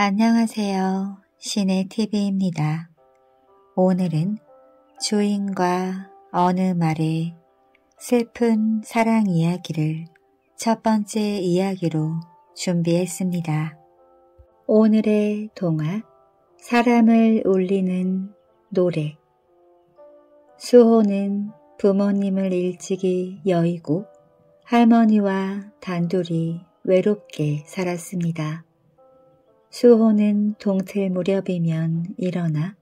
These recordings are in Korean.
안녕하세요. 신의 TV입니다. 오늘은 주인과 어느 말의 슬픈 사랑 이야기를 첫 번째 이야기로 준비했습니다. 오늘의 동화 사람을 울리는 노래 수호는 부모님을 일찍이 여의고 할머니와 단둘이 외롭게 살았습니다. 수호는 동틀 무렵이면 일어나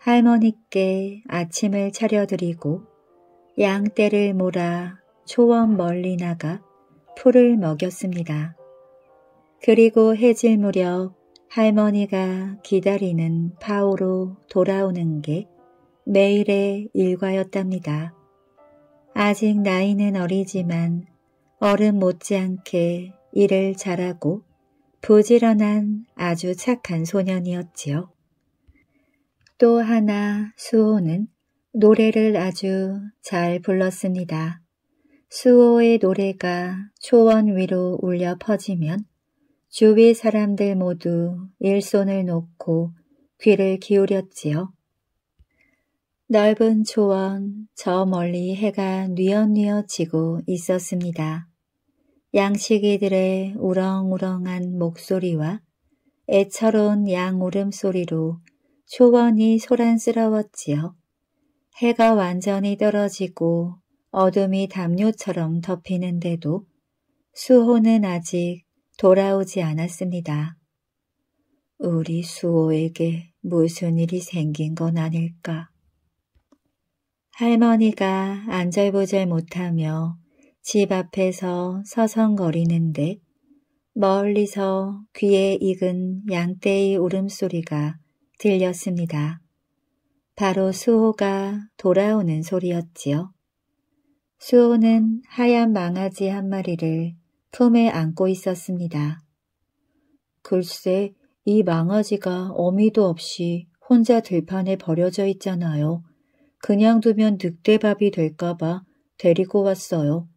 할머니께 아침을 차려드리고 양떼를 몰아 초원 멀리 나가 풀을 먹였습니다. 그리고 해질 무렵 할머니가 기다리는 파오로 돌아오는 게 매일의 일과였답니다. 아직 나이는 어리지만 어른 못지않게 일을 잘하고 부지런한 아주 착한 소년이었지요. 또 하나 수호는 노래를 아주 잘 불렀습니다. 수호의 노래가 초원 위로 울려 퍼지면 주위 사람들 모두 일손을 놓고 귀를 기울였지요. 넓은 초원 저 멀리 해가 뉘엿뉘엿 지고 있었습니다. 양식이들의 우렁우렁한 목소리와 애처로운 양 울음소리로 초원이 소란스러웠지요. 해가 완전히 떨어지고 어둠이 담요처럼 덮이는데도 수호는 아직 돌아오지 않았습니다. 우리 수호에게 무슨 일이 생긴 건 아닐까. 할머니가 안절부절 못하며 집 앞에서 서성거리는 듯 멀리서 귀에 익은 양떼의 울음소리가 들렸습니다. 바로 수호가 돌아오는 소리였지요. 수호는 하얀 망아지 한 마리를 품에 안고 있었습니다. 글쎄, 이 망아지가 어미도 없이 혼자 들판에 버려져 있잖아요. 그냥 두면 늑대밥이 될까봐 데리고 왔어요.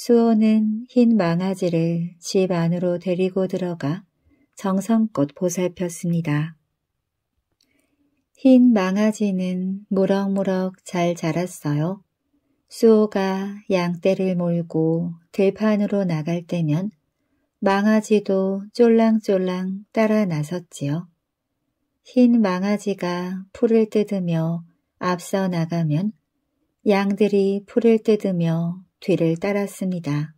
수호는 흰 망아지를 집 안으로 데리고 들어가 정성껏 보살폈습니다. 흰 망아지는 무럭무럭 잘 자랐어요. 수호가 양떼를 몰고 들판으로 나갈 때면 망아지도 쫄랑쫄랑 따라 나섰지요. 흰 망아지가 풀을 뜯으며 앞서 나가면 양들이 풀을 뜯으며 뒤를 따랐습니다.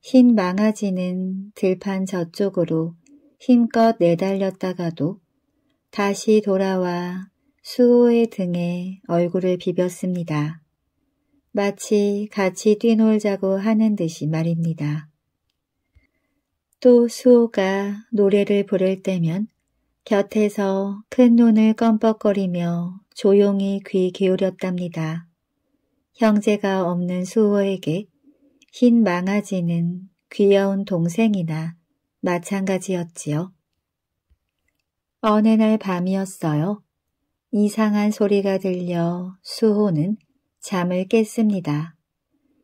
흰 망아지는 들판 저쪽으로 힘껏 내달렸다가도 다시 돌아와 수호의 등에 얼굴을 비볐습니다. 마치 같이 뛰놀자고 하는 듯이 말입니다. 또 수호가 노래를 부를 때면 곁에서 큰 눈을 껌뻑거리며 조용히 귀 기울였답니다. 형제가 없는 수호에게 흰 망아지는 귀여운 동생이나 마찬가지였지요. 어느 날 밤이었어요. 이상한 소리가 들려 수호는 잠을 깼습니다.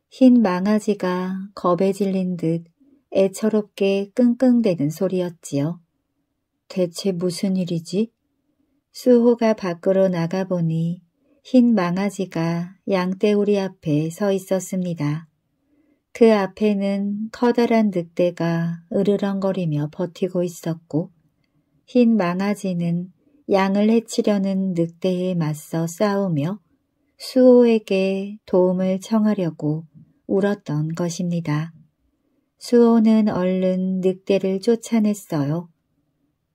흰 망아지가 겁에 질린 듯 애처롭게 끙끙대는 소리였지요. 대체 무슨 일이지? 수호가 밖으로 나가보니 흰 망아지가 양떼우리 앞에 서 있었습니다. 그 앞에는 커다란 늑대가 으르렁거리며 버티고 있었고 흰 망아지는 양을 해치려는 늑대에 맞서 싸우며 수호에게 도움을 청하려고 울었던 것입니다. 수호는 얼른 늑대를 쫓아냈어요.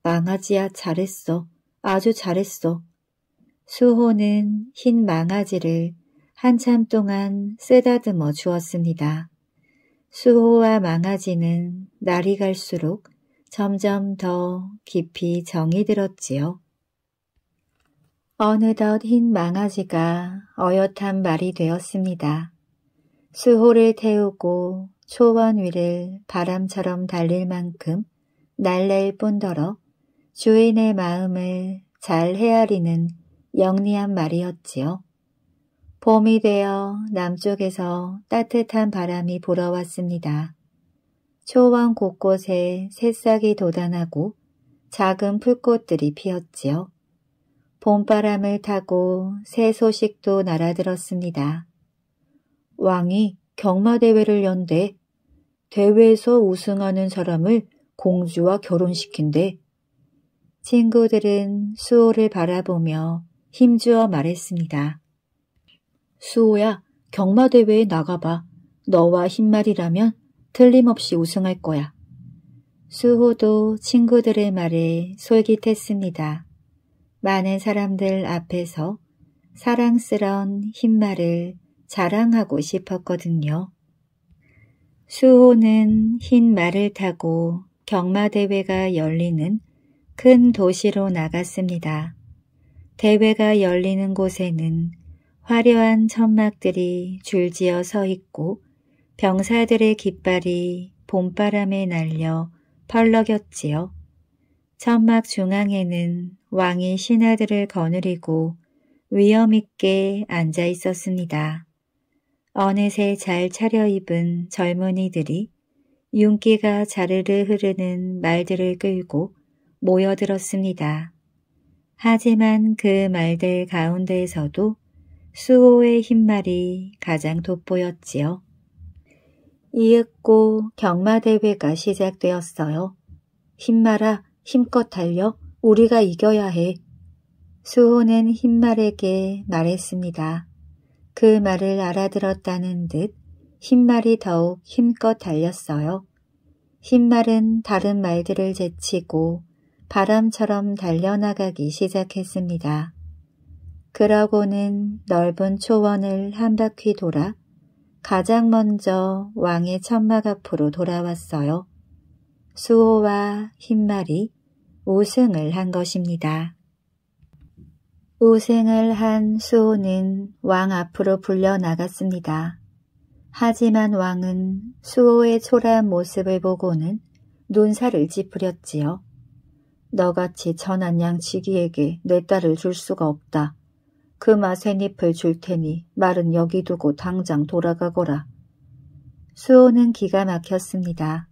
망아지야 잘했어. 아주 잘했어. 수호는 흰 망아지를 한참 동안 쓰다듬어 주었습니다. 수호와 망아지는 날이 갈수록 점점 더 깊이 정이 들었지요. 어느덧 흰 망아지가 어엿한 말이 되었습니다. 수호를 태우고 초원 위를 바람처럼 달릴 만큼 날래일 뿐더러 주인의 마음을 잘 헤아리는 영리한 말이었지요. 봄이 되어 남쪽에서 따뜻한 바람이 불어왔습니다. 초원 곳곳에 새싹이 돋아나고 작은 풀꽃들이 피었지요. 봄바람을 타고 새 소식도 날아들었습니다. 왕이 경마대회를 연대 대회에서 우승하는 사람을 공주와 결혼시킨대 친구들은 수호를 바라보며 힘주어 말했습니다. 수호야, 경마대회에 나가봐. 너와 흰말이라면 틀림없이 우승할 거야. 수호도 친구들의 말에 솔깃했습니다. 많은 사람들 앞에서 사랑스런 흰말을 자랑하고 싶었거든요. 수호는 흰말을 타고 경마대회가 열리는 큰 도시로 나갔습니다. 대회가 열리는 곳에는 화려한 천막들이 줄지어 서 있고 병사들의 깃발이 봄바람에 날려 펄럭였지요. 천막 중앙에는 왕이 신하들을 거느리고 위엄있게 앉아 있었습니다. 어느새 잘 차려입은 젊은이들이 윤기가 자르르 흐르는 말들을 끌고 모여들었습니다. 하지만 그 말들 가운데에서도 수호의 흰말이 가장 돋보였지요. 이윽고 경마대회가 시작되었어요. 흰말아 힘껏 달려 우리가 이겨야 해. 수호는 흰말에게 말했습니다. 그 말을 알아들었다는 듯 흰말이 더욱 힘껏 달렸어요. 흰말은 다른 말들을 제치고 바람처럼 달려나가기 시작했습니다. 그러고는 넓은 초원을 한 바퀴 돌아 가장 먼저 왕의 천막 앞으로 돌아왔어요. 수호와 흰말이 우승을 한 것입니다. 우승을 한 수호는 왕 앞으로 불려나갔습니다. 하지만 왕은 수호의 초라한 모습을 보고는 눈살을 찌푸렸지요. 너같이 천한양치기에게내 딸을 줄 수가 없다. 그 맛의 잎을 줄 테니 말은 여기 두고 당장 돌아가거라. 수호는 기가 막혔습니다.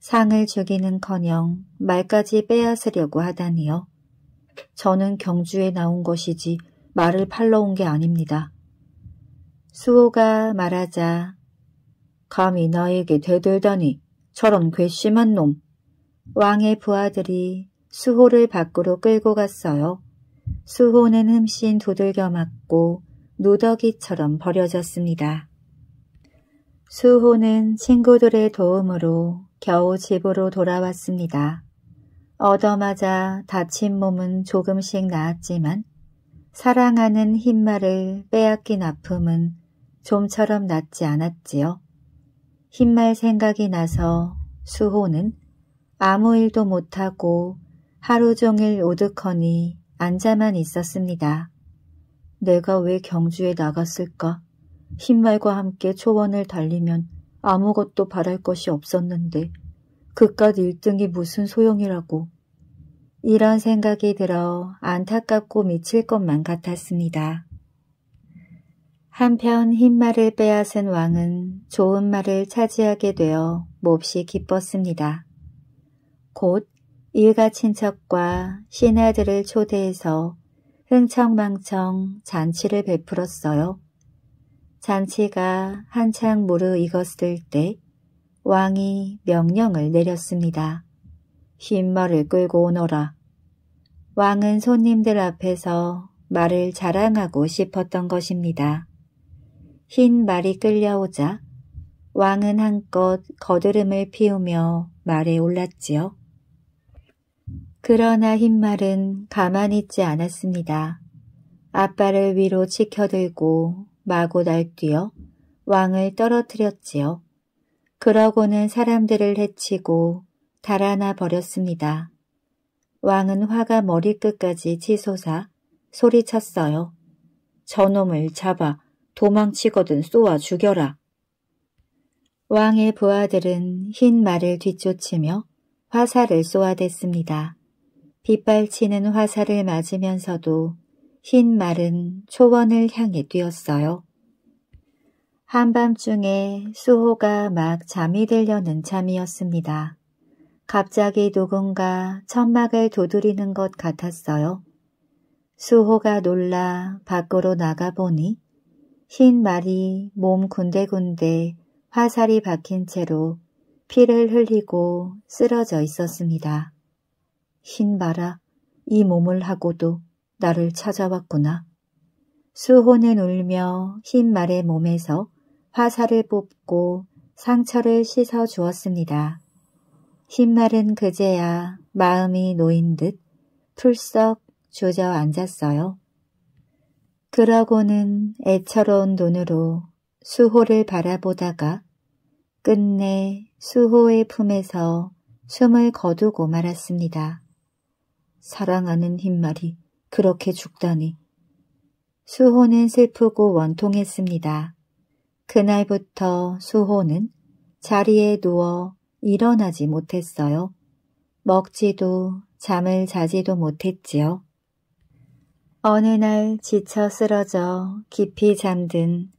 상을 죽이는커녕 말까지 빼앗으려고 하다니요. 저는 경주에 나온 것이지 말을 팔러 온 게 아닙니다. 수호가 말하자 감히 나에게 대들다니 저런 괘씸한 놈. 왕의 부하들이 수호를 밖으로 끌고 갔어요. 수호는 흠씬 두들겨 맞고 누더기처럼 버려졌습니다. 수호는 친구들의 도움으로 겨우 집으로 돌아왔습니다. 얻어맞아 다친 몸은 조금씩 나았지만 사랑하는 흰말을 빼앗긴 아픔은 좀처럼 낫지 않았지요. 흰말 생각이 나서 수호는 아무 일도 못하고 하루 종일 오드커니 앉아만 있었습니다. 내가 왜 경주에 나갔을까? 흰말과 함께 초원을 달리면 아무것도 바랄 것이 없었는데 그깟 1등이 무슨 소용이라고. 이런 생각이 들어 안타깝고 미칠 것만 같았습니다. 한편 흰말을 빼앗은 왕은 좋은 말을 차지하게 되어 몹시 기뻤습니다. 곧 일가 친척과 신하들을 초대해서 흥청망청 잔치를 베풀었어요. 잔치가 한창 무르익었을 때 왕이 명령을 내렸습니다. 흰말을 끌고 오너라. 왕은 손님들 앞에서 말을 자랑하고 싶었던 것입니다. 흰 말이 끌려오자 왕은 한껏 거드름을 피우며 말에 올랐지요. 그러나 흰말은 가만히 있지 않았습니다. 아빠를 위로 치켜들고 마구 날뛰어 왕을 떨어뜨렸지요. 그러고는 사람들을 해치고 달아나 버렸습니다. 왕은 화가 머리끝까지 치솟아 소리쳤어요. 저놈을 잡아 도망치거든 쏘아 죽여라. 왕의 부하들은 흰 말을 뒤쫓으며 화살을 쏘아댔습니다. 빗발치는 화살을 맞으면서도 흰 말은 초원을 향해 뛰었어요. 한밤중에 수호가 막 잠이 들려는 잠이었습니다. 갑자기 누군가 천막을 두드리는 것 같았어요. 수호가 놀라 밖으로 나가보니 흰 말이 몸 군데군데 화살이 박힌 채로 피를 흘리고 쓰러져 있었습니다. 흰바라 이 몸을 하고도 나를 찾아왔구나. 수호는 울며 흰 말의 몸에서 화살을 뽑고 상처를 씻어 주었습니다. 흰 말은 그제야 마음이 놓인 듯 풀썩 주저앉았어요. 그러고는 애처로운 눈으로 수호를 바라보다가 끝내 수호의 품에서 숨을 거두고 말았습니다. 사랑하는 흰말이 그렇게 죽다니. 수호는 슬프고 원통했습니다. 그날부터 수호는 자리에 누워 일어나지 못했어요. 먹지도 잠을 자지도 못했지요. 어느 날 지쳐 쓰러져 깊이 잠든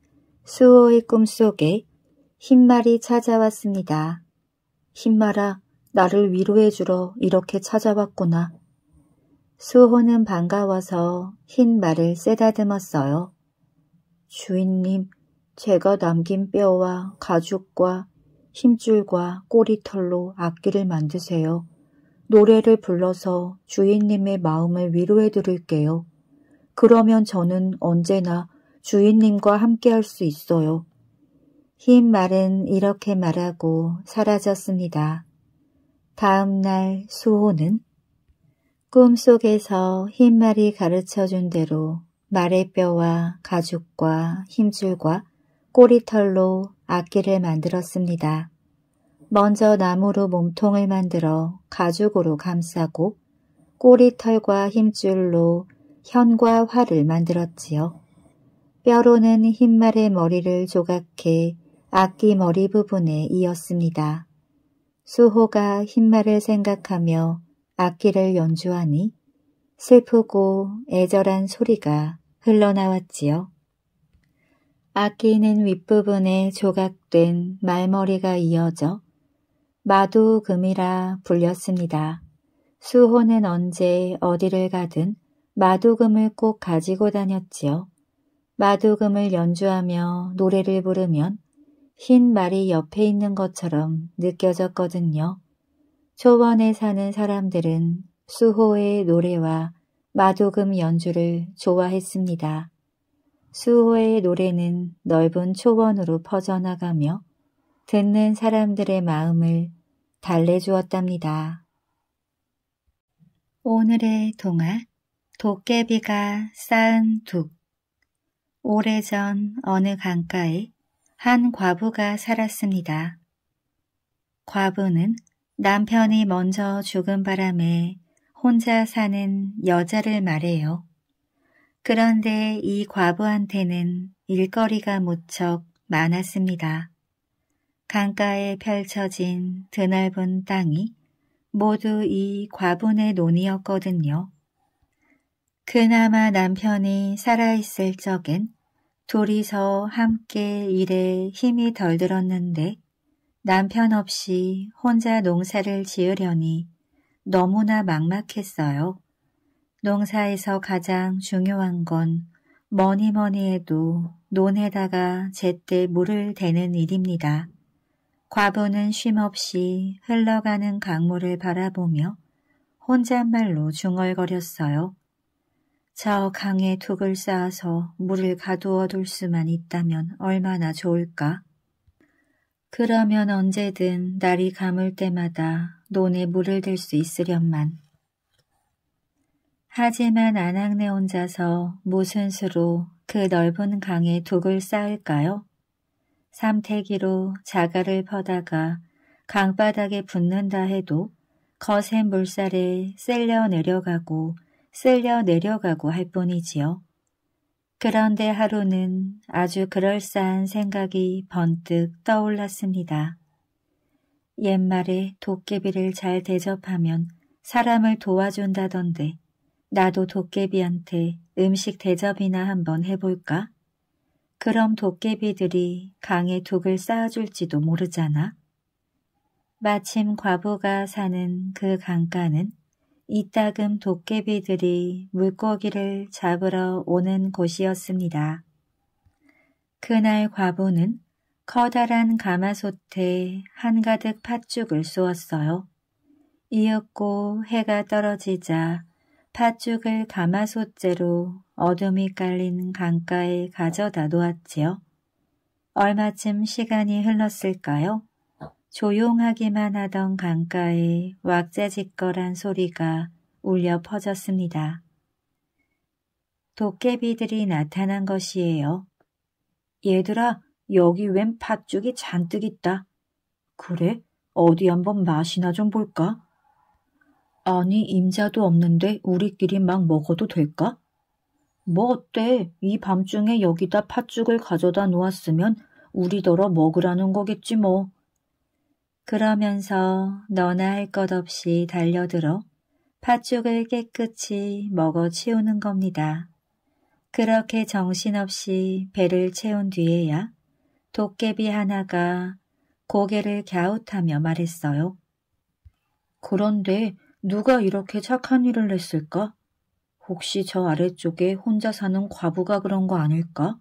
수호의 꿈속에 흰말이 찾아왔습니다. 흰말아, 나를 위로해주러 이렇게 찾아왔구나. 수호는 반가워서 흰 말을 쐬다듬었어요 주인님, 제가 남긴 뼈와 가죽과 힘줄과 꼬리털로 악기를 만드세요. 노래를 불러서 주인님의 마음을 위로해 드릴게요. 그러면 저는 언제나 주인님과 함께 할 수 있어요. 흰 말은 이렇게 말하고 사라졌습니다. 다음 날 수호는 꿈속에서 흰말이 가르쳐준 대로 말의뼈와 가죽과 힘줄과 꼬리털로 악기를 만들었습니다. 먼저 나무로 몸통을 만들어 가죽으로 감싸고 꼬리털과 힘줄로 현과 활을 만들었지요. 뼈로는 흰말의 머리를 조각해 악기 머리 부분에 이었습니다. 수호가 흰말을 생각하며 악기를 연주하니 슬프고 애절한 소리가 흘러나왔지요. 악기는 윗부분에 조각된 말머리가 이어져 마두금이라 불렸습니다. 수호는 언제 어디를 가든 마두금을 꼭 가지고 다녔지요. 마두금을 연주하며 노래를 부르면 흰 말이 옆에 있는 것처럼 느껴졌거든요. 초원에 사는 사람들은 수호의 노래와 마도금 연주를 좋아했습니다. 수호의 노래는 넓은 초원으로 퍼져나가며 듣는 사람들의 마음을 달래주었답니다. 오늘의 동화 도깨비가 쌓은 둑 오래전 어느 강가에 한 과부가 살았습니다. 과부는 남편이 먼저 죽은 바람에 혼자 사는 여자를 말해요. 그런데 이 과부한테는 일거리가 무척 많았습니다. 강가에 펼쳐진 드넓은 땅이 모두 이 과분의 논이었거든요. 그나마 남편이 살아있을 적엔 둘이서 함께 일에 힘이 덜 들었는데 남편 없이 혼자 농사를 지으려니 너무나 막막했어요. 농사에서 가장 중요한 건 뭐니 뭐니 해도 논에다가 제때 물을 대는 일입니다. 과부는 쉼없이 흘러가는 강물을 바라보며 혼잣말로 중얼거렸어요. 저 강에 툭을 쌓아서 물을 가두어 둘 수만 있다면 얼마나 좋을까? 그러면 언제든 날이 감을 때마다 논에 물을 들 수 있으련만. 하지만 안악내 혼자서 무슨 수로 그 넓은 강에 독을 쌓을까요? 삼태기로 자갈을 퍼다가 강바닥에 붙는다 해도 거센 물살에 쓸려 내려가고 쓸려 내려가고 할 뿐이지요. 그런데 하루는 아주 그럴싸한 생각이 번뜩 떠올랐습니다. 옛말에 도깨비를 잘 대접하면 사람을 도와준다던데 나도 도깨비한테 음식 대접이나 한번 해볼까? 그럼 도깨비들이 강에 독을 쌓아줄지도 모르잖아. 마침 과부가 사는 그 강가는 이따금 도깨비들이 물고기를 잡으러 오는 곳이었습니다. 그날 과부는 커다란 가마솥에 한가득 팥죽을 쏘았어요. 이윽고 해가 떨어지자 팥죽을 가마솥째로 어둠이 깔린 강가에 가져다 놓았지요. 얼마쯤 시간이 흘렀을까요? 조용하기만 하던 강가에 왁자지껄한 소리가 울려 퍼졌습니다. 도깨비들이 나타난 것이에요. 얘들아, 여기 웬 팥죽이 잔뜩 있다. 그래? 어디 한번 맛이나 좀 볼까? 아니, 임자도 없는데 우리끼리 막 먹어도 될까? 뭐 어때? 이 밤중에 여기다 팥죽을 가져다 놓았으면 우리더러 먹으라는 거겠지 뭐. 그러면서 너나 할 것 없이 달려들어 팥죽을 깨끗이 먹어 치우는 겁니다. 그렇게 정신없이 배를 채운 뒤에야 도깨비 하나가 고개를 갸웃하며 말했어요. 그런데 누가 이렇게 착한 일을 했을까? 혹시 저 아래쪽에 혼자 사는 과부가 그런 거 아닐까?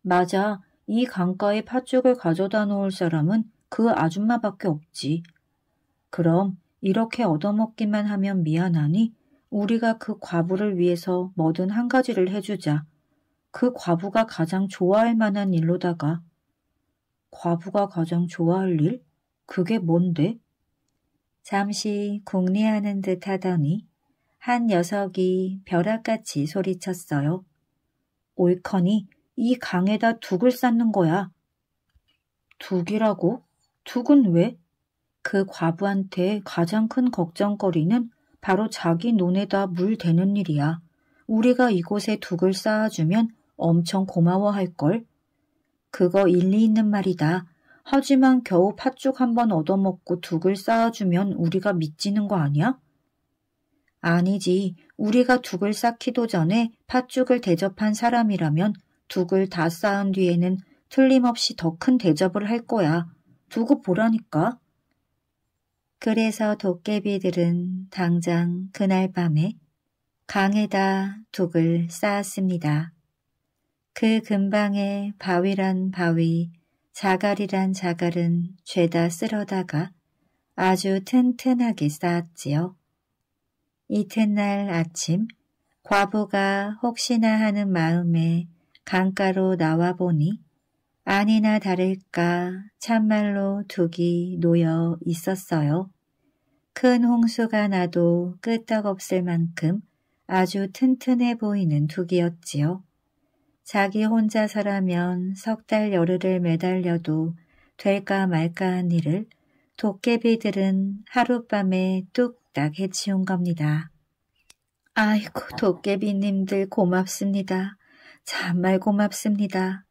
맞아, 이 강가에 팥죽을 가져다 놓을 사람은 그 아줌마밖에 없지. 그럼 이렇게 얻어먹기만 하면 미안하니 우리가 그 과부를 위해서 뭐든 한 가지를 해주자. 그 과부가 가장 좋아할 만한 일로다가. 과부가 가장 좋아할 일? 그게 뭔데? 잠시 궁리하는 듯 하더니 한 녀석이 벼락같이 소리쳤어요. 옳거니 이 강에다 둑을 쌓는 거야. 둑이라고? 툭은 왜? 그 과부한테 가장 큰 걱정거리는 바로 자기 논에다 물 대는 일이야. 우리가 이곳에 둑을 쌓아주면 엄청 고마워할걸. 그거 일리 있는 말이다. 하지만 겨우 팥죽 한 번 얻어먹고 둑을 쌓아주면 우리가 미치는 거 아니야? 아니지. 우리가 둑을 쌓기도 전에 팥죽을 대접한 사람이라면 둑을 다 쌓은 뒤에는 틀림없이 더 큰 대접을 할 거야. 두고 보라니까. 그래서 도깨비들은 당장 그날 밤에 강에다 독을 쌓았습니다. 그 근방에 바위란 바위, 자갈이란 자갈은 죄다 쓸어다가 아주 튼튼하게 쌓았지요. 이튿날 아침 과부가 혹시나 하는 마음에 강가로 나와 보니 아니나 다를까 참말로 둑이 놓여 있었어요. 큰 홍수가 나도 끄떡없을 만큼 아주 튼튼해 보이는 둑이었지요. 자기 혼자서라면 석 달 열흘을 매달려도 될까 말까한 일을 도깨비들은 하룻밤에 뚝딱 해치운 겁니다. 아이고 도깨비님들 고맙습니다. 참말 고맙습니다.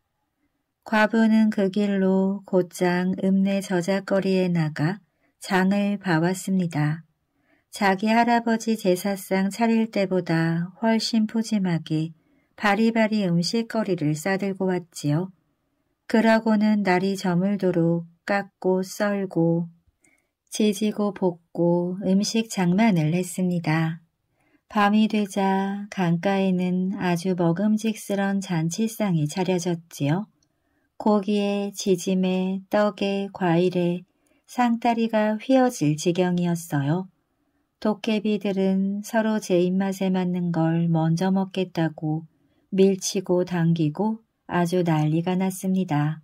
과부는 그 길로 곧장 읍내 저작거리에 나가 장을 봐왔습니다. 자기 할아버지 제사상 차릴 때보다 훨씬 푸짐하게 바리바리 음식거리를 싸들고 왔지요. 그러고는 날이 저물도록 깎고 썰고 지지고 볶고 음식 장만을 했습니다. 밤이 되자 강가에는 아주 먹음직스런 잔치상이 차려졌지요. 고기에 지짐에 떡에 과일에 상다리가 휘어질 지경이었어요. 도깨비들은 서로 제 입맛에 맞는 걸 먼저 먹겠다고 밀치고 당기고 아주 난리가 났습니다.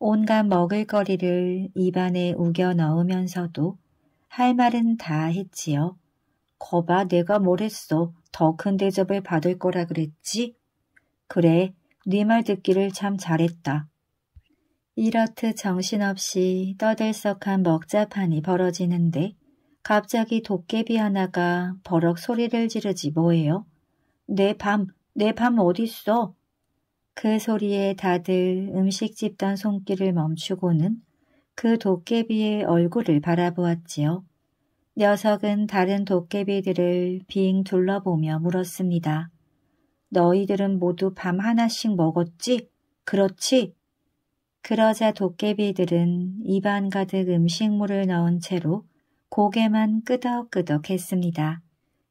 온갖 먹을거리를 입안에 우겨 넣으면서도 할 말은 다 했지요. 거봐 내가 뭘 했어. 더 큰 대접을 받을 거라 그랬지? 그래, 네 말 듣기를 참 잘했다. 이렇듯 정신없이 떠들썩한 먹자판이 벌어지는데 갑자기 도깨비 하나가 버럭 소리를 지르지 뭐예요? 내 밤, 내 밤 어딨어? 그 소리에 다들 음식 집단 손길을 멈추고는 그 도깨비의 얼굴을 바라보았지요. 녀석은 다른 도깨비들을 빙 둘러보며 물었습니다. 너희들은 모두 밤 하나씩 먹었지? 그렇지? 그러자 도깨비들은 입안 가득 음식물을 넣은 채로 고개만 끄덕끄덕 했습니다.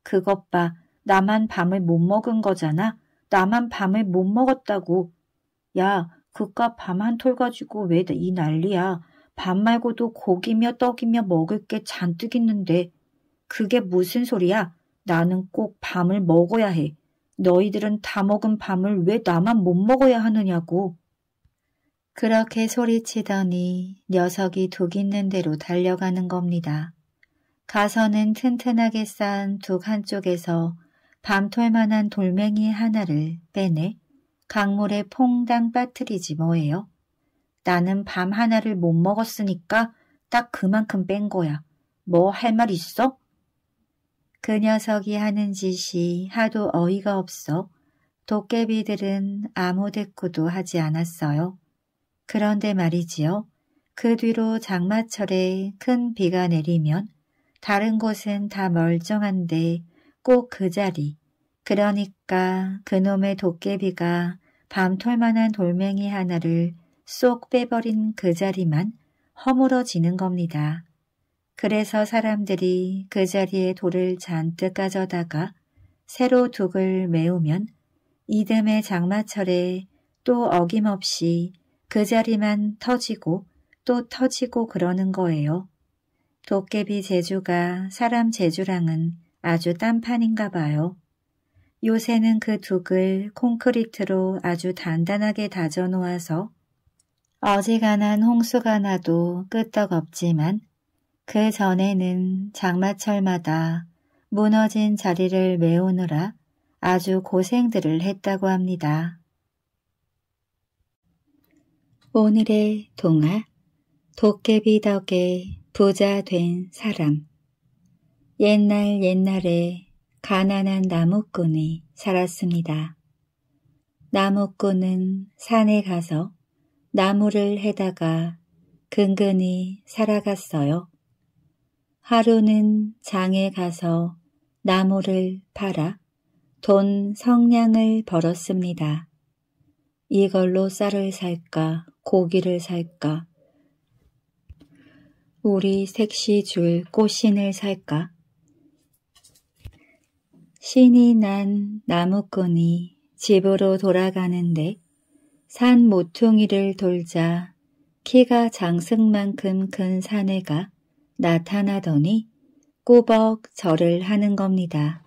그것 봐, 나만 밤을 못 먹은 거잖아. 나만 밤을 못 먹었다고. 야, 그깟 밤 한 톨 가지고 왜 이 난리야. 밤 말고도 고기며 떡이며 먹을 게 잔뜩 있는데. 그게 무슨 소리야? 나는 꼭 밤을 먹어야 해. 너희들은 다 먹은 밤을 왜 나만 못 먹어야 하느냐고. 그렇게 소리치더니 녀석이 독 있는 대로 달려가는 겁니다. 가서는 튼튼하게 쌓은 독 한쪽에서 밤톨만한 돌멩이 하나를 빼내 강물에 퐁당 빠뜨리지 뭐예요. 나는 밤 하나를 못 먹었으니까 딱 그만큼 뺀 거야. 뭐 할 말 있어? 그 녀석이 하는 짓이 하도 어이가 없어 도깨비들은 아무 대꾸도 하지 않았어요. 그런데 말이지요. 그 뒤로 장마철에 큰 비가 내리면 다른 곳은 다 멀쩡한데 꼭 그 자리, 그러니까 그놈의 도깨비가 밤톨만한 돌멩이 하나를 쏙 빼버린 그 자리만 허물어지는 겁니다. 그래서 사람들이 그 자리에 돌을 잔뜩 까져다가 새로 둑을 메우면 이듬해 장마철에 또 어김없이 그 자리만 터지고 또 터지고 그러는 거예요. 도깨비 재주가 사람 재주랑은 아주 딴판인가 봐요. 요새는 그 둑을 콘크리트로 아주 단단하게 다져놓아서 어지간한 홍수가 나도 끄떡없지만 그 전에는 장마철마다 무너진 자리를 메우느라 아주 고생들을 했다고 합니다. 오늘의 동화 도깨비 덕에 부자 된 사람 옛날 옛날에 가난한 나무꾼이 살았습니다. 나무꾼은 산에 가서 나무를 해다가 근근히 살아갔어요. 하루는 장에 가서 나무를 팔아 돈 성냥을 벌었습니다. 이걸로 쌀을 살까 고기를 살까? 우리 색시 줄 꽃신을 살까? 신이 난 나무꾼이 집으로 돌아가는데 산 모퉁이를 돌자 키가 장승만큼 큰 사내가 나타나더니 꾸벅 절을 하는 겁니다.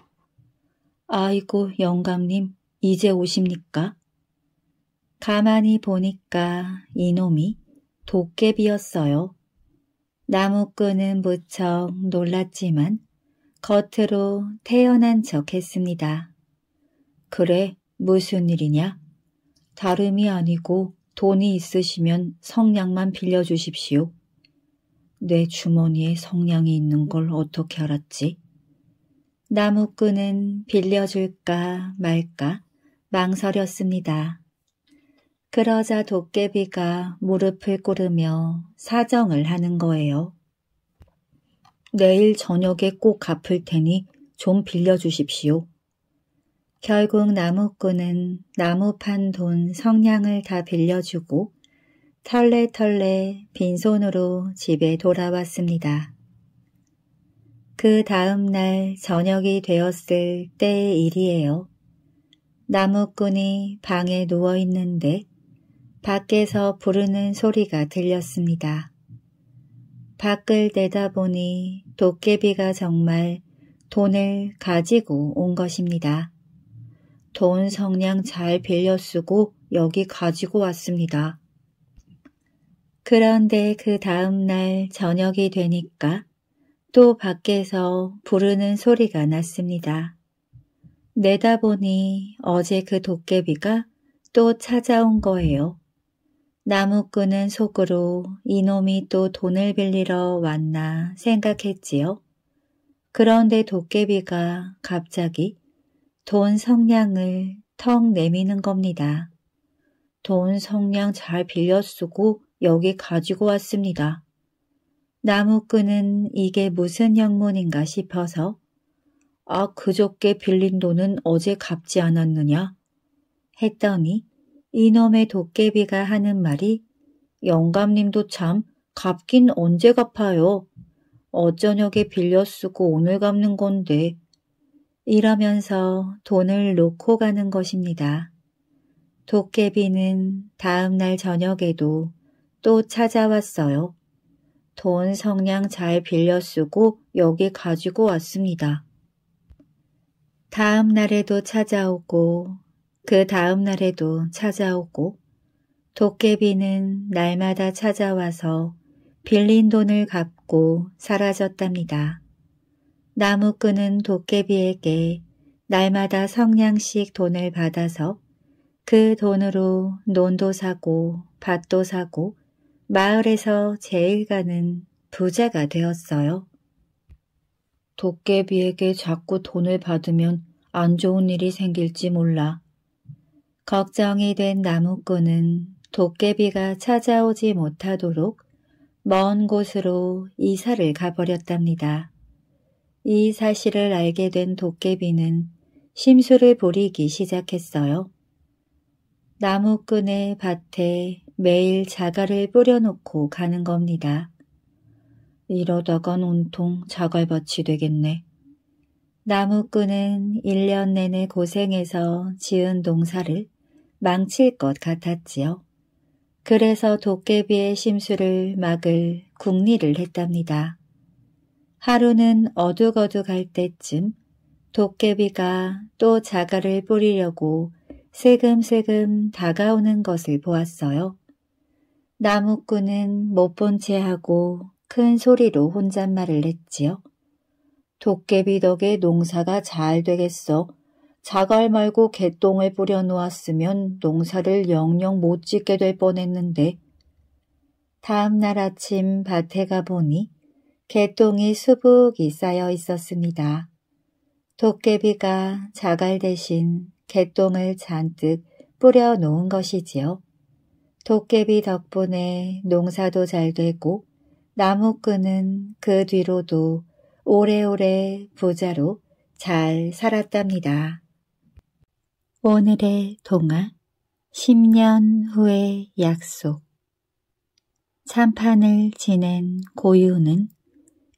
아이고 영감님 이제 오십니까? 가만히 보니까 이놈이 도깨비였어요. 나무꾼은 무척 놀랐지만 겉으로 태어난 척 했습니다. 그래, 무슨 일이냐? 다름이 아니고 돈이 있으시면 성냥만 빌려주십시오. 내 주머니에 성냥이 있는 걸 어떻게 알았지? 나무꾼은 빌려줄까 말까 망설였습니다. 그러자 도깨비가 무릎을 꿇으며 사정을 하는 거예요. 내일 저녁에 꼭 갚을 테니 좀 빌려주십시오. 결국 나무꾼은 나무판 돈 성냥을 다 빌려주고 털레털레 빈손으로 집에 돌아왔습니다. 그 다음날 저녁이 되었을 때의 일이에요. 나무꾼이 방에 누워있는데 밖에서 부르는 소리가 들렸습니다. 밖을 내다보니 도깨비가 정말 돈을 가지고 온 것입니다. 돈 성냥 잘 빌려 쓰고 여기 가지고 왔습니다. 그런데 그 다음날 저녁이 되니까 또 밖에서 부르는 소리가 났습니다. 내다보니 어제 그 도깨비가 또 찾아온 거예요. 나무꾼은 속으로 이놈이 또 돈을 빌리러 왔나 생각했지요. 그런데 도깨비가 갑자기 돈 성냥을 턱 내미는 겁니다. 돈 성냥 잘 빌려 쓰고 여기 가지고 왔습니다. 나무꾼은 이게 무슨 형문인가 싶어서 아 그저께 빌린 돈은 어제 갚지 않았느냐 했더니 이놈의 도깨비가 하는 말이 영감님도 참 갚긴 언제 갚아요. 어쩌녁에 빌려 쓰고 오늘 갚는 건데 이러면서 돈을 놓고 가는 것입니다. 도깨비는 다음날 저녁에도 또 찾아왔어요. 돈 성냥 잘 빌려 쓰고 여기 가지고 왔습니다. 다음날에도 찾아오고 그 다음 날에도 찾아오고 도깨비는 날마다 찾아와서 빌린 돈을 갚고 사라졌답니다. 나무꾼은 도깨비에게 날마다 성냥씩 돈을 받아서 그 돈으로 논도 사고 밭도 사고 마을에서 제일 가는 부자가 되었어요. 도깨비에게 자꾸 돈을 받으면 안 좋은 일이 생길지 몰라. 걱정이 된 나무꾼은 도깨비가 찾아오지 못하도록 먼 곳으로 이사를 가버렸답니다. 이 사실을 알게 된 도깨비는 심술을 부리기 시작했어요. 나무꾼의 밭에 매일 자갈을 뿌려놓고 가는 겁니다. 이러다간 온통 자갈밭이 되겠네. 나무꾼은 1년 내내 고생해서 지은 농사를 망칠 것 같았지요. 그래서 도깨비의 심수를 막을 궁리를 했답니다. 하루는 어둑어둑할 때쯤 도깨비가 또 자갈을 뿌리려고 세금세금 다가오는 것을 보았어요. 나무꾼은 못 본 채 하고 큰 소리로 혼잣말을 했지요. 도깨비 덕에 농사가 잘 되겠어. 자갈 말고 개똥을 뿌려놓았으면 농사를 영영 못 짓게 될 뻔했는데. 다음 날 아침 밭에 가보니 개똥이 수북이 쌓여 있었습니다. 도깨비가 자갈 대신 개똥을 잔뜩 뿌려놓은 것이지요. 도깨비 덕분에 농사도 잘 되고 나무끈은그 뒤로도 오래오래 부자로 잘 살았답니다. 오늘의 동화 10년 후의 약속 참판을 지낸 고유는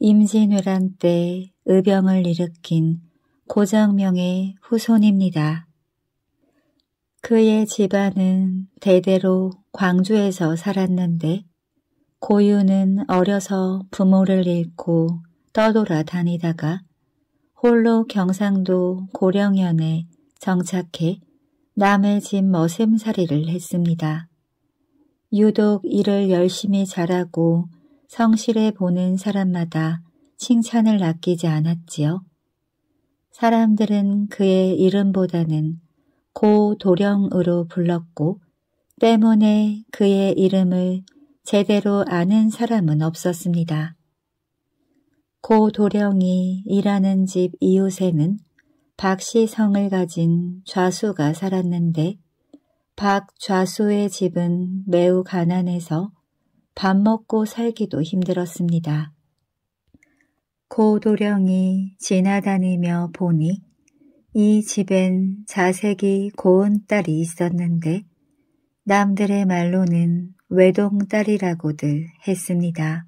임진왜란 때 의병을 일으킨 고정명의 후손입니다. 그의 집안은 대대로 광주에서 살았는데 고유는 어려서 부모를 잃고 떠돌아다니다가 홀로 경상도 고령현에 정착해 남의 집 머슴살이를 했습니다. 유독 일을 열심히 잘하고 성실해 보는 사람마다 칭찬을 아끼지 않았지요. 사람들은 그의 이름보다는 고 도령으로 불렀고 때문에 그의 이름을 제대로 아는 사람은 없었습니다. 고 도령이 일하는 집 이웃에는 박씨성을 가진 좌수가 살았는데 박좌수의 집은 매우 가난해서 밥 먹고 살기도 힘들었습니다. 고 도령이 지나다니며 보니 이 집엔 자색이 고운 딸이 있었는데 남들의 말로는 외동딸이라고들 했습니다.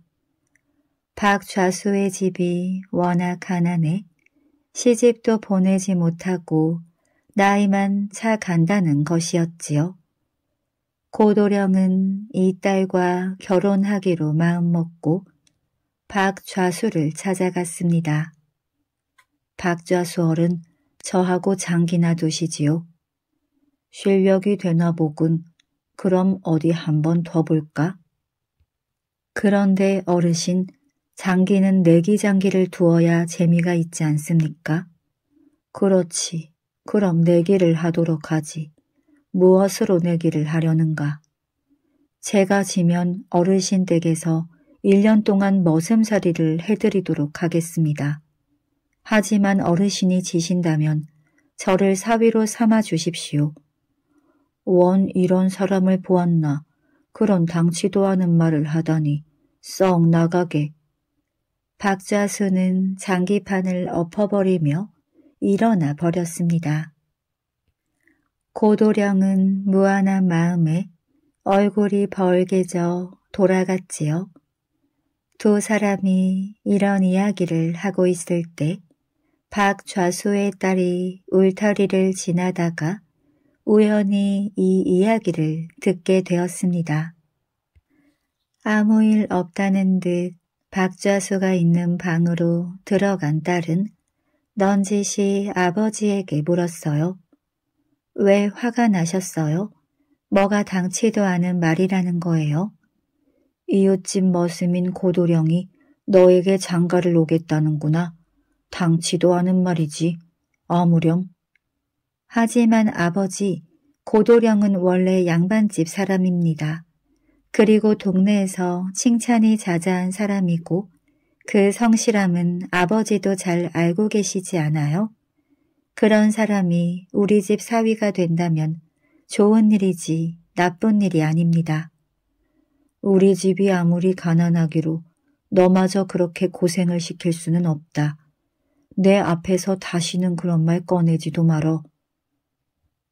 박좌수의 집이 워낙 가난해 시집도 보내지 못하고 나이만 차 간다는 것이었지요. 고도령은 이 딸과 결혼하기로 마음먹고 박좌수를 찾아갔습니다. 박좌수 어른 저하고 장기나 두시지요. 실력이 되나 보군. 그럼 어디 한번 더 볼까? 그런데 어르신 장기는 내기장기를 두어야 재미가 있지 않습니까? 그렇지. 그럼 내기를 하도록 하지. 무엇으로 내기를 하려는가? 제가 지면 어르신 댁에서 1년 동안 머슴살이를 해드리도록 하겠습니다. 하지만 어르신이 지신다면 저를 사위로 삼아 주십시오. 원 이런 사람을 보았나 그런 당치도 않은 말을 하다니 썩 나가게 박자수는 장기판을 엎어버리며 일어나 버렸습니다. 고도령은 무한한 마음에 얼굴이 벌게 져 돌아갔지요. 두 사람이 이런 이야기를 하고 있을 때 박좌수의 딸이 울타리를 지나다가 우연히 이 이야기를 듣게 되었습니다. 아무 일 없다는 듯 박좌수가 있는 방으로 들어간 딸은 넌지시 아버지에게 물었어요. 왜 화가 나셨어요? 뭐가 당치도 않은 말이라는 거예요? 이웃집 머슴인 고도령이 너에게 장가를 오겠다는구나. 당치도 않은 말이지. 아무렴. 하지만 아버지, 고도령은 원래 양반집 사람입니다. 그리고 동네에서 칭찬이 자자한 사람이고 그 성실함은 아버지도 잘 알고 계시지 않아요? 그런 사람이 우리 집 사위가 된다면 좋은 일이지 나쁜 일이 아닙니다. 우리 집이 아무리 가난하기로 너마저 그렇게 고생을 시킬 수는 없다. 내 앞에서 다시는 그런 말 꺼내지도 말어.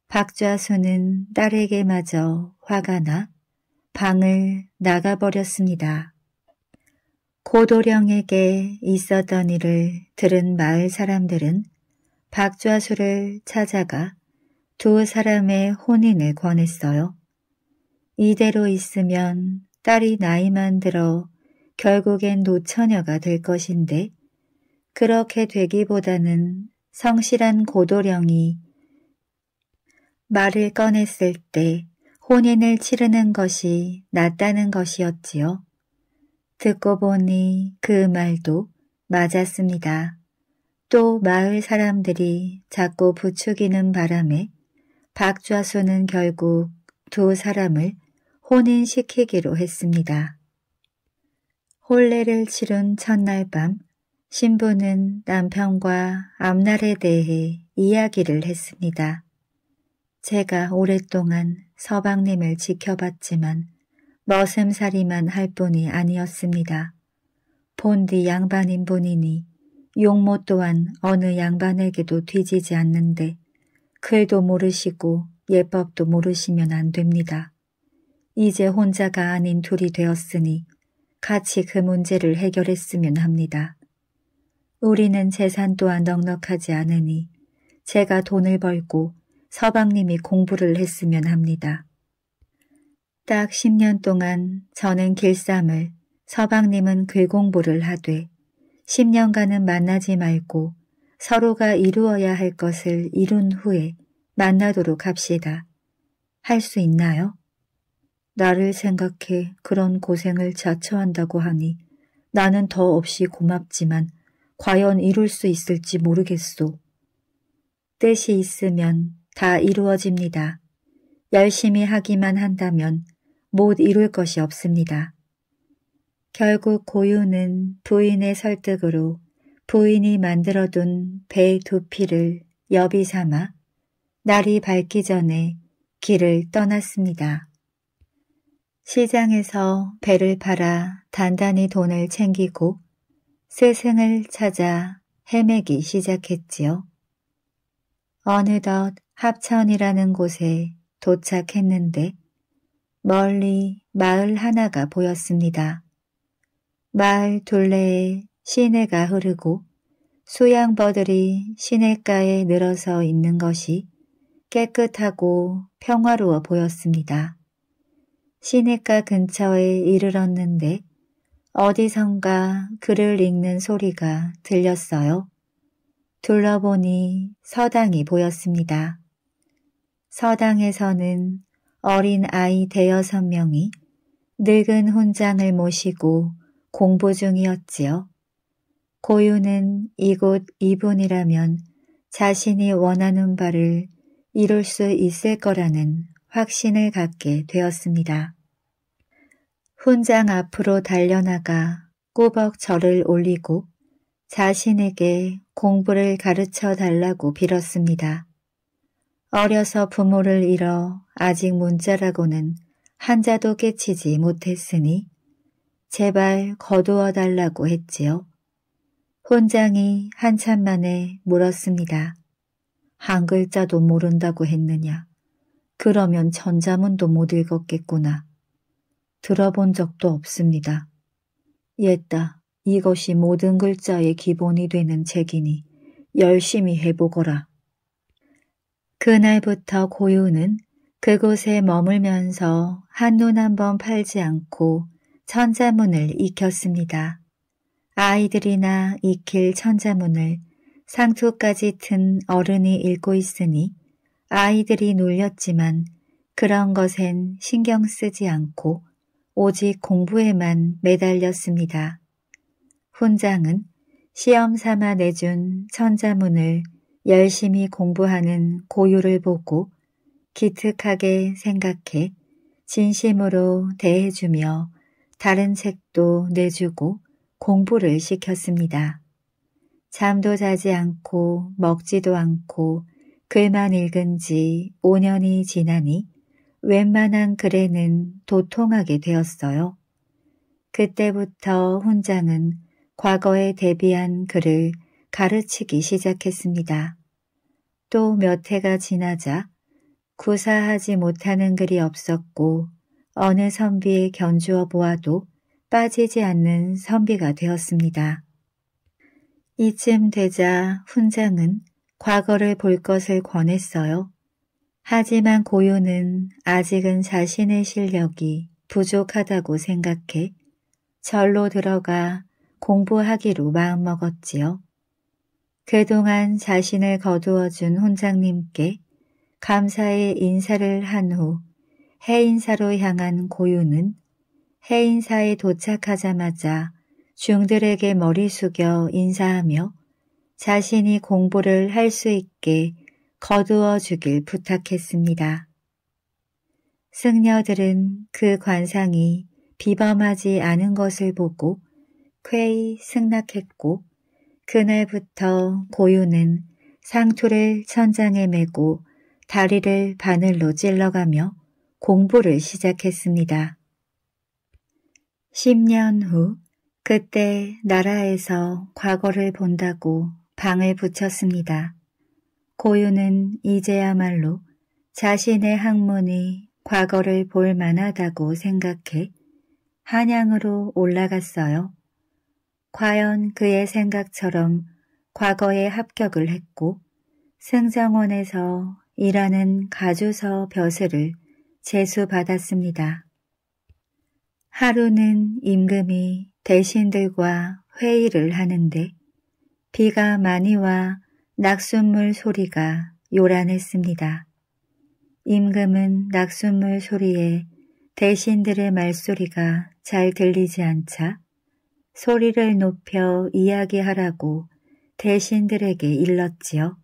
박좌수는 딸에게마저 화가 나 방을 나가버렸습니다. 고도령에게 있었던 일을 들은 마을 사람들은 박좌수를 찾아가 두 사람의 혼인을 권했어요. 이대로 있으면 딸이 나이만 들어 결국엔 노처녀가 될 것인데 그렇게 되기보다는 성실한 고도령이 말을 꺼냈을 때 혼인을 치르는 것이 낫다는 것이었지요. 듣고 보니 그 말도 맞았습니다. 또 마을 사람들이 자꾸 부추기는 바람에 박좌수는 결국 두 사람을 혼인시키기로 했습니다. 혼례를 치른 첫날 밤 신부는 남편과 앞날에 대해 이야기를 했습니다. 제가 오랫동안 서방님을 지켜봤지만 머슴살이만 할 뿐이 아니었습니다. 본디 양반인 본인이 용모 또한 어느 양반에게도 뒤지지 않는데 글도 모르시고 예법도 모르시면 안 됩니다. 이제 혼자가 아닌 둘이 되었으니 같이 그 문제를 해결했으면 합니다. 우리는 재산 또한 넉넉하지 않으니 제가 돈을 벌고 서방님이 공부를 했으면 합니다. 딱 10년 동안 저는 길쌈을 서방님은 괴공부를 하되 10년간은 만나지 말고 서로가 이루어야 할 것을 이룬 후에 만나도록 합시다. 할 수 있나요? 나를 생각해 그런 고생을 자처한다고 하니 나는 더 없이 고맙지만 과연 이룰 수 있을지 모르겠소. 뜻이 있으면 다 이루어집니다. 열심히 하기만 한다면 못 이룰 것이 없습니다. 결국 고유는 부인의 설득으로 부인이 만들어둔 배 두피를 여비 삼아 날이 밝기 전에 길을 떠났습니다. 시장에서 배를 팔아 단단히 돈을 챙기고 스승을 찾아 헤매기 시작했지요. 어느덧 합천이라는 곳에 도착했는데 멀리 마을 하나가 보였습니다. 마을 둘레에 시내가 흐르고 수양버들이 시냇가에 늘어서 있는 것이 깨끗하고 평화로워 보였습니다. 시냇가 근처에 이르렀는데 어디선가 글을 읽는 소리가 들렸어요. 둘러보니 서당이 보였습니다. 서당에서는 어린 아이 대여섯 명이 늙은 훈장을 모시고 공부 중이었지요. 고유는 이곳 이분이라면 자신이 원하는 바를 이룰 수 있을 거라는 확신을 갖게 되었습니다. 훈장 앞으로 달려나가 꾸벅 절을 올리고 자신에게 공부를 가르쳐 달라고 빌었습니다. 어려서 부모를 잃어 아직 문자라고는 한자도 깨치지 못했으니 제발 거두어 달라고 했지요. 혼장이 한참 만에 물었습니다. 한 글자도 모른다고 했느냐. 그러면 전자문도 못 읽었겠구나. 들어본 적도 없습니다. 옛다, 이것이 모든 글자의 기본이 되는 책이니 열심히 해보거라. 그날부터 고요는 그곳에 머물면서 한눈 한 번 팔지 않고 천자문을 익혔습니다. 아이들이나 익힐 천자문을 상투까지 튼 어른이 읽고 있으니 아이들이 놀렸지만 그런 것엔 신경 쓰지 않고 오직 공부에만 매달렸습니다. 훈장은 시험 삼아 내준 천자문을 열심히 공부하는 고유를 보고 기특하게 생각해 진심으로 대해주며 다른 책도 내주고 공부를 시켰습니다. 잠도 자지 않고 먹지도 않고 글만 읽은 지 5년이 지나니 웬만한 글에는 도통하게 되었어요. 그때부터 훈장은 과거에 대비한 글을 가르치기 시작했습니다. 또 몇 해가 지나자 구사하지 못하는 글이 없었고 어느 선비에 견주어 보아도 빠지지 않는 선비가 되었습니다. 이쯤 되자 훈장은 과거를 볼 것을 권했어요. 하지만 고유는 아직은 자신의 실력이 부족하다고 생각해 절로 들어가 공부하기로 마음먹었지요. 그동안 자신을 거두어준 혼장님께 감사의 인사를 한 후 해인사로 향한 고유는 해인사에 도착하자마자 중들에게 머리 숙여 인사하며 자신이 공부를 할 수 있게 거두어 주길 부탁했습니다. 승려들은 그 관상이 비범하지 않은 것을 보고 쾌히 승낙했고 그날부터 고유는 상투를 천장에 메고 다리를 바늘로 찔러가며 공부를 시작했습니다. 10년 후 그때 나라에서 과거를 본다고 방을 붙였습니다. 고유는 이제야말로 자신의 학문이 과거를 볼 만하다고 생각해 한양으로 올라갔어요. 과연 그의 생각처럼 과거에 합격을 했고 승정원에서 일하는 가주서 벼슬을 제수받았습니다. 하루는 임금이 대신들과 회의를 하는데 비가 많이 와낙순물 소리가 요란했습니다. 임금은 낙순물 소리에 대신들의 말소리가 잘 들리지 않자 소리를 높여 이야기하라고 대신들에게 일렀지요.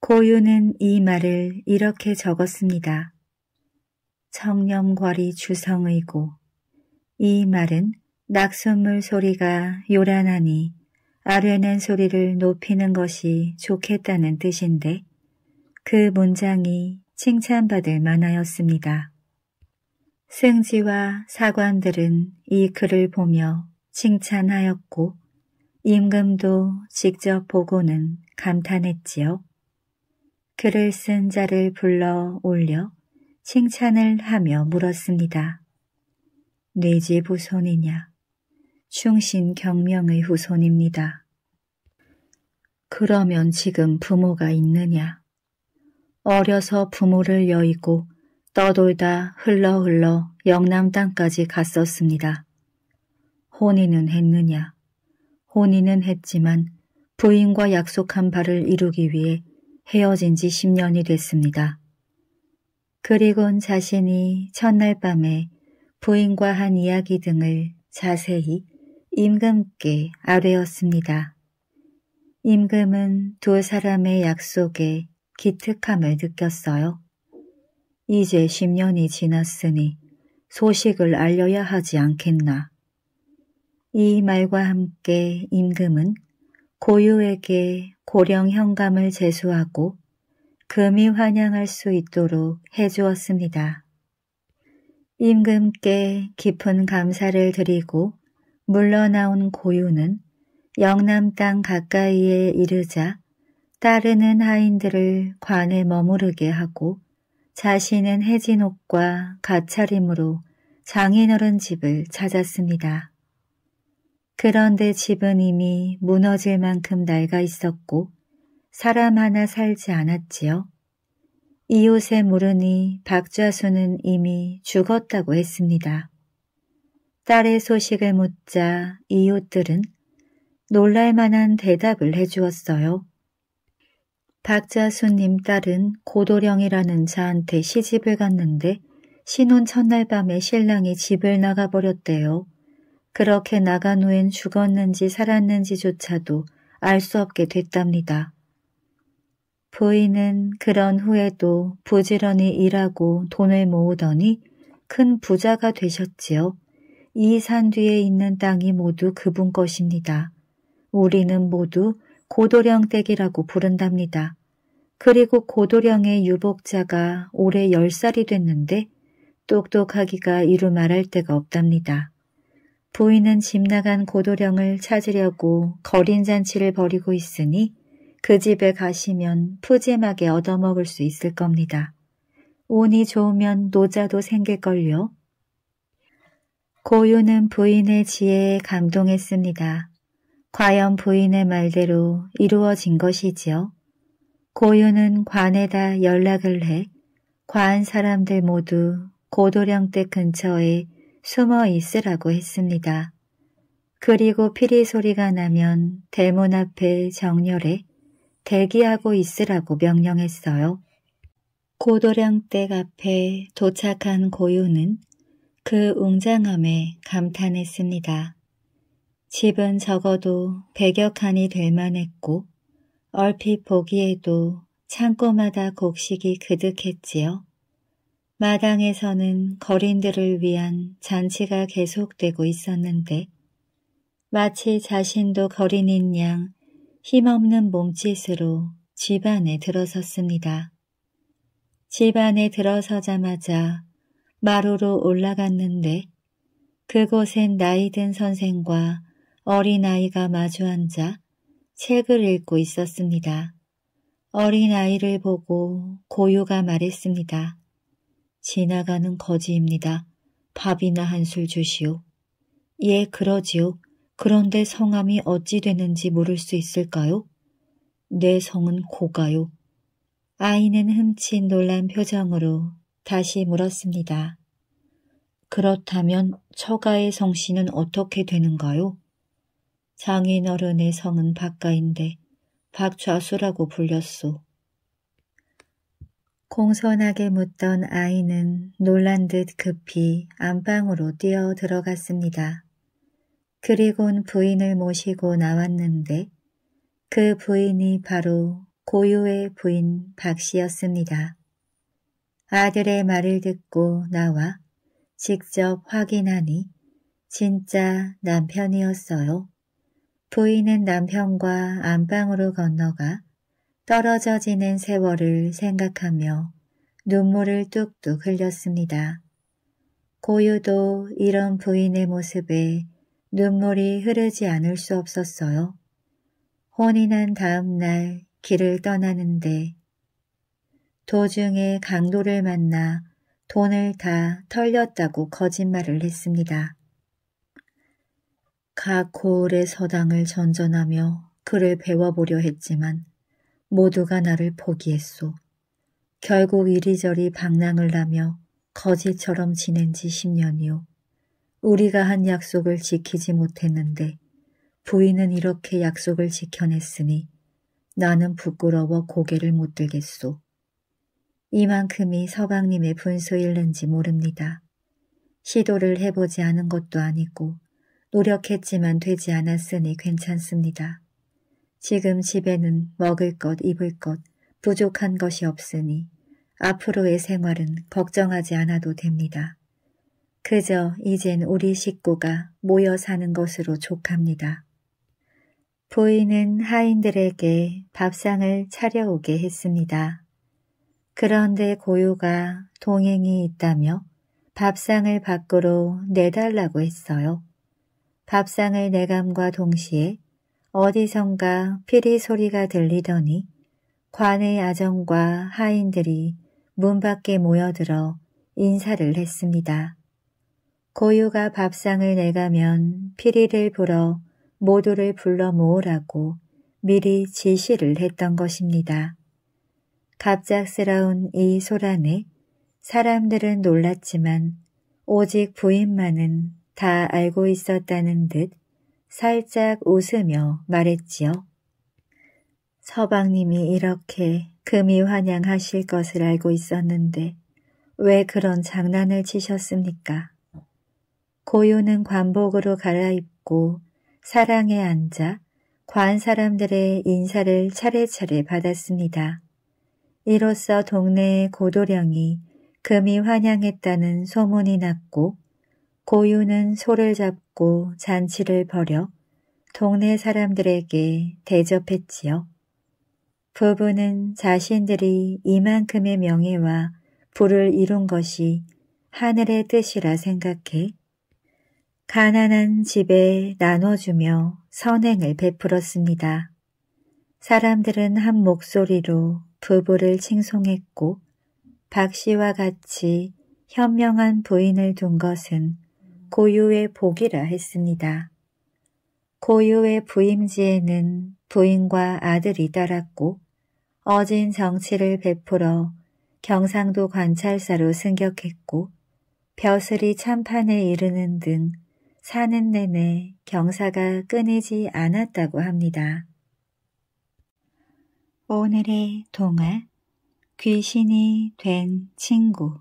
고유는 이 말을 이렇게 적었습니다. 청렴거리 주성의고 이 말은 낙숫물 소리가 요란하니 아뢰는 소리를 높이는 것이 좋겠다는 뜻인데 그 문장이 칭찬받을 만하였습니다. 승지와 사관들은 이 글을 보며 칭찬하였고 임금도 직접 보고는 감탄했지요. 글을 쓴 자를 불러 올려 칭찬을 하며 물었습니다. 뇌지부손이냐 충신 경명의 후손입니다. 그러면 지금 부모가 있느냐? 어려서 부모를 여의고 떠돌다 흘러 흘러 영남 땅까지 갔었습니다. 혼인은 했느냐? 혼인은 했지만 부인과 약속한 바를 이루기 위해 헤어진 지 10년이 됐습니다. 그리곤 자신이 첫날 밤에 부인과 한 이야기 등을 자세히 임금께 아뢰었습니다. 임금은 두 사람의 약속에 기특함을 느꼈어요. 이제 10년이 지났으니 소식을 알려야 하지 않겠나. 이 말과 함께 임금은 고유에게 고령 현감을 제수하고 금이 환영할 수 있도록 해주었습니다. 임금께 깊은 감사를 드리고 물러나온 고유는 영남 땅 가까이에 이르자 따르는 하인들을 관에 머무르게 하고 자신은 해진 옷과 가차림으로 장인어른 집을 찾았습니다. 그런데 집은 이미 무너질 만큼 낡아 있었고 사람 하나 살지 않았지요. 이웃에 물으니 박좌수는 이미 죽었다고 했습니다. 딸의 소식을 묻자 이웃들은 놀랄만한 대답을 해주었어요. 박자수님 딸은 고도령이라는 자한테 시집을 갔는데 신혼 첫날 밤에 신랑이 집을 나가버렸대요. 그렇게 나간 후엔 죽었는지 살았는지조차도 알 수 없게 됐답니다. 부인은 그런 후에도 부지런히 일하고 돈을 모으더니 큰 부자가 되셨지요. 이 산 뒤에 있는 땅이 모두 그분 것입니다. 우리는 모두 고도령댁이라고 부른답니다. 그리고 고도령의 유복자가 올해 10살이 됐는데 똑똑하기가 이루 말할 데가 없답니다. 부인은 집 나간 고도령을 찾으려고 거린잔치를 벌이고 있으니 그 집에 가시면 푸짐하게 얻어먹을 수 있을 겁니다. 운이 좋으면 노자도 생길걸요. 고유는 부인의 지혜에 감동했습니다. 과연 부인의 말대로 이루어진 것이지요. 고유는 관에다 연락을 해 과한 사람들 모두 고도령댁 근처에 숨어 있으라고 했습니다. 그리고 피리 소리가 나면 대문 앞에 정렬해 대기하고 있으라고 명령했어요. 고도령댁 앞에 도착한 고유는 그 웅장함에 감탄했습니다. 집은 적어도 백여 칸이 될 만했고 얼핏 보기에도 창고마다 곡식이 그득했지요. 마당에서는 거린들을 위한 잔치가 계속되고 있었는데 마치 자신도 거린인 양 힘없는 몸짓으로 집안에 들어섰습니다. 집안에 들어서자마자 마루로 올라갔는데 그곳엔 나이든 선생과 어린아이가 마주 앉아 책을 읽고 있었습니다. 어린아이를 보고 고유가 말했습니다. 지나가는 거지입니다. 밥이나 한 술 주시오. 예, 그러지요. 그런데 성함이 어찌 되는지 물을 수 있을까요? 내 성은 고가요. 아이는 흠칫 놀란 표정으로 다시 물었습니다. 그렇다면 처가의 성씨는 어떻게 되는가요? 장인 어른의 성은 박가인데 박좌수라고 불렸소. 공손하게 묻던 아이는 놀란 듯 급히 안방으로 뛰어 들어갔습니다. 그리곤 부인을 모시고 나왔는데 그 부인이 바로 고유의 부인 박씨였습니다. 아들의 말을 듣고 나와 직접 확인하니 진짜 남편이었어요. 부인은 남편과 안방으로 건너가 떨어져 지낸 세월을 생각하며 눈물을 뚝뚝 흘렸습니다. 고유도 이런 부인의 모습에 눈물이 흐르지 않을 수 없었어요. 혼이 난 다음 날 길을 떠나는데 도중에 강도를 만나 돈을 다 털렸다고 거짓말을 했습니다. 각 고을의 서당을 전전하며 그를 배워보려 했지만 모두가 나를 포기했소. 결국 이리저리 방랑을 나며 거지처럼 지낸 지 10년이요. 우리가 한 약속을 지키지 못했는데 부인은 이렇게 약속을 지켜냈으니 나는 부끄러워 고개를 못 들겠소. 이만큼이 서방님의 분수일는지 모릅니다. 시도를 해보지 않은 것도 아니고 노력했지만 되지 않았으니 괜찮습니다. 지금 집에는 먹을 것, 입을 것, 부족한 것이 없으니 앞으로의 생활은 걱정하지 않아도 됩니다. 그저 이젠 우리 식구가 모여 사는 것으로 족합니다. 부인은 하인들에게 밥상을 차려오게 했습니다. 그런데 고유가 동행이 있다며 밥상을 밖으로 내달라고 했어요. 밥상을 내감과 동시에 어디선가 피리 소리가 들리더니 관의 아정과 하인들이 문 밖에 모여들어 인사를 했습니다. 고유가 밥상을 내가면 피리를 불어 모두를 불러 모으라고 미리 지시를 했던 것입니다. 갑작스러운 이 소란에 사람들은 놀랐지만 오직 부인만은 다 알고 있었다는 듯 살짝 웃으며 말했지요. 서방님이 이렇게 금이 환영하실 것을 알고 있었는데 왜 그런 장난을 치셨습니까? 고요는 관복으로 갈아입고 사랑에 앉아 관 사람들의 인사를 차례차례 받았습니다. 이로써 동네의 고도령이 금이 환영했다는 소문이 났고 고유는 소를 잡고 잔치를 벌여 동네 사람들에게 대접했지요. 부부는 자신들이 이만큼의 명예와 부를 이룬 것이 하늘의 뜻이라 생각해 가난한 집에 나눠주며 선행을 베풀었습니다. 사람들은 한 목소리로 부부를 칭송했고 박 씨와 같이 현명한 부인을 둔 것은 고유의 복이라 했습니다. 고유의 부임지에는 부인과 아들이 따랐고 어진 정치를 베풀어 경상도 관찰사로 승격했고 벼슬이 참판에 이르는 등 사는 내내 경사가 끊이지 않았다고 합니다. 오늘의 동화 귀신이 된 친구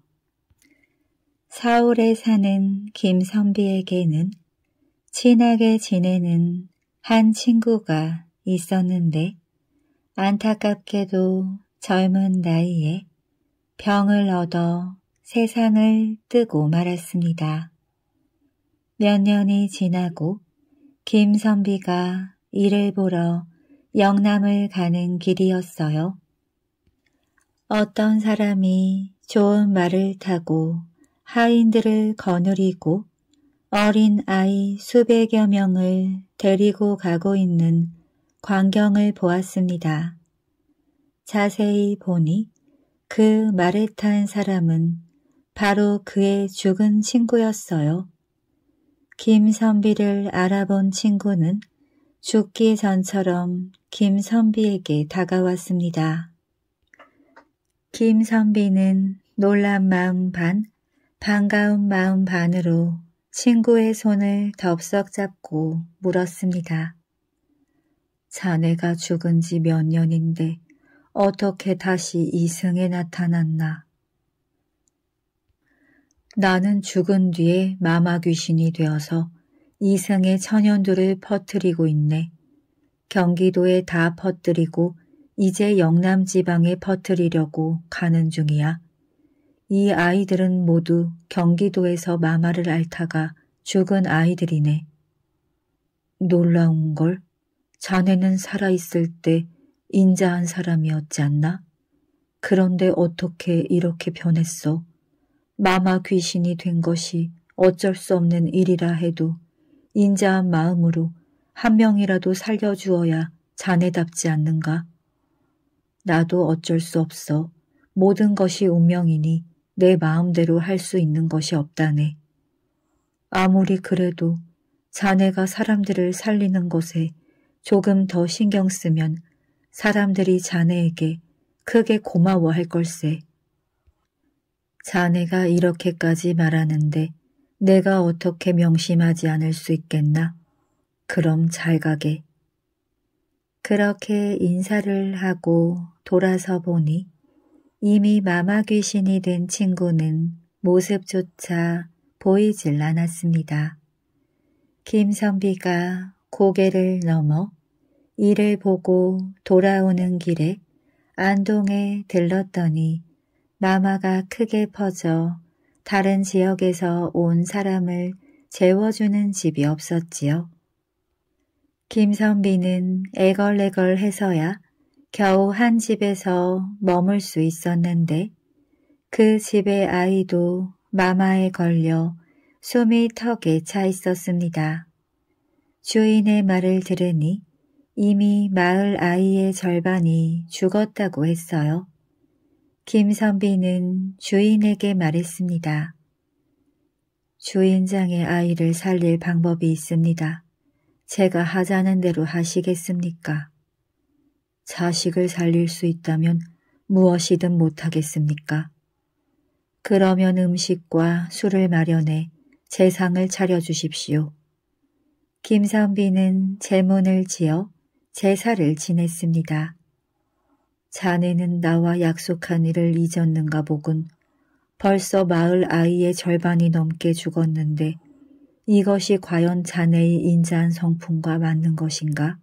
서울에 사는 김선비에게는 친하게 지내는 한 친구가 있었는데 안타깝게도 젊은 나이에 병을 얻어 세상을 뜨고 말았습니다. 몇 년이 지나고 김선비가 일을 보러 영남을 가는 길이었어요. 어떤 사람이 좋은 말을 타고 하인들을 거느리고 어린 아이 수백여 명을 데리고 가고 있는 광경을 보았습니다. 자세히 보니 그 말에 탄 사람은 바로 그의 죽은 친구였어요. 김선비를 알아본 친구는 죽기 전처럼 김선비에게 다가왔습니다. 김선비는 놀란 마음 반 반가운 마음 반으로 친구의 손을 덥석 잡고 물었습니다. 자네가 죽은 지 몇 년인데 어떻게 다시 이승에 나타났나? 나는 죽은 뒤에 마마 귀신이 되어서 이승의 천연두를 퍼뜨리고 있네. 경기도에 다 퍼뜨리고 이제 영남지방에 퍼뜨리려고 가는 중이야. 이 아이들은 모두 경기도에서 마마를 앓다가 죽은 아이들이네. 놀라운 걸 자네는 살아있을 때 인자한 사람이었지 않나? 그런데 어떻게 이렇게 변했어? 마마 귀신이 된 것이 어쩔 수 없는 일이라 해도 인자한 마음으로 한 명이라도 살려주어야 자네답지 않는가? 나도 어쩔 수 없어. 모든 것이 운명이니 내 마음대로 할 수 있는 것이 없다네. 아무리 그래도 자네가 사람들을 살리는 것에 조금 더 신경 쓰면 사람들이 자네에게 크게 고마워할 걸세. 자네가 이렇게까지 말하는데 내가 어떻게 명심하지 않을 수 있겠나? 그럼 잘 가게. 그렇게 인사를 하고 돌아서 보니 이미 마마 귀신이 된 친구는 모습조차 보이질 않았습니다. 김선비가 고개를 넘어 이를 보고 돌아오는 길에 안동에 들렀더니 마마가 크게 퍼져 다른 지역에서 온 사람을 재워주는 집이 없었지요. 김선비는 애걸애걸 해서야 겨우 한 집에서 머물 수 있었는데 그 집의 아이도 마마에 걸려 숨이 턱에 차 있었습니다. 주인의 말을 들으니 이미 마을 아이의 절반이 죽었다고 했어요. 김선비는 주인에게 말했습니다. 주인장의 아이를 살릴 방법이 있습니다. 제가 하자는 대로 하시겠습니까? 자식을 살릴 수 있다면 무엇이든 못하겠습니까? 그러면 음식과 술을 마련해 재상을 차려주십시오. 김선비는 제문을 지어 제사를 지냈습니다. 자네는 나와 약속한 일을 잊었는가 보군. 벌써 마을 아이의 절반이 넘게 죽었는데 이것이 과연 자네의 인자한 성품과 맞는 것인가?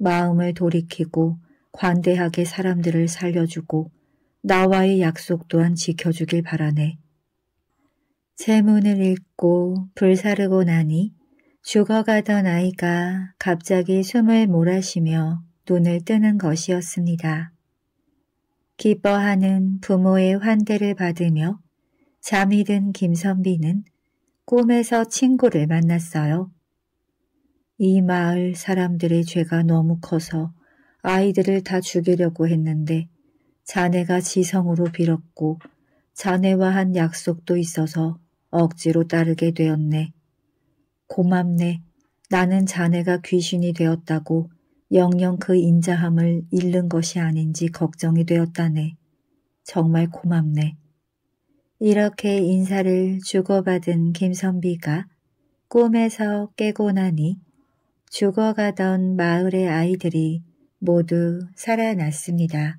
마음을 돌이키고 관대하게 사람들을 살려주고 나와의 약속 또한 지켜주길 바라네. 제문을 읽고 불사르고 나니 죽어가던 아이가 갑자기 숨을 몰아쉬며 눈을 뜨는 것이었습니다. 기뻐하는 부모의 환대를 받으며 잠이 든 김선비는 꿈에서 친구를 만났어요. 이 마을 사람들의 죄가 너무 커서 아이들을 다 죽이려고 했는데 자네가 지성으로 빌었고 자네와 한 약속도 있어서 억지로 따르게 되었네. 고맙네. 나는 자네가 귀신이 되었다고 영영 그 인자함을 잃는 것이 아닌지 걱정이 되었다네. 정말 고맙네. 이렇게 인사를 주고받은 김선비가 꿈에서 깨고 나니 죽어가던 마을의 아이들이 모두 살아났습니다.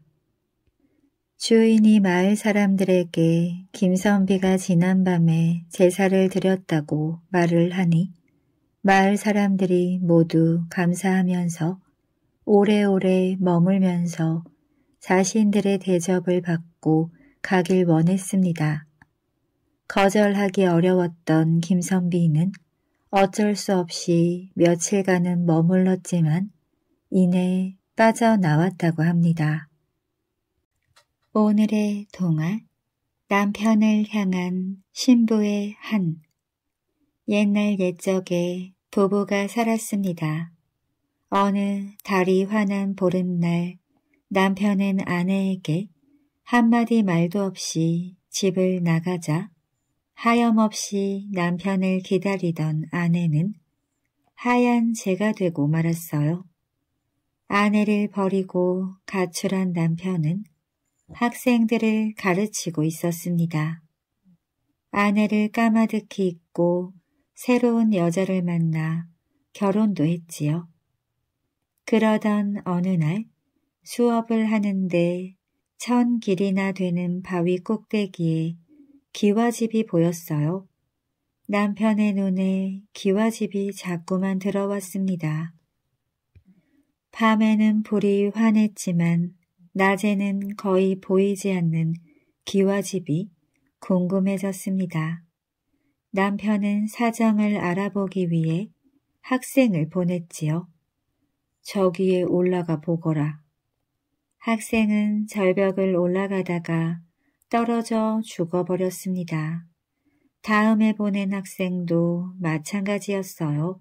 주인이 마을 사람들에게 김선비가 지난밤에 제사를 드렸다고 말을 하니 마을 사람들이 모두 감사하면서 오래오래 머물면서 자신들의 대접을 받고 가길 원했습니다. 거절하기 어려웠던 김선비는 어쩔 수 없이 며칠간은 머물렀지만 이내 빠져나왔다고 합니다. 오늘의 동화 남편을 향한 신부의 한 옛날 옛적에 부부가 살았습니다. 어느 달이 환한 보름날 남편은 아내에게 한마디 말도 없이 집을 나가자 하염없이 남편을 기다리던 아내는 하얀 재가 되고 말았어요. 아내를 버리고 가출한 남편은 학생들을 가르치고 있었습니다. 아내를 까마득히 잊고 새로운 여자를 만나 결혼도 했지요. 그러던 어느 날 수업을 하는데 천 길이나 되는 바위 꼭대기에 기와집이 보였어요. 남편의 눈에 기와집이 자꾸만 들어왔습니다. 밤에는 불이 환했지만 낮에는 거의 보이지 않는 기와집이 궁금해졌습니다. 남편은 사정을 알아보기 위해 학생을 보냈지요. 저기에 올라가 보거라. 학생은 절벽을 올라가다가 떨어져 죽어버렸습니다. 다음에 보낸 학생도 마찬가지였어요.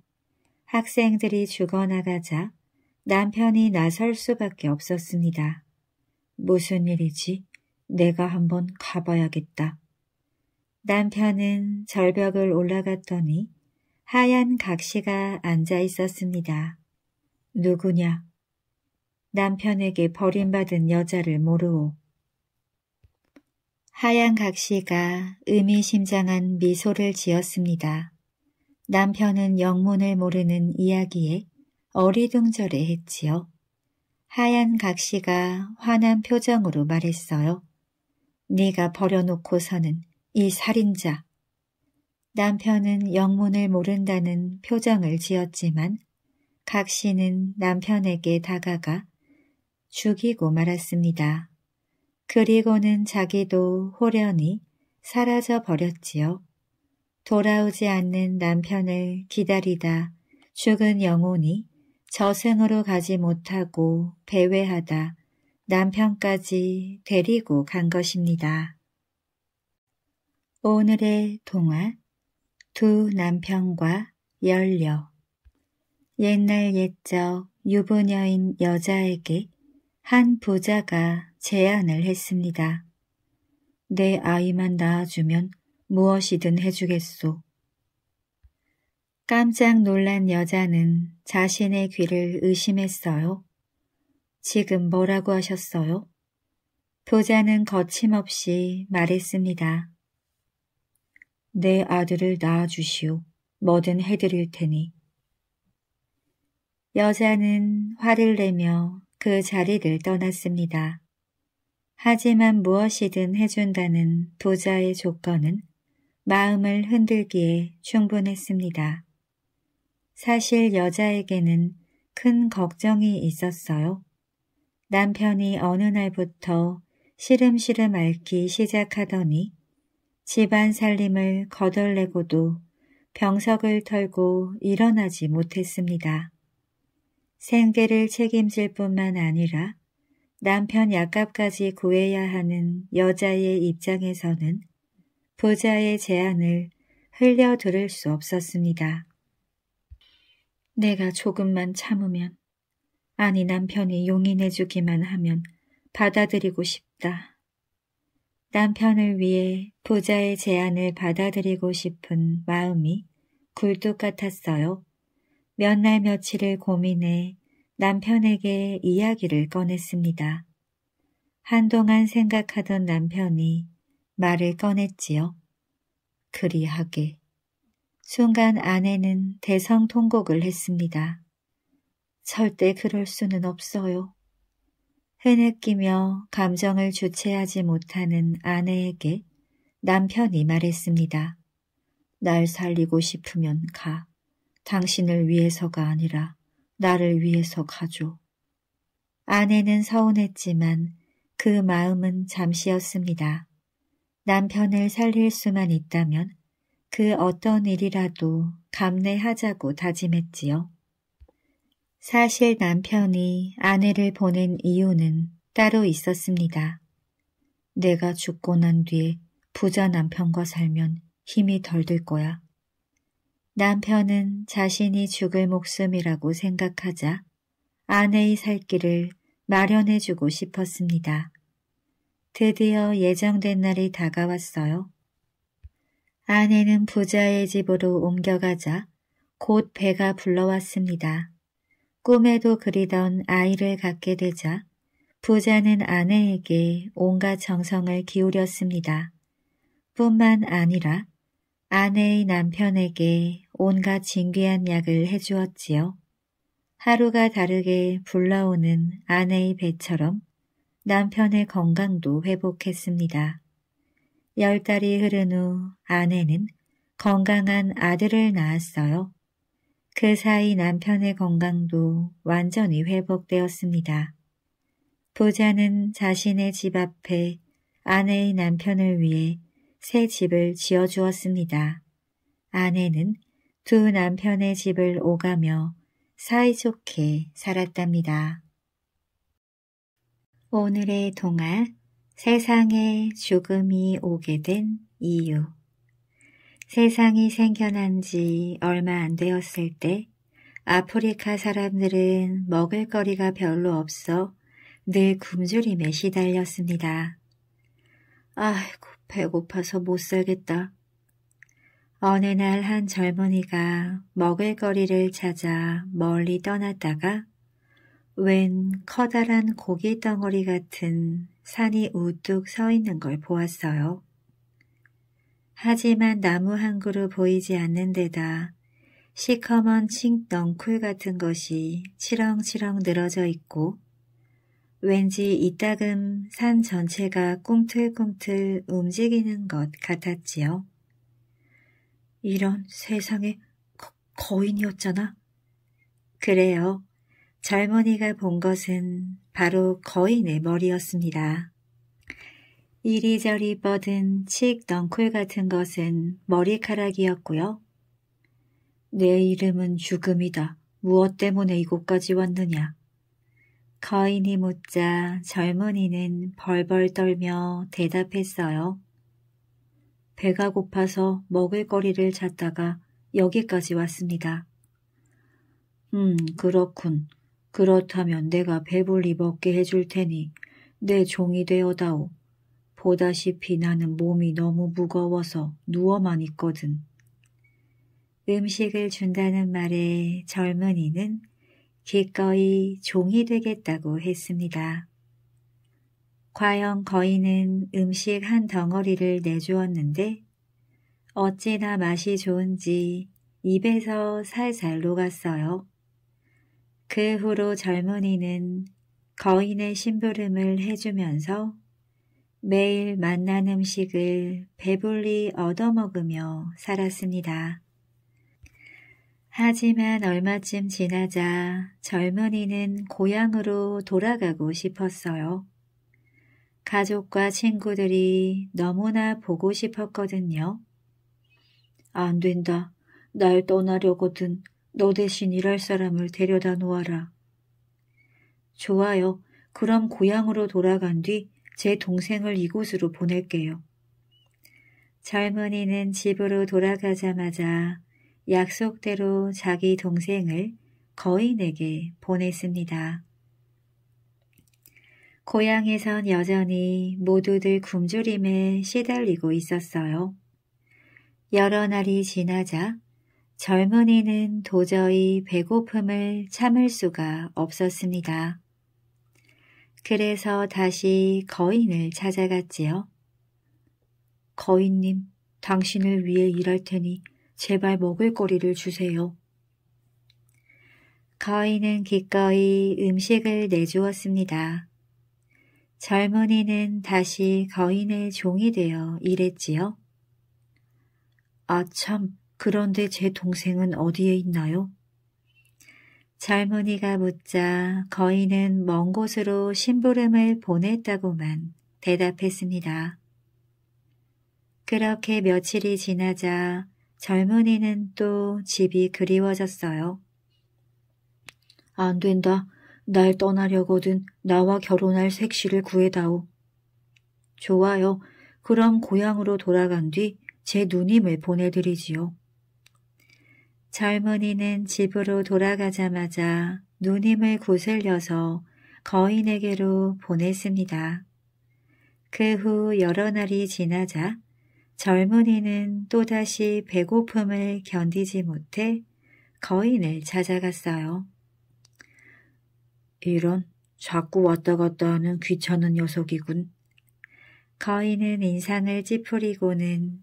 학생들이 죽어나가자 남편이 나설 수밖에 없었습니다. 무슨 일이지? 내가 한번 가봐야겠다. 남편은 절벽을 올라갔더니 하얀 각시가 앉아 있었습니다. 누구냐? 남편에게 버림받은 여자를 모르오. 하얀 각시가 의미심장한 미소를 지었습니다. 남편은 영문을 모르는 이야기에 어리둥절해 했지요. 하얀 각시가 화난 표정으로 말했어요. 네가 버려놓고서는 이 살인자. 남편은 영문을 모른다는 표정을 지었지만 각시는 남편에게 다가가 죽이고 말았습니다. 그리고는 자기도 홀연히 사라져 버렸지요. 돌아오지 않는 남편을 기다리다 죽은 영혼이 저승으로 가지 못하고 배회하다 남편까지 데리고 간 것입니다. 오늘의 동화 두 남편과 열려 옛날 옛적 유부녀인 여자에게 한 부자가 제안을 했습니다. 내 아이만 낳아주면 무엇이든 해주겠소. 깜짝 놀란 여자는 자신의 귀를 의심했어요. 지금 뭐라고 하셨어요? 부자는 거침없이 말했습니다. 내 아들을 낳아주시오. 뭐든 해드릴 테니. 여자는 화를 내며 그 자리를 떠났습니다. 하지만 무엇이든 해준다는 부자의 조건은 마음을 흔들기에 충분했습니다. 사실 여자에게는 큰 걱정이 있었어요. 남편이 어느 날부터 시름시름 앓기 시작하더니 집안 살림을 거덜내고도 병석을 털고 일어나지 못했습니다. 생계를 책임질 뿐만 아니라 남편 약값까지 구해야 하는 여자의 입장에서는 부자의 제안을 흘려들을 수 없었습니다. 내가 조금만 참으면 아니 남편이 용인해주기만 하면 받아들이고 싶다. 남편을 위해 부자의 제안을 받아들이고 싶은 마음이 굴뚝 같았어요. 몇 날 며칠을 고민해 남편에게 이야기를 꺼냈습니다. 한동안 생각하던 남편이 말을 꺼냈지요. 그리하게. 순간 아내는 대성통곡을 했습니다. 절대 그럴 수는 없어요. 흐느끼며 감정을 주체하지 못하는 아내에게 남편이 말했습니다. 날 살리고 싶으면 가. 당신을 위해서가 아니라 나를 위해서 가죠. 아내는 서운했지만 그 마음은 잠시였습니다. 남편을 살릴 수만 있다면 그 어떤 일이라도 감내하자고 다짐했지요. 사실 남편이 아내를 보낸 이유는 따로 있었습니다. 내가 죽고 난 뒤에 부자 남편과 살면 힘이 덜 들 거야. 남편은 자신이 죽을 목숨이라고 생각하자 아내의 살 길을 마련해주고 싶었습니다. 드디어 예정된 날이 다가왔어요. 아내는 부자의 집으로 옮겨가자 곧 배가 불러왔습니다. 꿈에도 그리던 아이를 갖게 되자 부자는 아내에게 온갖 정성을 기울였습니다. 뿐만 아니라 아내의 남편에게 온갖 진귀한 약을 해주었지요. 하루가 다르게 불러오는 아내의 배처럼 남편의 건강도 회복했습니다. 열 달이 흐른 후 아내는 건강한 아들을 낳았어요. 그 사이 남편의 건강도 완전히 회복되었습니다. 부자는 자신의 집 앞에 아내의 남편을 위해 새 집을 지어 주었습니다. 아내는 두 남편의 집을 오가며 사이좋게 살았답니다. 오늘의 동화 세상에 죽음이 오게 된 이유 세상이 생겨난 지 얼마 안 되었을 때 아프리카 사람들은 먹을거리가 별로 없어 늘 굶주림에 시달렸습니다. 아이고 배고파서 못 살겠다. 어느 날 한 젊은이가 먹을거리를 찾아 멀리 떠났다가 웬 커다란 고기 덩어리 같은 산이 우뚝 서 있는 걸 보았어요. 하지만 나무 한 그루 보이지 않는 데다 시커먼 칭덩쿨 같은 것이 치렁치렁 늘어져 있고 왠지 이따금 산 전체가 꿈틀꿈틀 움직이는 것 같았지요. 이런 세상에 거, 거인이었잖아. 그래요. 젊은이가 본 것은 바로 거인의 머리였습니다. 이리저리 뻗은 칡덩쿨 같은 것은 머리카락이었고요. 내 이름은 죽음이다. 무엇 때문에 이곳까지 왔느냐. 거인이 묻자 젊은이는 벌벌 떨며 대답했어요. 배가 고파서 먹을 거리를 찾다가 여기까지 왔습니다. 음, 그렇군. 그렇다면 내가 배불리 먹게 해줄 테니 내 종이 되어다오. 보다시피 나는 몸이 너무 무거워서 누워만 있거든. 음식을 준다는 말에 젊은이는 기꺼이 종이 되겠다고 했습니다. 과연 거인은 음식 한 덩어리를 내주었는데 어찌나 맛이 좋은지 입에서 살살 녹았어요. 그 후로 젊은이는 거인의 심부름을 해주면서 매일 만난 음식을 배불리 얻어먹으며 살았습니다. 하지만 얼마쯤 지나자 젊은이는 고향으로 돌아가고 싶었어요. 가족과 친구들이 너무나 보고 싶었거든요. 안 된다. 날 떠나려거든. 너 대신 일할 사람을 데려다 놓아라. 좋아요. 그럼 고향으로 돌아간 뒤 제 동생을 이곳으로 보낼게요. 젊은이는 집으로 돌아가자마자 약속대로 자기 동생을 거인에게 보냈습니다. 고향에선 여전히 모두들 굶주림에 시달리고 있었어요. 여러 날이 지나자 젊은이는 도저히 배고픔을 참을 수가 없었습니다. 그래서 다시 거인을 찾아갔지요. 거인님, 당신을 위해 일할 테니 제발 먹을 거리를 주세요. 거인은 기꺼이 음식을 내주었습니다. 젊은이는 다시 거인의 종이 되어 일했지요. 아 참, 그런데 제 동생은 어디에 있나요? 젊은이가 묻자 거인은 먼 곳으로 심부름을 보냈다고만 대답했습니다. 그렇게 며칠이 지나자 젊은이는 또 집이 그리워졌어요. 안 된다. 날 떠나려거든 나와 결혼할 색시를 구해다오. 좋아요. 그럼 고향으로 돌아간 뒤 제 누님을 보내드리지요. 젊은이는 집으로 돌아가자마자 누님을 구슬려서 거인에게로 보냈습니다. 그 후 여러 날이 지나자 젊은이는 또다시 배고픔을 견디지 못해 거인을 찾아갔어요. 이런 자꾸 왔다 갔다 하는 귀찮은 녀석이군. 거인은 인상을 찌푸리고는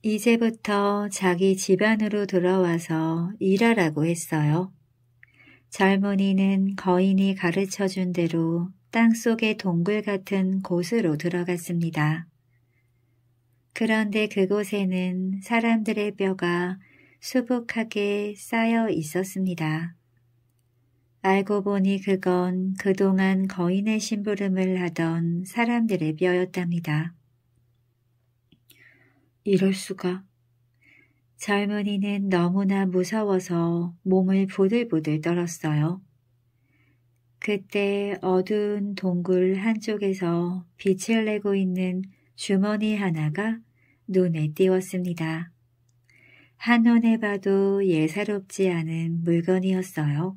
이제부터 자기 집안으로 들어와서 일하라고 했어요. 젊은이는 거인이 가르쳐준 대로 땅속의 동굴 같은 곳으로 들어갔습니다. 그런데 그곳에는 사람들의 뼈가 수북하게 쌓여 있었습니다. 알고 보니 그건 그동안 거인의 심부름을 하던 사람들의 뼈였답니다. 이럴 수가. 젊은이는 너무나 무서워서 몸을 보들보들 떨었어요. 그때 어두운 동굴 한쪽에서 빛을 내고 있는 주머니 하나가 눈에 띄었습니다. 한눈에 봐도 예사롭지 않은 물건이었어요.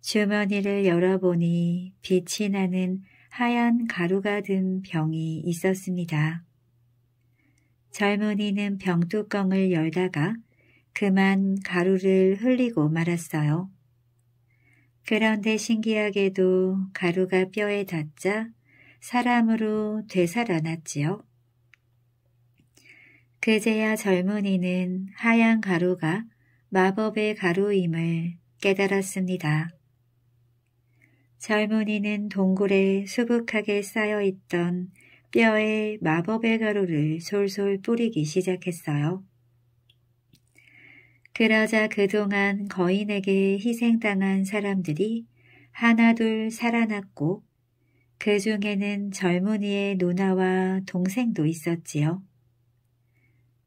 주머니를 열어보니 빛이 나는 하얀 가루가 든 병이 있었습니다. 젊은이는 병뚜껑을 열다가 그만 가루를 흘리고 말았어요. 그런데 신기하게도 가루가 뼈에 닿자 사람으로 되살아났지요. 그제야 젊은이는 하얀 가루가 마법의 가루임을 깨달았습니다. 젊은이는 동굴에 수북하게 쌓여있던 뼈에 마법의 가루를 솔솔 뿌리기 시작했어요. 그러자 그동안 거인에게 희생당한 사람들이 하나둘 살아났고 그 중에는 젊은이의 누나와 동생도 있었지요.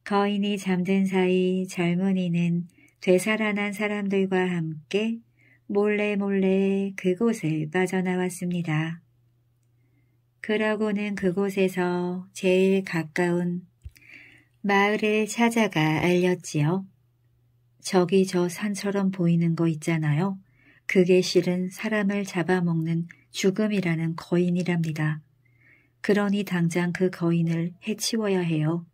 거인이 잠든 사이 젊은이는 되살아난 사람들과 함께 몰래 몰래 그곳을 빠져나왔습니다. 그러고는 그곳에서 제일 가까운 마을을 찾아가 알렸지요. 저기 저 산처럼 보이는 거 있잖아요. 그게 실은 사람을 잡아먹는 죽음이라는 거인이랍니다. 그러니 당장 그 거인을 해치워야 해요.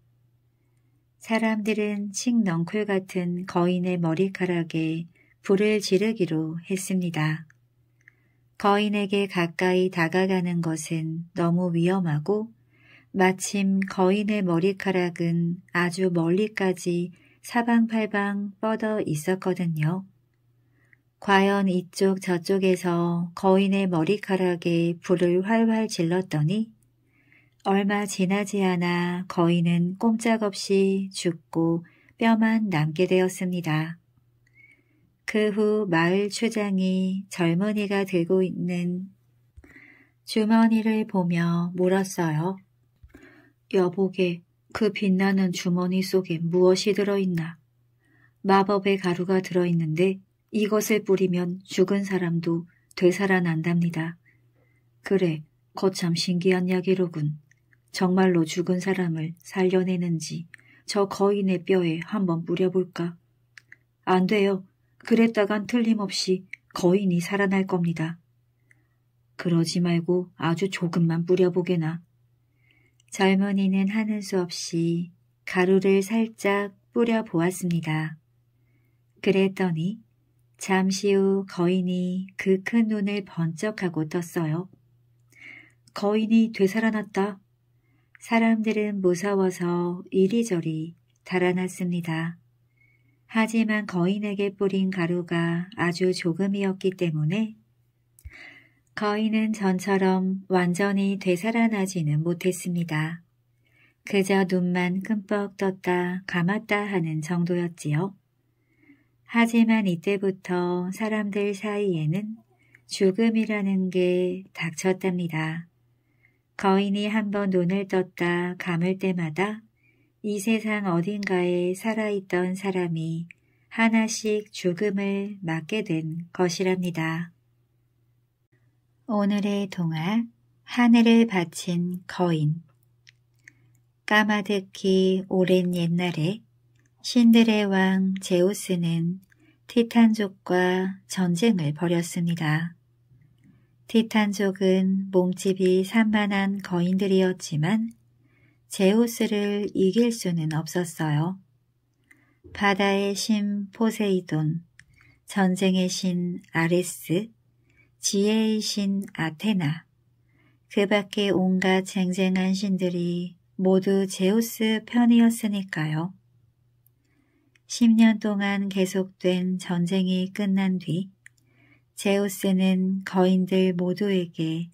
사람들은 식넝쿨 같은 거인의 머리카락에 불을 지르기로 했습니다. 거인에게 가까이 다가가는 것은 너무 위험하고 마침 거인의 머리카락은 아주 멀리까지 사방팔방 뻗어 있었거든요. 과연 이쪽 저쪽에서 거인의 머리카락에 불을 활활 질렀더니 얼마 지나지 않아 거인은 꼼짝없이 죽고 뼈만 남게 되었습니다. 그 후 마을 추장이 젊은이가 들고 있는 주머니를 보며 물었어요. 여보게, 그 빛나는 주머니 속에 무엇이 들어있나? 마법의 가루가 들어있는데 이것을 뿌리면 죽은 사람도 되살아난답니다. 그래, 거참 신기한 이야기로군. 정말로 죽은 사람을 살려내는지 저 거인의 뼈에 한번 뿌려볼까? 안 돼요. 그랬다간 틀림없이 거인이 살아날 겁니다. 그러지 말고 아주 조금만 뿌려보게나. 젊은이는 하는 수 없이 가루를 살짝 뿌려보았습니다. 그랬더니 잠시 후 거인이 그 큰 눈을 번쩍하고 떴어요. 거인이 되살아났다. 사람들은 무서워서 이리저리 달아났습니다. 하지만 거인에게 뿌린 가루가 아주 조금이었기 때문에 거인은 전처럼 완전히 되살아나지는 못했습니다. 그저 눈만 끔뻑 떴다 감았다 하는 정도였지요. 하지만 이때부터 사람들 사이에는 죽음이라는 게 닥쳤답니다. 거인이 한번 눈을 떴다 감을 때마다 이 세상 어딘가에 살아있던 사람이 하나씩 죽음을 맞게 된 것이랍니다. 오늘의 동화 하늘을 바친 거인 까마득히 오랜 옛날에 신들의 왕 제우스는 티탄족과 전쟁을 벌였습니다. 티탄족은 몸집이 산만한 거인들이었지만 제우스를 이길 수는 없었어요. 바다의 신 포세이돈, 전쟁의 신 아레스, 지혜의 신 아테나, 그밖의 온갖 쟁쟁한 신들이 모두 제우스 편이었으니까요. 10년 동안 계속된 전쟁이 끝난 뒤 제우스는 거인들 모두에게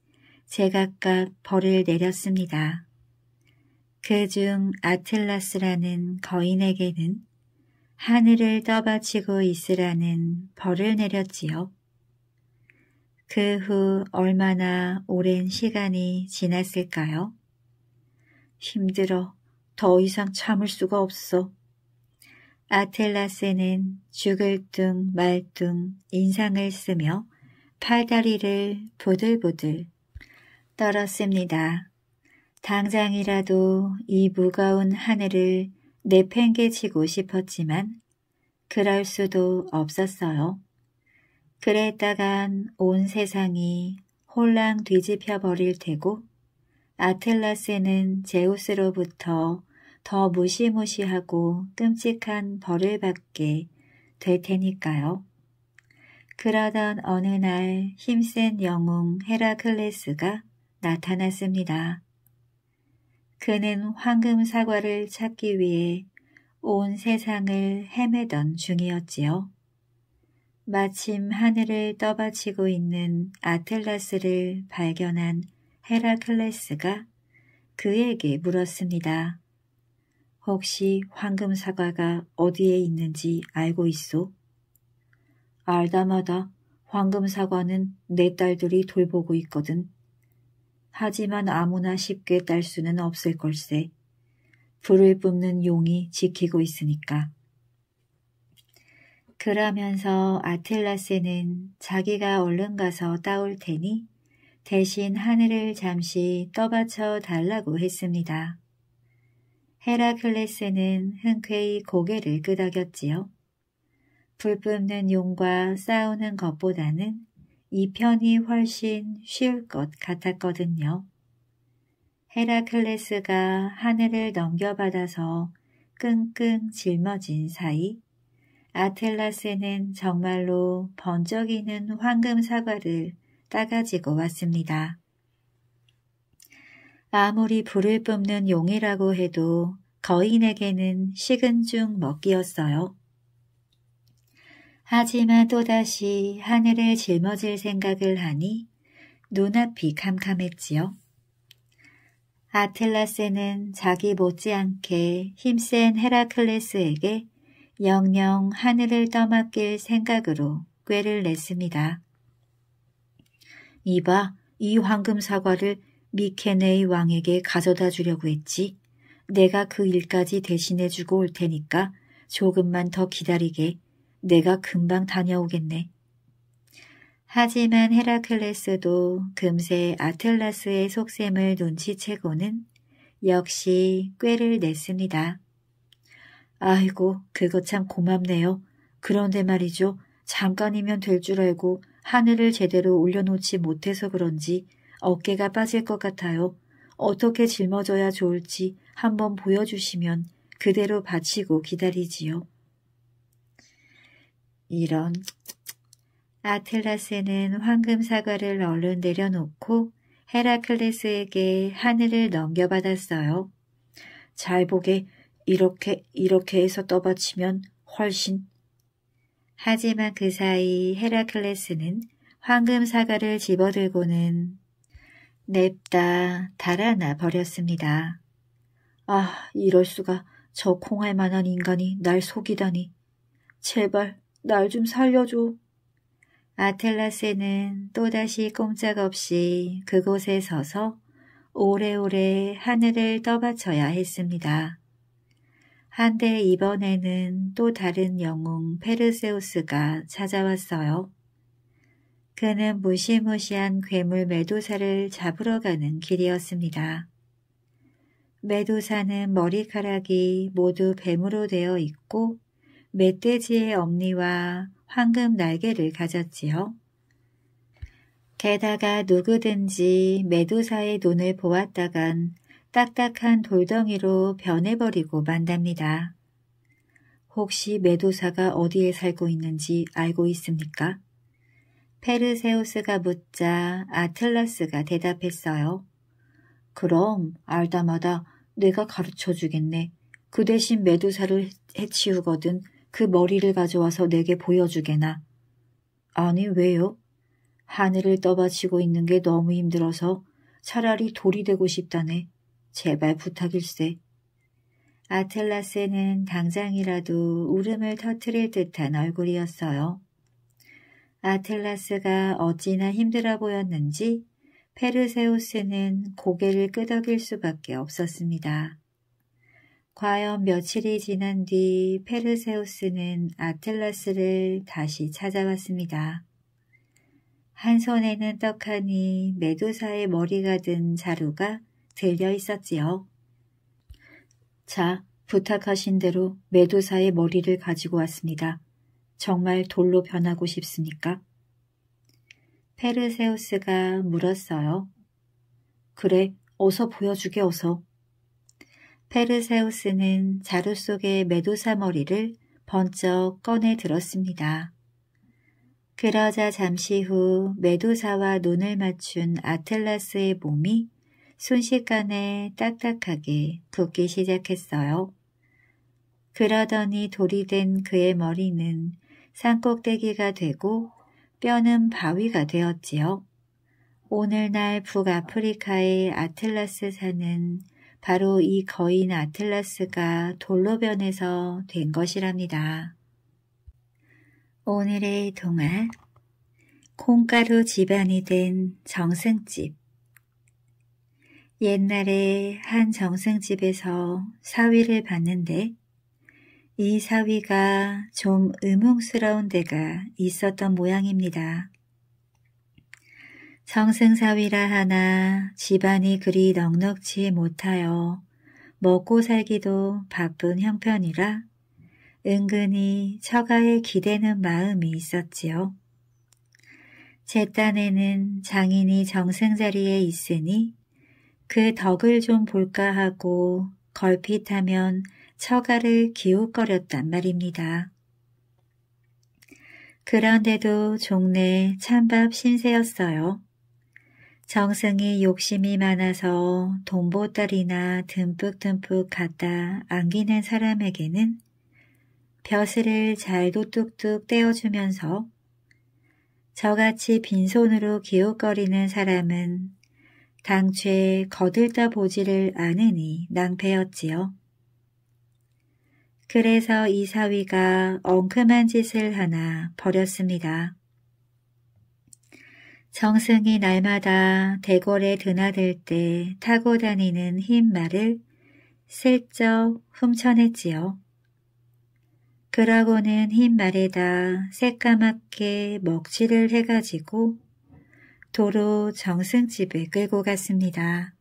제각각 벌을 내렸습니다. 그 중 아틀라스라는 거인에게는 하늘을 떠받치고 있으라는 벌을 내렸지요. 그 후 얼마나 오랜 시간이 지났을까요? 힘들어. 더 이상 참을 수가 없어. 아텔라스는 죽을 둥말둥 인상을 쓰며 팔다리를 보들보들 떨었습니다. 당장이라도 이 무거운 하늘을 내팽개치고 싶었지만 그럴 수도 없었어요. 그랬다간 온 세상이 홀랑 뒤집혀 버릴 테고 아틀라스는 제우스로부터 더 무시무시하고 끔찍한 벌을 받게 될 테니까요. 그러던 어느 날 힘센 영웅 헤라클레스가 나타났습니다. 그는 황금 사과를 찾기 위해 온 세상을 헤매던 중이었지요. 마침 하늘을 떠받치고 있는 아틀라스를 발견한 헤라클레스가 그에게 물었습니다. 혹시 황금사과가 어디에 있는지 알고 있소? 알다마다 황금사과는 내 딸들이 돌보고 있거든. 하지만 아무나 쉽게 딸 수는 없을 걸세. 불을 뿜는 용이 지키고 있으니까. 그러면서 아틀라스는 자기가 얼른 가서 따올 테니 대신 하늘을 잠시 떠받쳐 달라고 했습니다. 헤라클레스는 흔쾌히 고개를 끄덕였지요. 불뿜는 용과 싸우는 것보다는 이 편이 훨씬 쉬울 것 같았거든요. 헤라클레스가 하늘을 넘겨받아서 끙끙 짊어진 사이 아틀라스는 정말로 번쩍이는 황금 사과를 따가지고 왔습니다. 아무리 불을 뿜는 용이라고 해도 거인에게는 식은 죽 먹기였어요. 하지만 또다시 하늘을 짊어질 생각을 하니 눈앞이 캄캄했지요. 아틀라스는 자기 못지않게 힘센 헤라클레스에게 영영 하늘을 떠맡길 생각으로 꾀를 냈습니다. 이봐, 이 황금 사과를 미케네의 왕에게 가져다 주려고 했지. 내가 그 일까지 대신해 주고 올 테니까 조금만 더 기다리게. 내가 금방 다녀오겠네. 하지만 헤라클레스도 금세 아틀라스의 속셈을 눈치채고는 역시 꾀를 냈습니다. 아이고, 그거 참 고맙네요. 그런데 말이죠. 잠깐이면 될 줄 알고 하늘을 제대로 올려놓지 못해서 그런지 어깨가 빠질 것 같아요. 어떻게 짊어져야 좋을지 한번 보여주시면 그대로 바치고 기다리지요. 이런 아틀라스는 황금 사과를 얼른 내려놓고 헤라클레스에게 하늘을 넘겨받았어요. 잘 보게 이렇게 이렇게 해서 떠받치면 훨씬 하지만 그 사이 헤라클레스는 황금 사과를 집어들고는 냅다 달아나 버렸습니다. 아, 이럴 수가 저 콩할 만한 인간이 날 속이다니. 제발 날 좀 살려줘. 아텔라스는 또다시 꼼짝없이 그곳에 서서 오래오래 하늘을 떠받쳐야 했습니다. 한데 이번에는 또 다른 영웅 페르세우스가 찾아왔어요. 그는 무시무시한 괴물 메도사를 잡으러 가는 길이었습니다. 메도사는 머리카락이 모두 뱀으로 되어 있고 멧돼지의 엄니와 황금 날개를 가졌지요. 게다가 누구든지 메도사의 눈을 보았다간 딱딱한 돌덩이로 변해버리고 만답니다. 혹시 메도사가 어디에 살고 있는지 알고 있습니까? 페르세우스가 묻자 아틀라스가 대답했어요. 그럼 알다마다 내가 가르쳐 주겠네. 그 대신 메두사를 해치우거든 그 머리를 가져와서 내게 보여주게나. 아니 왜요? 하늘을 떠받치고 있는 게 너무 힘들어서 차라리 돌이 되고 싶다네. 제발 부탁일세. 아틀라스는 당장이라도 울음을 터트릴 듯한 얼굴이었어요. 아틀라스가 어찌나 힘들어 보였는지 페르세우스는 고개를 끄덕일 수밖에 없었습니다. 과연 며칠이 지난 뒤 페르세우스는 아틀라스를 다시 찾아왔습니다. 한 손에는 떡하니 메두사의 머리가 든 자루가 들려 있었지요. 자, 부탁하신 대로 메두사의 머리를 가지고 왔습니다. 정말 돌로 변하고 싶습니까? 페르세우스가 물었어요. 그래, 어서 보여주게 어서. 페르세우스는 자루 속의 메도사 머리를 번쩍 꺼내 들었습니다. 그러자 잠시 후메도사와 눈을 맞춘 아틀라스의 몸이 순식간에 딱딱하게 붓기 시작했어요. 그러더니 돌이 된 그의 머리는 산꼭대기가 되고 뼈는 바위가 되었지요. 오늘날 북아프리카의 아틀라스 산은 바로 이 거인 아틀라스가 돌로 변해서 된 것이랍니다. 오늘의 동화 콩가루 집안이 된 정승집 옛날에 한 정승집에서 사위를 봤는데 이 사위가 좀 의문스러운 데가 있었던 모양입니다. 성승사위라 하나 집안이 그리 넉넉지 못하여 먹고 살기도 바쁜 형편이라 은근히 처가에 기대는 마음이 있었지요. 제 딴에는 장인이 정승자리에 있으니 그 덕을 좀 볼까 하고 걸핏하면 처가를 기웃거렸단 말입니다. 그런데도 종래 찬밥 신세였어요. 정승이 욕심이 많아서 돈보따리나 듬뿍듬뿍 갖다 안기는 사람에게는 벼슬을 잘도 뚝뚝 떼어주면서 저같이 빈손으로 기웃거리는 사람은 당최 거들떠 보지를 않으니 낭패였지요. 그래서 이사위가 엉큼한 짓을 하나 버렸습니다. 정승이 날마다 대궐에 드나들 때 타고 다니는 흰 말을 슬쩍 훔쳐냈지요. 그러고는 흰 말에다 새까맣게 먹칠을 해가지고 도로 정승집에 끌고 갔습니다.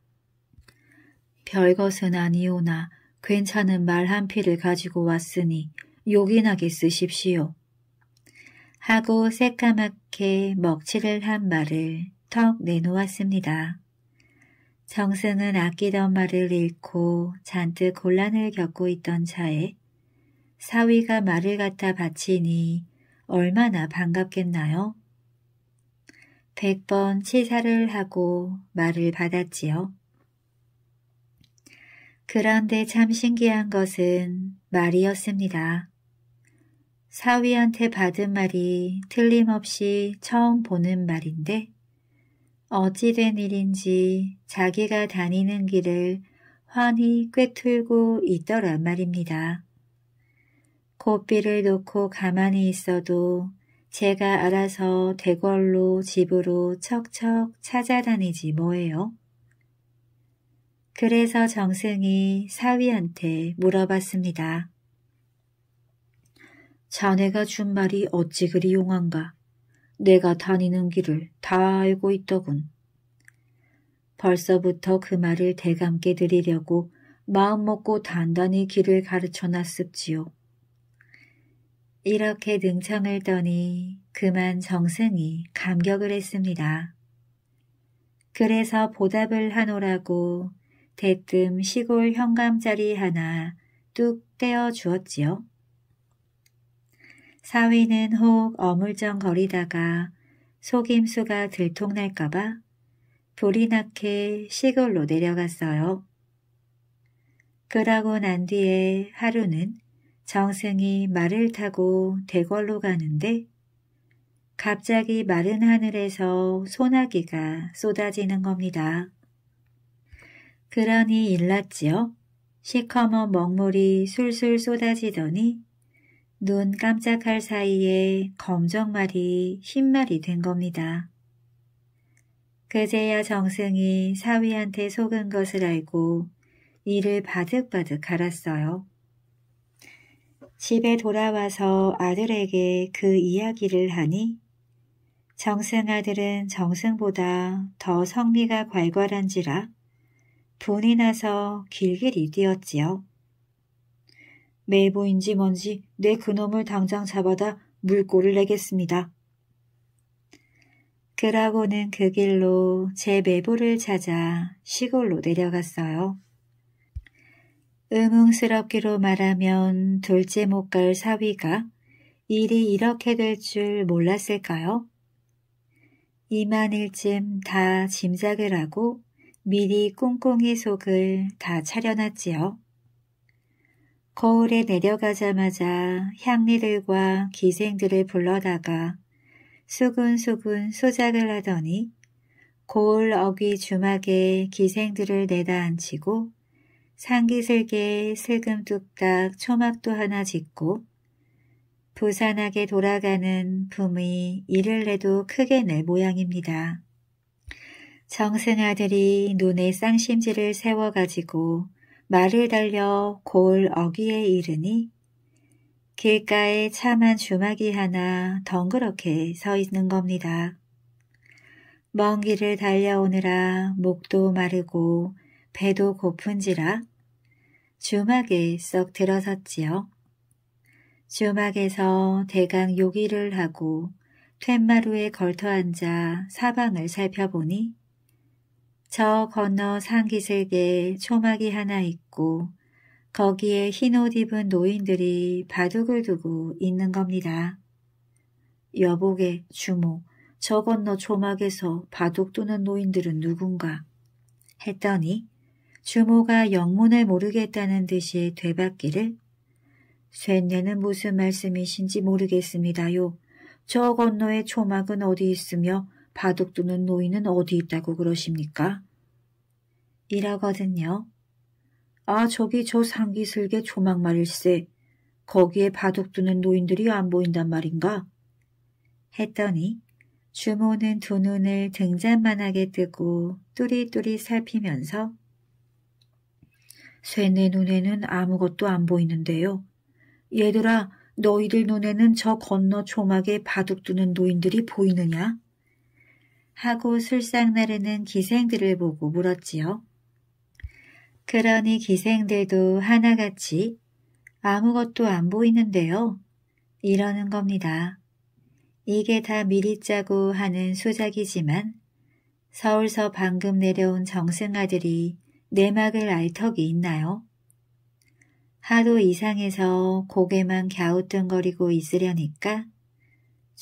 별것은 아니오나 괜찮은 말 한 필을 가지고 왔으니 요긴하게 쓰십시오. 하고 새까맣게 먹칠을 한 말을 턱 내놓았습니다. 정승은 아끼던 말을 잃고 잔뜩 곤란을 겪고 있던 차에 사위가 말을 갖다 바치니 얼마나 반갑겠나요? 백 번 치사를 하고 말을 받았지요. 그런데 참 신기한 것은 말이었습니다. 사위한테 받은 말이 틀림없이 처음 보는 말인데 어찌된 일인지 자기가 다니는 길을 환히 꿰뚫고 있더란 말입니다. 고삐를 놓고 가만히 있어도 제가 알아서 대궐로 집으로 척척 찾아다니지 뭐예요. 그래서 정승이 사위한테 물어봤습니다. 자네가 준 말이 어찌 그리 용한가? 내가 다니는 길을 다 알고 있더군. 벌써부터 그 말을 대감께 드리려고 마음먹고 단단히 길을 가르쳐놨습지요. 이렇게 능청을 떠니 그만 정승이 감격을 했습니다. 그래서 보답을 하노라고 대뜸 시골 현감자리 하나 뚝 떼어 주었지요. 사위는 혹 어물쩡거리다가 속임수가 들통날까봐 불이 나게 시골로 내려갔어요. 그러고 난 뒤에 하루는 정승이 말을 타고 대궐로 가는데 갑자기 마른 하늘에서 소나기가 쏟아지는 겁니다. 그러니 일났지요. 시커먼 먹물이 술술 쏟아지더니 눈 깜짝할 사이에 검정말이 흰말이 된 겁니다. 그제야 정승이 사위한테 속은 것을 알고 이를 바득바득 갈았어요. 집에 돌아와서 아들에게 그 이야기를 하니 정승 아들은 정승보다 더 성미가 괄괄한지라 돈이 나서 길길이 뛰었지요. 메보인지 뭔지 내 그놈을 당장 잡아다 물꼬를 내겠습니다. 그러고는 그 길로 제 매부를 찾아 시골로 내려갔어요. 응응스럽기로 말하면 둘째 못 갈 사위가 일이 이렇게 될 줄 몰랐을까요? 이만일쯤 다 짐작을 하고 미리 꽁꽁히 속을 다 차려놨지요. 거울에 내려가자마자 향리들과 기생들을 불러다가 수근수근 소작을 하더니 고을 어귀 주막에 기생들을 내다앉히고 상기슬개 슬금뚝딱 초막도 하나 짓고 부산하게 돌아가는 품이 이를 내도 크게 낼 모양입니다. 정승아들이 눈에 쌍심지를 세워가지고 말을 달려 골 어귀에 이르니 길가에 차만 주막이 하나 덩그렇게 서 있는 겁니다. 먼 길을 달려오느라 목도 마르고 배도 고픈지라 주막에 썩 들어섰지요. 주막에서 대강 요기를 하고 툇마루에 걸터앉아 사방을 살펴보니 저 건너 상기색에 초막이 하나 있고 거기에 흰 옷 입은 노인들이 바둑을 두고 있는 겁니다. 여보게 주모 저 건너 초막에서 바둑 두는 노인들은 누군가 했더니 주모가 영문을 모르겠다는 듯이 되받기를 쇠뇌는 무슨 말씀이신지 모르겠습니다요. 저 건너의 초막은 어디 있으며 바둑 두는 노인은 어디 있다고 그러십니까? 이라거든요. 아 저기 저 상기슬개 조막말일세 거기에 바둑 두는 노인들이 안 보인단 말인가? 했더니 주모는 두 눈을 등잔만하게 뜨고 뚜리뚜리 살피면서 쇠네 눈에는 아무것도 안 보이는데요. 얘들아 너희들 눈에는 저 건너 조막에 바둑 두는 노인들이 보이느냐? 하고 술상 나르는 기생들을 보고 물었지요. 그러니 기생들도 하나같이 아무것도 안 보이는데요. 이러는 겁니다. 이게 다 미리 짜고 하는 수작이지만 서울서 방금 내려온 정승아들이 내막을 알 턱이 있나요? 하도 이상해서 고개만 갸우뚱거리고 있으려니까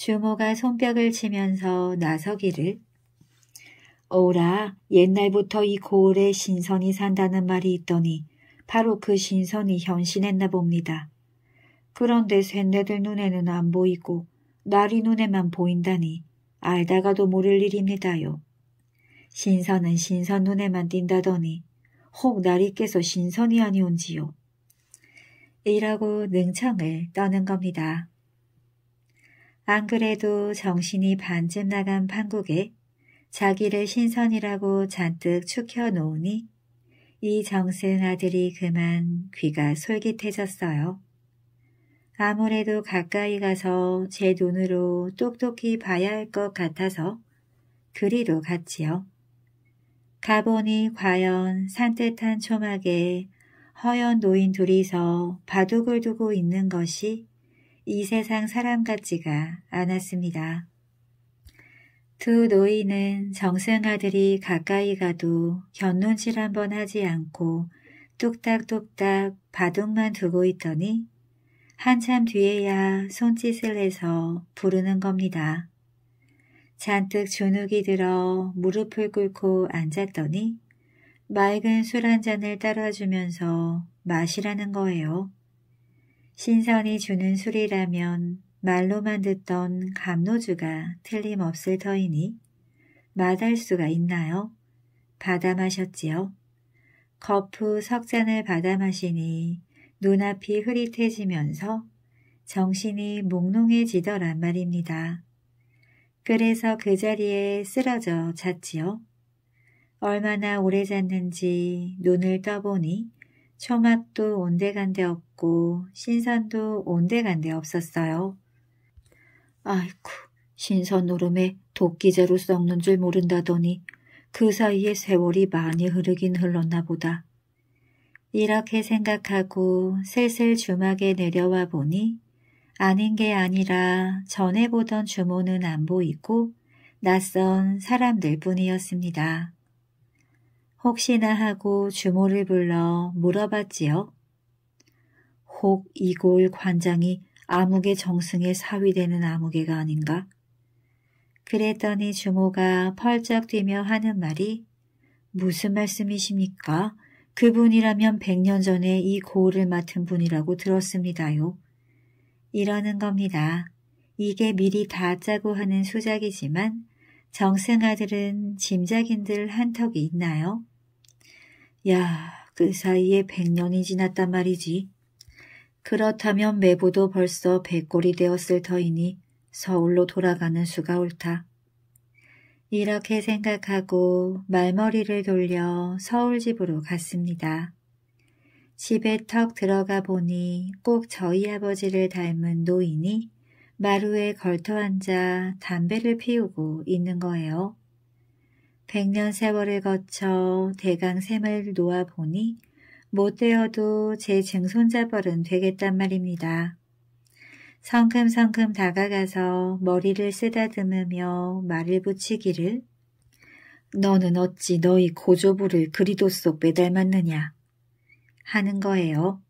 주모가 손뼉을 치면서 나서기를 오라 옛날부터 이 고을에 신선이 산다는 말이 있더니 바로 그 신선이 현신했나 봅니다. 그런데 샌네들 눈에는 안 보이고 나리 눈에만 보인다니 알다가도 모를 일입니다요. 신선은 신선 눈에만 띈다더니 혹 나리께서 신선이 아니온지요. 이라고 능청을 떠는 겁니다. 안 그래도 정신이 반쯤 나간 판국에 자기를 신선이라고 잔뜩 축혀놓으니 이 정승 아들이 그만 귀가 솔깃해졌어요. 아무래도 가까이 가서 제 눈으로 똑똑히 봐야 할 것 같아서 그리로 갔지요. 가보니 과연 산뜻한 초막에 허연 노인 둘이서 바둑을 두고 있는 것이 이 세상 사람 같지가 않았습니다. 두 노인은 정승아들이 가까이 가도 견눈질 한번 하지 않고 뚝딱뚝딱 바둑만 두고 있더니 한참 뒤에야 손짓을 해서 부르는 겁니다. 잔뜩 주눅이 들어 무릎을 꿇고 앉았더니 맑은 술 한 잔을 따라주면서 마시라는 거예요. 신선이 주는 술이라면 말로만 듣던 감노주가 틀림없을 터이니 마달수가 있나요? 받아 마셨지요. 거푸 석잔을 받아 마시니 눈앞이 흐릿해지면서 정신이 몽롱해지더란 말입니다. 그래서 그 자리에 쓰러져 잤지요. 얼마나 오래 잤는지 눈을 떠보니 초합도 온데간데 없고 신선도 온데간데 없었어요. 아이쿠 신선 노름에 도끼자로 썩는 줄 모른다더니 그 사이에 세월이 많이 흐르긴 흘렀나 보다. 이렇게 생각하고 슬슬 주막에 내려와 보니 아닌 게 아니라 전에 보던 주모는 안 보이고 낯선 사람들 뿐이었습니다. 혹시나 하고 주모를 불러 물어봤지요. 혹 이 골 관장이 암흑의 정승에 사위되는 암흑애가 아닌가? 그랬더니 주모가 펄쩍 뛰며 하는 말이 무슨 말씀이십니까? 그분이라면 100년 전에 이 고을을 맡은 분이라고 들었습니다요. 이러는 겁니다. 이게 미리 다 짜고 하는 수작이지만 정승아들은 짐작인들 한턱이 있나요? 야, 그 사이에 백년이 지났단 말이지. 그렇다면 매부도 벌써 백골이 되었을 터이니 서울로 돌아가는 수가 옳다. 이렇게 생각하고 말머리를 돌려 서울집으로 갔습니다. 집에 턱 들어가 보니 꼭 저희 아버지를 닮은 노인이 마루에 걸터앉아 담배를 피우고 있는 거예요. 백년 세월을 거쳐 대강 샘을 놓아보니 못 되어도 제 증손자 벌은 되겠단 말입니다. 성큼성큼 다가가서 머리를 쓰다듬으며 말을 붙이기를 너는 어찌 너희 고조부를 그리도 속 매달맞느냐 하는 거예요.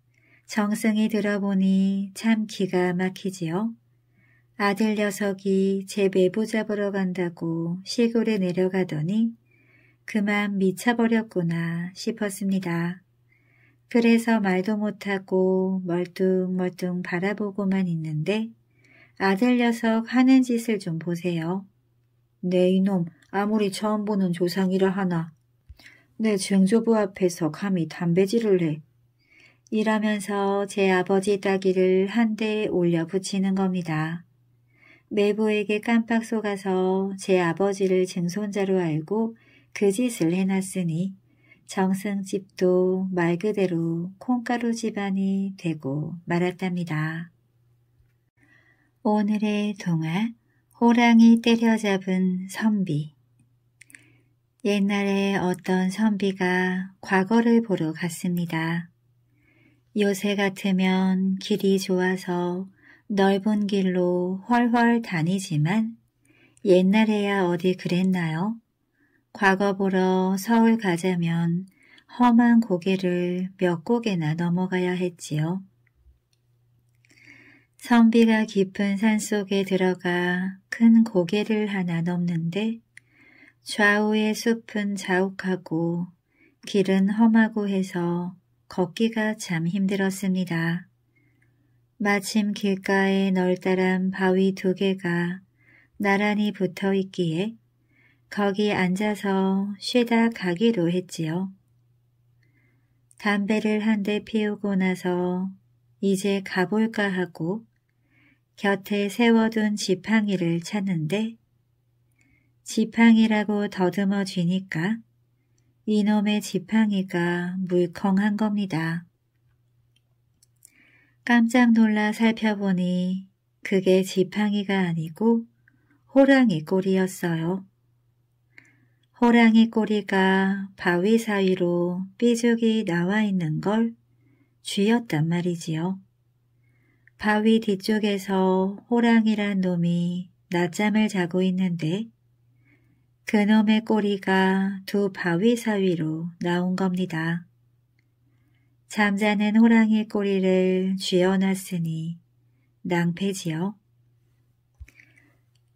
정승이 들어보니 참 기가 막히지요. 아들 녀석이 제 매부 잡으러 간다고 시골에 내려가더니 그만 미쳐버렸구나 싶었습니다. 그래서 말도 못하고 멀뚱멀뚱 바라보고만 있는데 아들 녀석 하는 짓을 좀 보세요. 네 이놈 아무리 처음 보는 조상이라 하나. 내 증조부 앞에서 감히 담배질을 해. 이러면서 제 아버지 따기를 한 대에 올려 붙이는 겁니다. 매보에게 깜빡 속아서 제 아버지를 증손자로 알고 그 짓을 해놨으니 정승집도 말 그대로 콩가루 집안이 되고 말았답니다. 오늘의 동화 호랑이 때려잡은 선비 옛날에 어떤 선비가 과거를 보러 갔습니다. 요새 같으면 길이 좋아서 넓은 길로 훨훨 다니지만 옛날에야 어디 그랬나요? 과거 보러 서울 가자면 험한 고개를 몇 고개나 넘어가야 했지요. 성비가 깊은 산속에 들어가 큰 고개를 하나 넘는데 좌우의 숲은 자욱하고 길은 험하고 해서 걷기가 참 힘들었습니다. 마침 길가에 널따란 바위 두 개가 나란히 붙어 있기에 거기 앉아서 쉬다 가기로 했지요. 담배를 한 대 피우고 나서 이제 가볼까 하고 곁에 세워둔 지팡이를 찾는데 지팡이라고 더듬어지니까 이놈의 지팡이가 물컹한 겁니다. 깜짝 놀라 살펴보니 그게 지팡이가 아니고 호랑이 꼬리였어요. 호랑이 꼬리가 바위 사이로 삐죽이 나와 있는 걸 쥐였단 말이지요. 바위 뒤쪽에서 호랑이란 놈이 낮잠을 자고 있는데 그놈의 꼬리가 두 바위 사이로 나온 겁니다. 잠자는 호랑이 꼬리를 쥐어놨으니 낭패지요.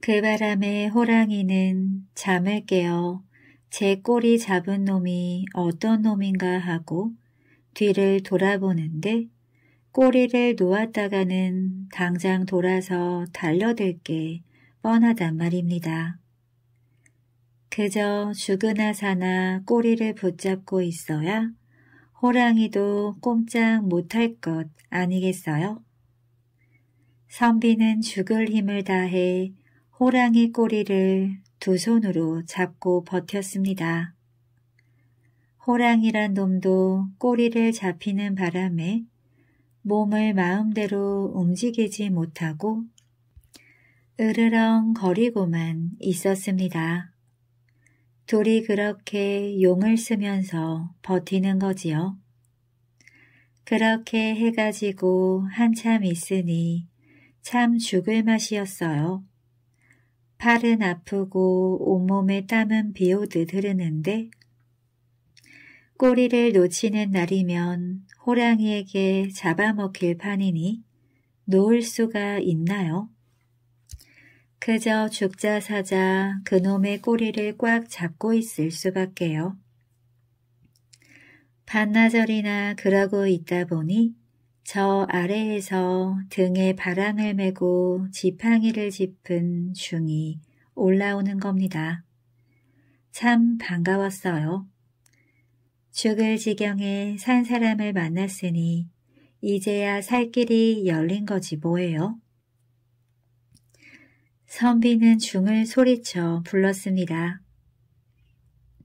그 바람에 호랑이는 잠을 깨어 제 꼬리 잡은 놈이 어떤 놈인가 하고 뒤를 돌아보는데 꼬리를 놓았다가는 당장 돌아서 달려들 게 뻔하단 말입니다. 그저 죽으나 사나 꼬리를 붙잡고 있어야 호랑이도 꼼짝 못할 것 아니겠어요? 선비는 죽을 힘을 다해 호랑이 꼬리를 두 손으로 잡고 버텼습니다. 호랑이란 놈도 꼬리를 잡히는 바람에 몸을 마음대로 움직이지 못하고 으르렁 거리고만 있었습니다. 둘이 그렇게 용을 쓰면서 버티는 거지요. 그렇게 해가지고 한참 있으니 참 죽을 맛이었어요. 팔은 아프고 온몸에 땀은 비오듯 흐르는데 꼬리를 놓치는 날이면 호랑이에게 잡아먹힐 판이니 놓을 수가 있나요? 그저 죽자 사자 그놈의 꼬리를 꽉 잡고 있을 수밖에요. 반나절이나 그러고 있다 보니 저 아래에서 등에 바람을 메고 지팡이를 짚은 중이 올라오는 겁니다. 참 반가웠어요. 죽을 지경에 산 사람을 만났으니 이제야 살 길이 열린 거지 뭐예요? 선비는 중을 소리쳐 불렀습니다.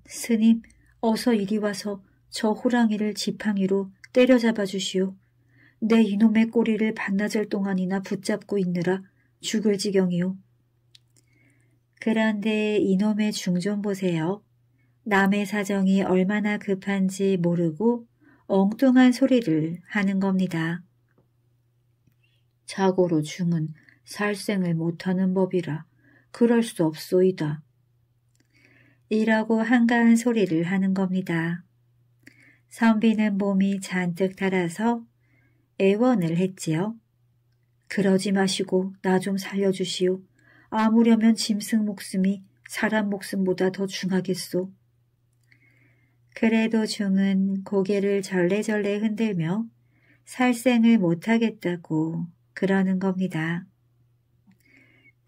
스님, 어서 이리 와서 저 호랑이를 지팡이로 때려잡아 주시오. 내 이놈의 꼬리를 반나절 동안이나 붙잡고 있느라 죽을 지경이오. 그런데 이놈의 중 좀 보세요. 남의 사정이 얼마나 급한지 모르고 엉뚱한 소리를 하는 겁니다. 자고로 중은 살생을 못하는 법이라 그럴 수 없소이다. 이라고 한가한 소리를 하는 겁니다. 선비는 몸이 잔뜩 달아서 애원을 했지요. 그러지 마시고 나 좀 살려주시오. 아무려면 짐승 목숨이 사람 목숨보다 더 중하겠소. 그래도 중은 고개를 절레절레 흔들며 살생을 못하겠다고 그러는 겁니다.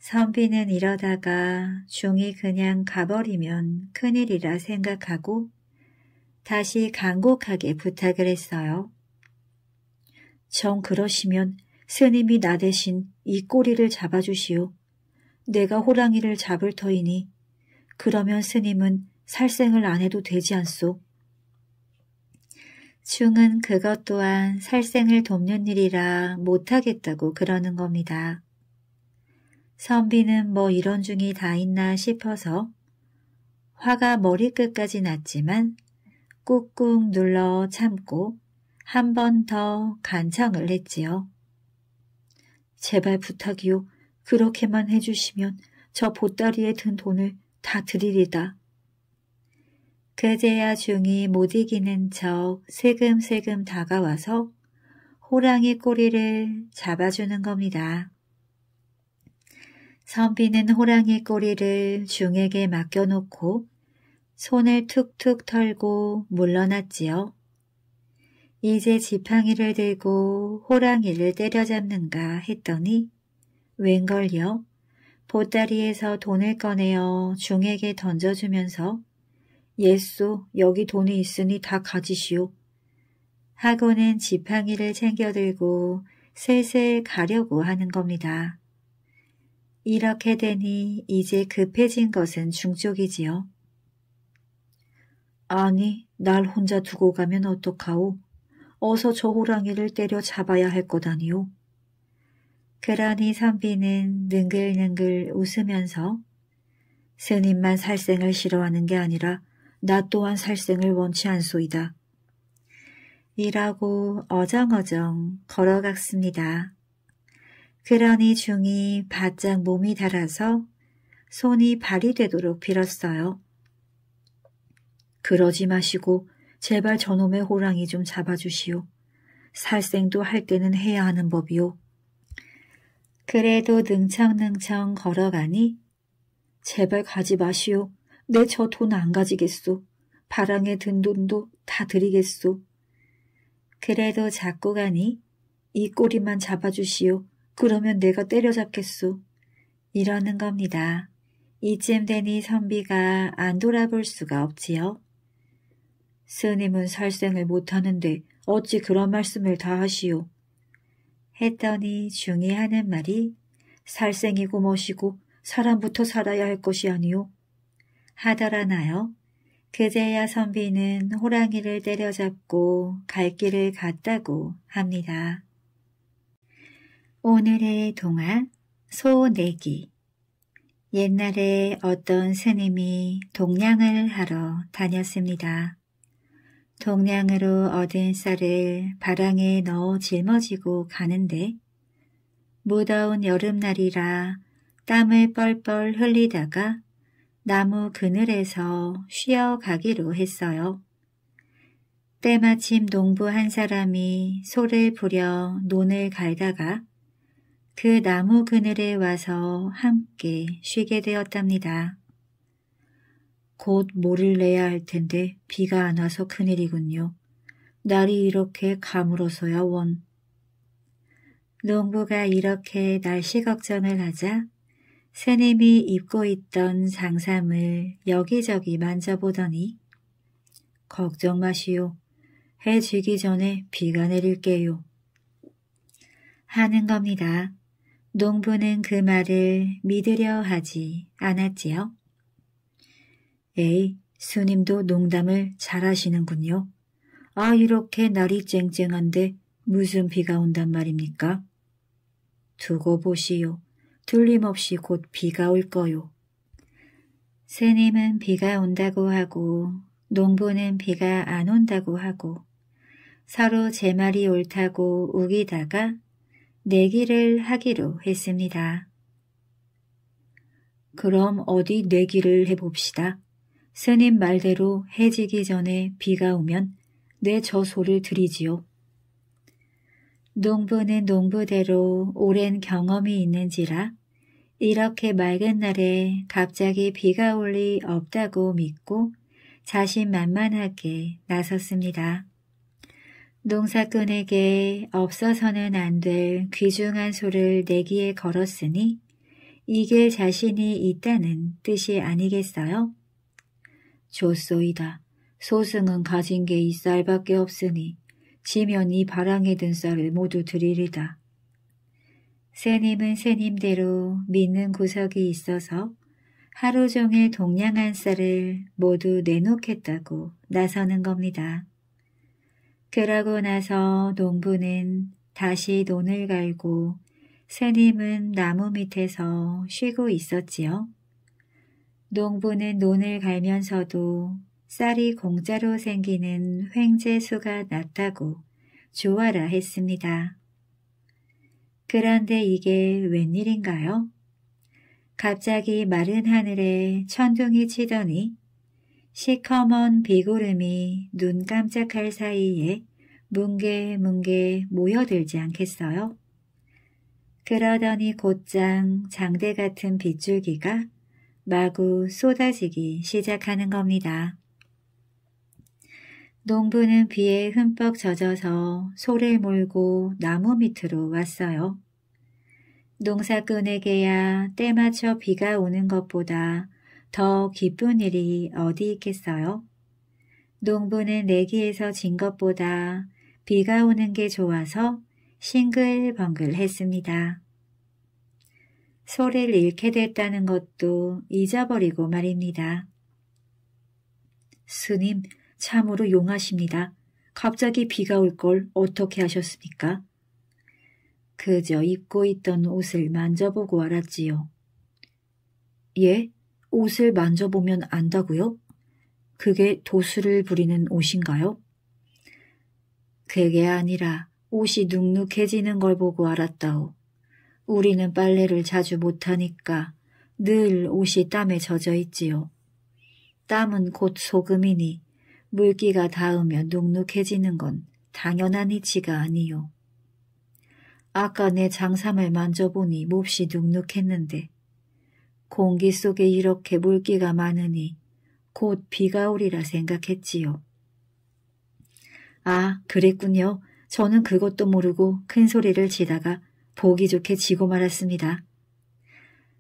선비는 이러다가 중이 그냥 가버리면 큰일이라 생각하고 다시 간곡하게 부탁을 했어요. 정 그러시면 스님이 나 대신 이 꼬리를 잡아주시오. 내가 호랑이를 잡을 터이니 그러면 스님은 살생을 안 해도 되지 않소. 중은 그것 또한 살생을 돕는 일이라 못하겠다고 그러는 겁니다. 선비는 뭐 이런 중이 다 있나 싶어서 화가 머리끝까지 났지만 꾹꾹 눌러 참고 한 번 더 간청을 했지요. 제발 부탁이요. 그렇게만 해주시면 저 보따리에 든 돈을 다 드리리다. 그제야 중이 못 이기는 척 세금세금 다가와서 호랑이 꼬리를 잡아주는 겁니다. 선비는 호랑이 꼬리를 중에게 맡겨놓고 손을 툭툭 털고 물러났지요. 이제 지팡이를 들고 호랑이를 때려잡는가 했더니 웬걸요? 보따리에서 돈을 꺼내어 중에게 던져주면서 예쏘 여기 돈이 있으니 다 가지시오. 하고는 지팡이를 챙겨들고 슬슬 가려고 하는 겁니다. 이렇게 되니 이제 급해진 것은 중쪽이지요. 아니, 날 혼자 두고 가면 어떡하오? 어서 저 호랑이를 때려 잡아야 할거다니요 그러니 선비는 능글능글 웃으면서 스님만 살생을 싫어하는 게 아니라 나 또한 살생을 원치 않소이다. 이라고 어정어정 걸어갔습니다. 그러니 중이 바짝 몸이 달아서 손이 발이 되도록 빌었어요. 그러지 마시고 제발 저놈의 호랑이 좀 잡아주시오. 살생도 할 때는 해야 하는 법이오. 그래도 능청능청 걸어가니 제발 가지 마시오. 내 저 돈 안 가지겠소. 바랑에 든 돈도 다 드리겠소. 그래도 자꾸 가니 이 꼬리만 잡아주시오. 그러면 내가 때려잡겠소. 이러는 겁니다. 이쯤 되니 선비가 안 돌아볼 수가 없지요. 스님은 살생을 못하는데 어찌 그런 말씀을 다 하시오. 했더니 중이 하는 말이 살생이고 멋시고 사람부터 살아야 할 것이 아니오. 하더라나요? 그제야 선비는 호랑이를 때려잡고 갈 길을 갔다고 합니다. 오늘의 동화 소내기 옛날에 어떤 스님이 동냥을 하러 다녔습니다. 동냥으로 얻은 쌀을 바랑에 넣어 짊어지고 가는데 무더운 여름날이라 땀을 뻘뻘 흘리다가 나무 그늘에서 쉬어가기로 했어요. 때마침 농부 한 사람이 소를 부려 논을 갈다가 그 나무 그늘에 와서 함께 쉬게 되었답니다. 곧 모를 내야 할 텐데 비가 안 와서 큰일이군요. 날이 이렇게 가물어서야 원. 농부가 이렇게 날씨 걱정을 하자 새님이 입고 있던 장삼을 여기저기 만져보더니 걱정 마시오. 해 지기 전에 비가 내릴게요. 하는 겁니다. 농부는 그 말을 믿으려 하지 않았지요. 에이, 스님도 농담을 잘하시는군요. 아, 이렇게 날이 쨍쨍한데 무슨 비가 온단 말입니까? 두고 보시오. 틀림없이 곧 비가 올 거요. 스님은 비가 온다고 하고 농부는 비가 안 온다고 하고 서로 제 말이 옳다고 우기다가 내기를 하기로 했습니다. 그럼 어디 내기를 해봅시다. 스님 말대로 해지기 전에 비가 오면 내 저소를 드리지요. 농부는 농부대로 오랜 경험이 있는지라 이렇게 맑은 날에 갑자기 비가 올 리 없다고 믿고 자신만만하게 나섰습니다. 농사꾼에게 없어서는 안 될 귀중한 소를 내기에 걸었으니 이게 자신이 있다는 뜻이 아니겠어요? 좋소이다. 소승은 가진 게 이 쌀밖에 없으니 지면 이 바랑에 든 쌀을 모두 드리리다. 새님은 새님대로 믿는 구석이 있어서 하루 종일 동냥한 쌀을 모두 내놓겠다고 나서는 겁니다. 그러고 나서 농부는 다시 논을 갈고 새님은 나무 밑에서 쉬고 있었지요. 농부는 논을 갈면서도 쌀이 공짜로 생기는 횡재수가 낮다고 좋아라 했습니다. 그런데 이게 웬일인가요? 갑자기 마른 하늘에 천둥이 치더니 시커먼 비구름이 눈 깜짝할 사이에 뭉게뭉게 모여들지 않겠어요? 그러더니 곧장 장대 같은 빗줄기가 마구 쏟아지기 시작하는 겁니다. 농부는 비에 흠뻑 젖어서 소를 몰고 나무 밑으로 왔어요. 농사꾼에게야 때맞춰 비가 오는 것보다 더 기쁜 일이 어디 있겠어요? 농부는 내기에서 진 것보다 비가 오는 게 좋아서 싱글벙글 했습니다. 소를 리 잃게 됐다는 것도 잊어버리고 말입니다. 스님, 참으로 용하십니다. 갑자기 비가 올 걸 어떻게 하셨습니까? 그저 입고 있던 옷을 만져보고 알았지요. 예? 옷을 만져보면 안다고요? 그게 도수를 부리는 옷인가요? 그게 아니라 옷이 눅눅해지는 걸 보고 알았다오. 우리는 빨래를 자주 못하니까 늘 옷이 땀에 젖어 있지요. 땀은 곧 소금이니 물기가 닿으면 눅눅해지는 건 당연한 이치가 아니요. 아까 내 장삼을 만져보니 몹시 눅눅했는데 공기 속에 이렇게 물기가 많으니 곧 비가 오리라 생각했지요. 아, 그랬군요. 저는 그것도 모르고 큰 소리를 지다가 보기 좋게 지고 말았습니다.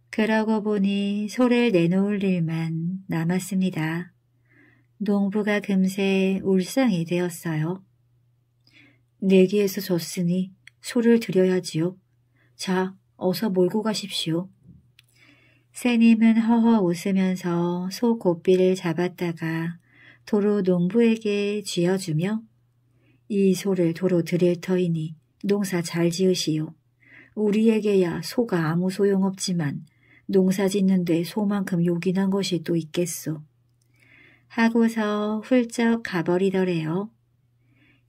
그러고 보니 소를 내놓을 일만 남았습니다. 농부가 금세 울상이 되었어요. 내기에서 졌으니 소를 드려야지요. 자, 어서 몰고 가십시오. 새님은 허허 웃으면서 소 고삐를 잡았다가 도로 농부에게 쥐어주며 이 소를 도로 드릴 터이니 농사 잘 지으시오. 우리에게야 소가 아무 소용없지만 농사 짓는데 소만큼 요긴한 것이 또 있겠소. 하고서 훌쩍 가버리더래요.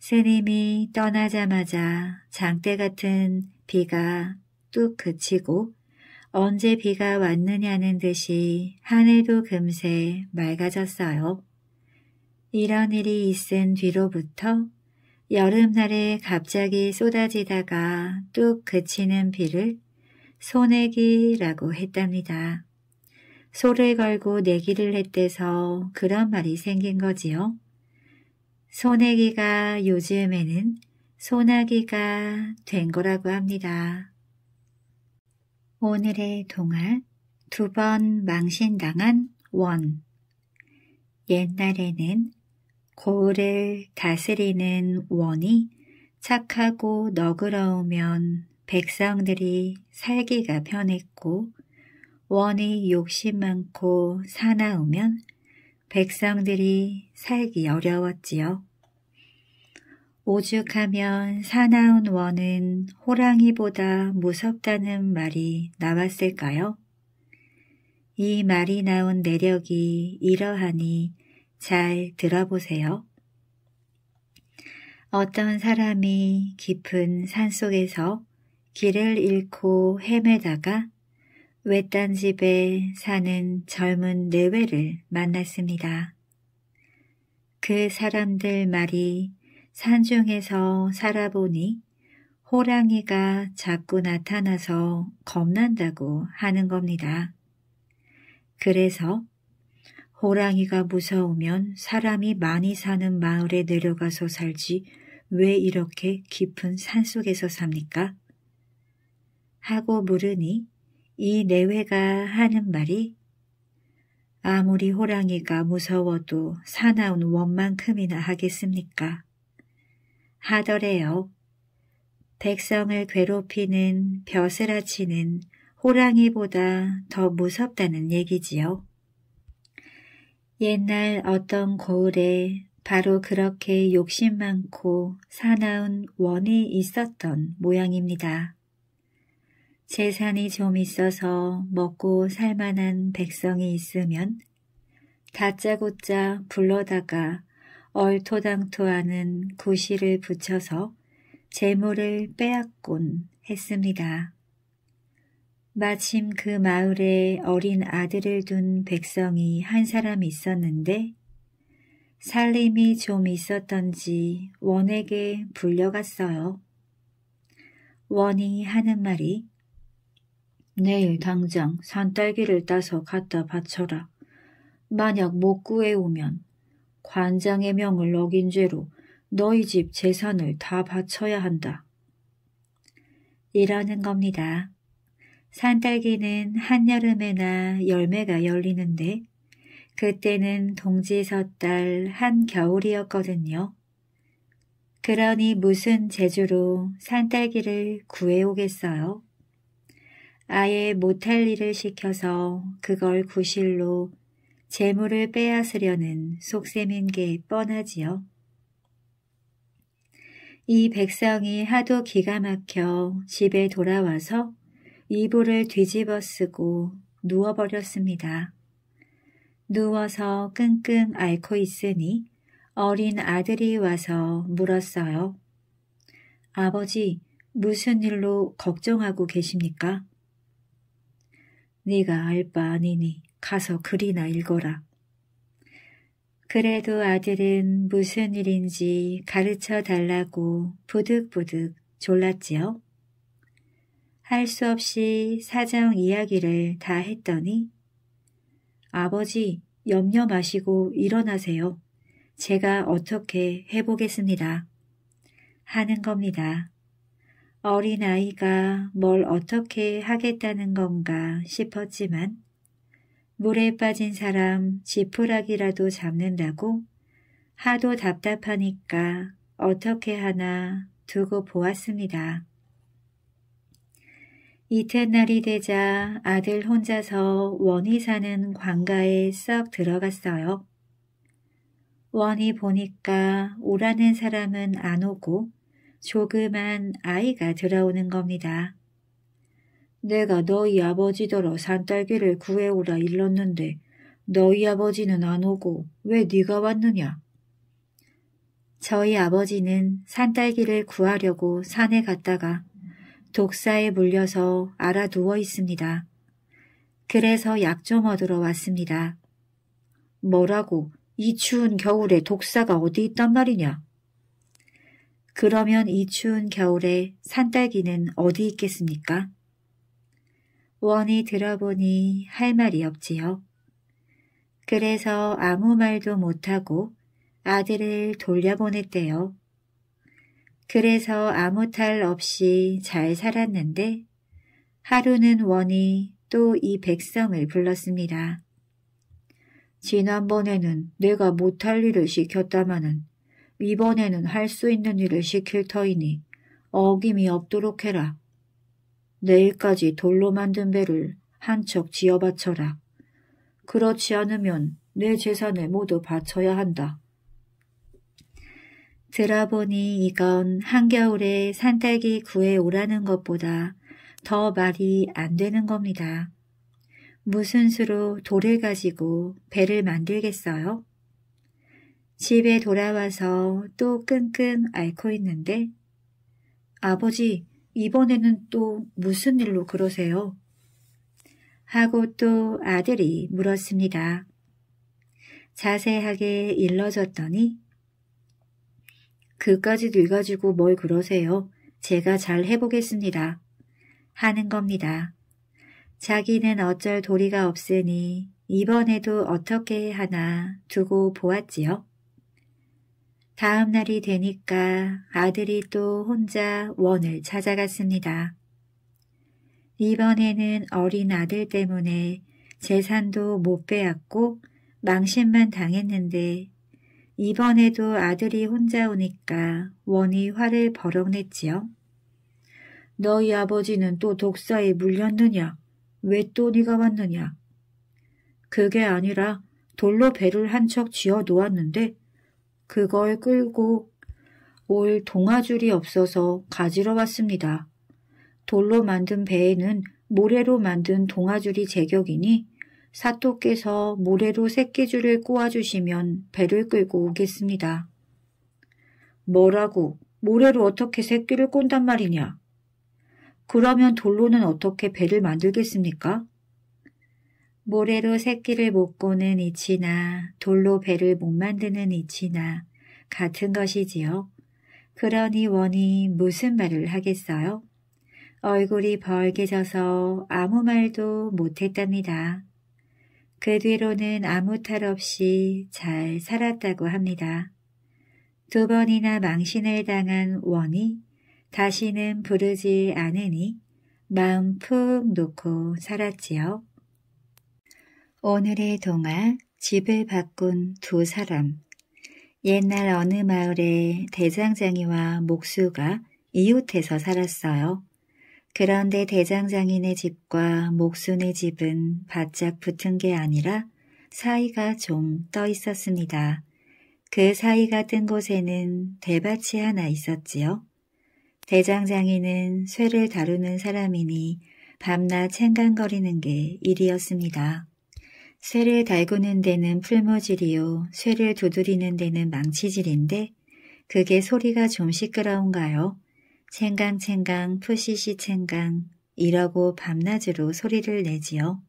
스님이 떠나자마자 장대 같은 비가 뚝 그치고 언제 비가 왔느냐는 듯이 하늘도 금세 맑아졌어요. 이런 일이 있은 뒤로부터 여름날에 갑자기 쏟아지다가 뚝 그치는 비를 소내기라고 했답니다. 소를 걸고 내기를 했대서 그런 말이 생긴 거지요. 소내기가 요즘에는 소나기가 된 거라고 합니다. 오늘의 동화 두 번 망신당한 원 옛날에는 고을을 다스리는 원이 착하고 너그러우면 백성들이 살기가 편했고 원이 욕심 많고 사나우면 백성들이 살기 어려웠지요. 오죽하면 사나운 원은 호랑이보다 무섭다는 말이 나왔을까요? 이 말이 나온 내력이 이러하니 잘 들어보세요. 어떤 사람이 깊은 산속에서 길을 잃고 헤매다가 외딴 집에 사는 젊은 내외를 만났습니다. 그 사람들 말이 산중에서 살아보니 호랑이가 자꾸 나타나서 겁난다고 하는 겁니다. 그래서 호랑이가 무서우면 사람이 많이 사는 마을에 내려가서 살지 왜 이렇게 깊은 산속에서 삽니까? 하고 물으니 이 내외가 하는 말이 아무리 호랑이가 무서워도 사나운 원만큼이나 하겠습니까? 하더래요. 백성을 괴롭히는 벼슬아치는 호랑이보다 더 무섭다는 얘기지요. 옛날 어떤 거울에 바로 그렇게 욕심 많고 사나운 원이 있었던 모양입니다. 재산이 좀 있어서 먹고 살만한 백성이 있으면 다짜고짜 불러다가 얼토당토하는 구실을 붙여서 재물을 빼앗곤 했습니다. 마침 그 마을에 어린 아들을 둔 백성이 한 사람 이 있었는데 살림이 좀 있었던지 원에게 불려갔어요. 원이 하는 말이 내일 당장 산딸기를 따서 갖다 바쳐라. 만약 못 구해오면 관장의 명을 어긴 죄로 너희 집 재산을 다 바쳐야 한다. 이러는 겁니다. 산딸기는 한여름에나 열매가 열리는데 그때는 동지에서딸 한겨울이었거든요. 그러니 무슨 재주로 산딸기를 구해오겠어요? 아예 모텔 일을 시켜서 그걸 구실로 재물을 빼앗으려는 속셈인 게 뻔하지요. 이 백성이 하도 기가 막혀 집에 돌아와서 이불을 뒤집어 쓰고 누워버렸습니다. 누워서 끙끙 앓고 있으니 어린 아들이 와서 물었어요. 아버지, 무슨 일로 걱정하고 계십니까? 네가 알 바 아니니 가서 글이나 읽어라. 그래도 아들은 무슨 일인지 가르쳐 달라고 부득부득 졸랐지요. 할 수 없이 사정 이야기를 다 했더니 아버지 염려 마시고 일어나세요. 제가 어떻게 해보겠습니다. 하는 겁니다. 어린아이가 뭘 어떻게 하겠다는 건가 싶었지만 물에 빠진 사람 지푸라기라도 잡는다고 하도 답답하니까 어떻게 하나 두고 보았습니다. 이튿날이 되자 아들 혼자서 원이 사는 관가에 썩 들어갔어요. 원이 보니까 오라는 사람은 안 오고 조그만 아이가 들어오는 겁니다. 내가 너희 아버지더러 산딸기를 구해오라 일렀는데 너희 아버지는 안 오고 왜 네가 왔느냐? 저희 아버지는 산딸기를 구하려고 산에 갔다가 독사에 물려서 알아 누워 있습니다. 그래서 약 좀 얻으러 왔습니다. 뭐라고 이 추운 겨울에 독사가 어디 있단 말이냐? 그러면 이 추운 겨울에 산딸기는 어디 있겠습니까? 원이 들어보니 할 말이 없지요. 그래서 아무 말도 못하고 아들을 돌려보냈대요. 그래서 아무 탈 없이 잘 살았는데 하루는 원이 또 이 백성을 불렀습니다. 지난번에는 내가 못할 일을 시켰다마는 이번에는 할 수 있는 일을 시킬 터이니 어김이 없도록 해라. 내일까지 돌로 만든 배를 한 척 지어 바쳐라. 그렇지 않으면 내 재산을 모두 바쳐야 한다. 들어보니 이건 한겨울에 산딸기 구해 오라는 것보다 더 말이 안 되는 겁니다. 무슨 수로 돌을 가지고 배를 만들겠어요? 집에 돌아와서 또 끙끙 앓고 있는데 아버지, 이번에는 또 무슨 일로 그러세요? 하고 또 아들이 물었습니다. 자세하게 일러졌더니 그까지 늙어지고 뭘 그러세요? 제가 잘 해보겠습니다. 하는 겁니다. 자기는 어쩔 도리가 없으니 이번에도 어떻게 하나 두고 보았지요. 다음 날이 되니까 아들이 또 혼자 원을 찾아갔습니다. 이번에는 어린 아들 때문에 재산도 못 빼앗고 망신만 당했는데 이번에도 아들이 혼자 오니까 원이 화를 버럭 냈지요. 너희 아버지는 또 독사에 물렸느냐? 왜 또 네가 왔느냐? 그게 아니라 돌로 배를 한 척 쥐어 놓았는데 그걸 끌고 올 동아줄이 없어서 가지러 왔습니다. 돌로 만든 배에는 모래로 만든 동아줄이 제격이니 사또께서 모래로 새끼줄을 꼬아주시면 배를 끌고 오겠습니다. 뭐라고 모래로 어떻게 새끼를 꼰단 말이냐? 그러면 돌로는 어떻게 배를 만들겠습니까? 모래로 새끼를 못고는 이치나 돌로 배를 못 만드는 이치나 같은 것이지요. 그러니 원이 무슨 말을 하겠어요? 얼굴이 벌개져서 아무 말도 못했답니다. 그 뒤로는 아무 탈 없이 잘 살았다고 합니다. 두 번이나 망신을 당한 원이 다시는 부르지 않으니 마음 푹 놓고 살았지요. 오늘의 동화 집을 바꾼 두 사람 옛날 어느 마을에 대장장이와 목수가 이웃해서 살았어요. 그런데 대장장이네 집과 목수네 집은 바짝 붙은 게 아니라 사이가 좀 떠 있었습니다. 그 사이가 뜬 곳에는 대밭이 하나 있었지요. 대장장이는 쇠를 다루는 사람이니 밤낮 챙간거리는 게 일이었습니다. 쇠를 달구는 데는 풀무질이요 쇠를 두드리는 데는 망치질인데 그게 소리가 좀 시끄러운가요? 챙강챙강 푸시시 챙강 이라고 밤낮으로 소리를 내지요.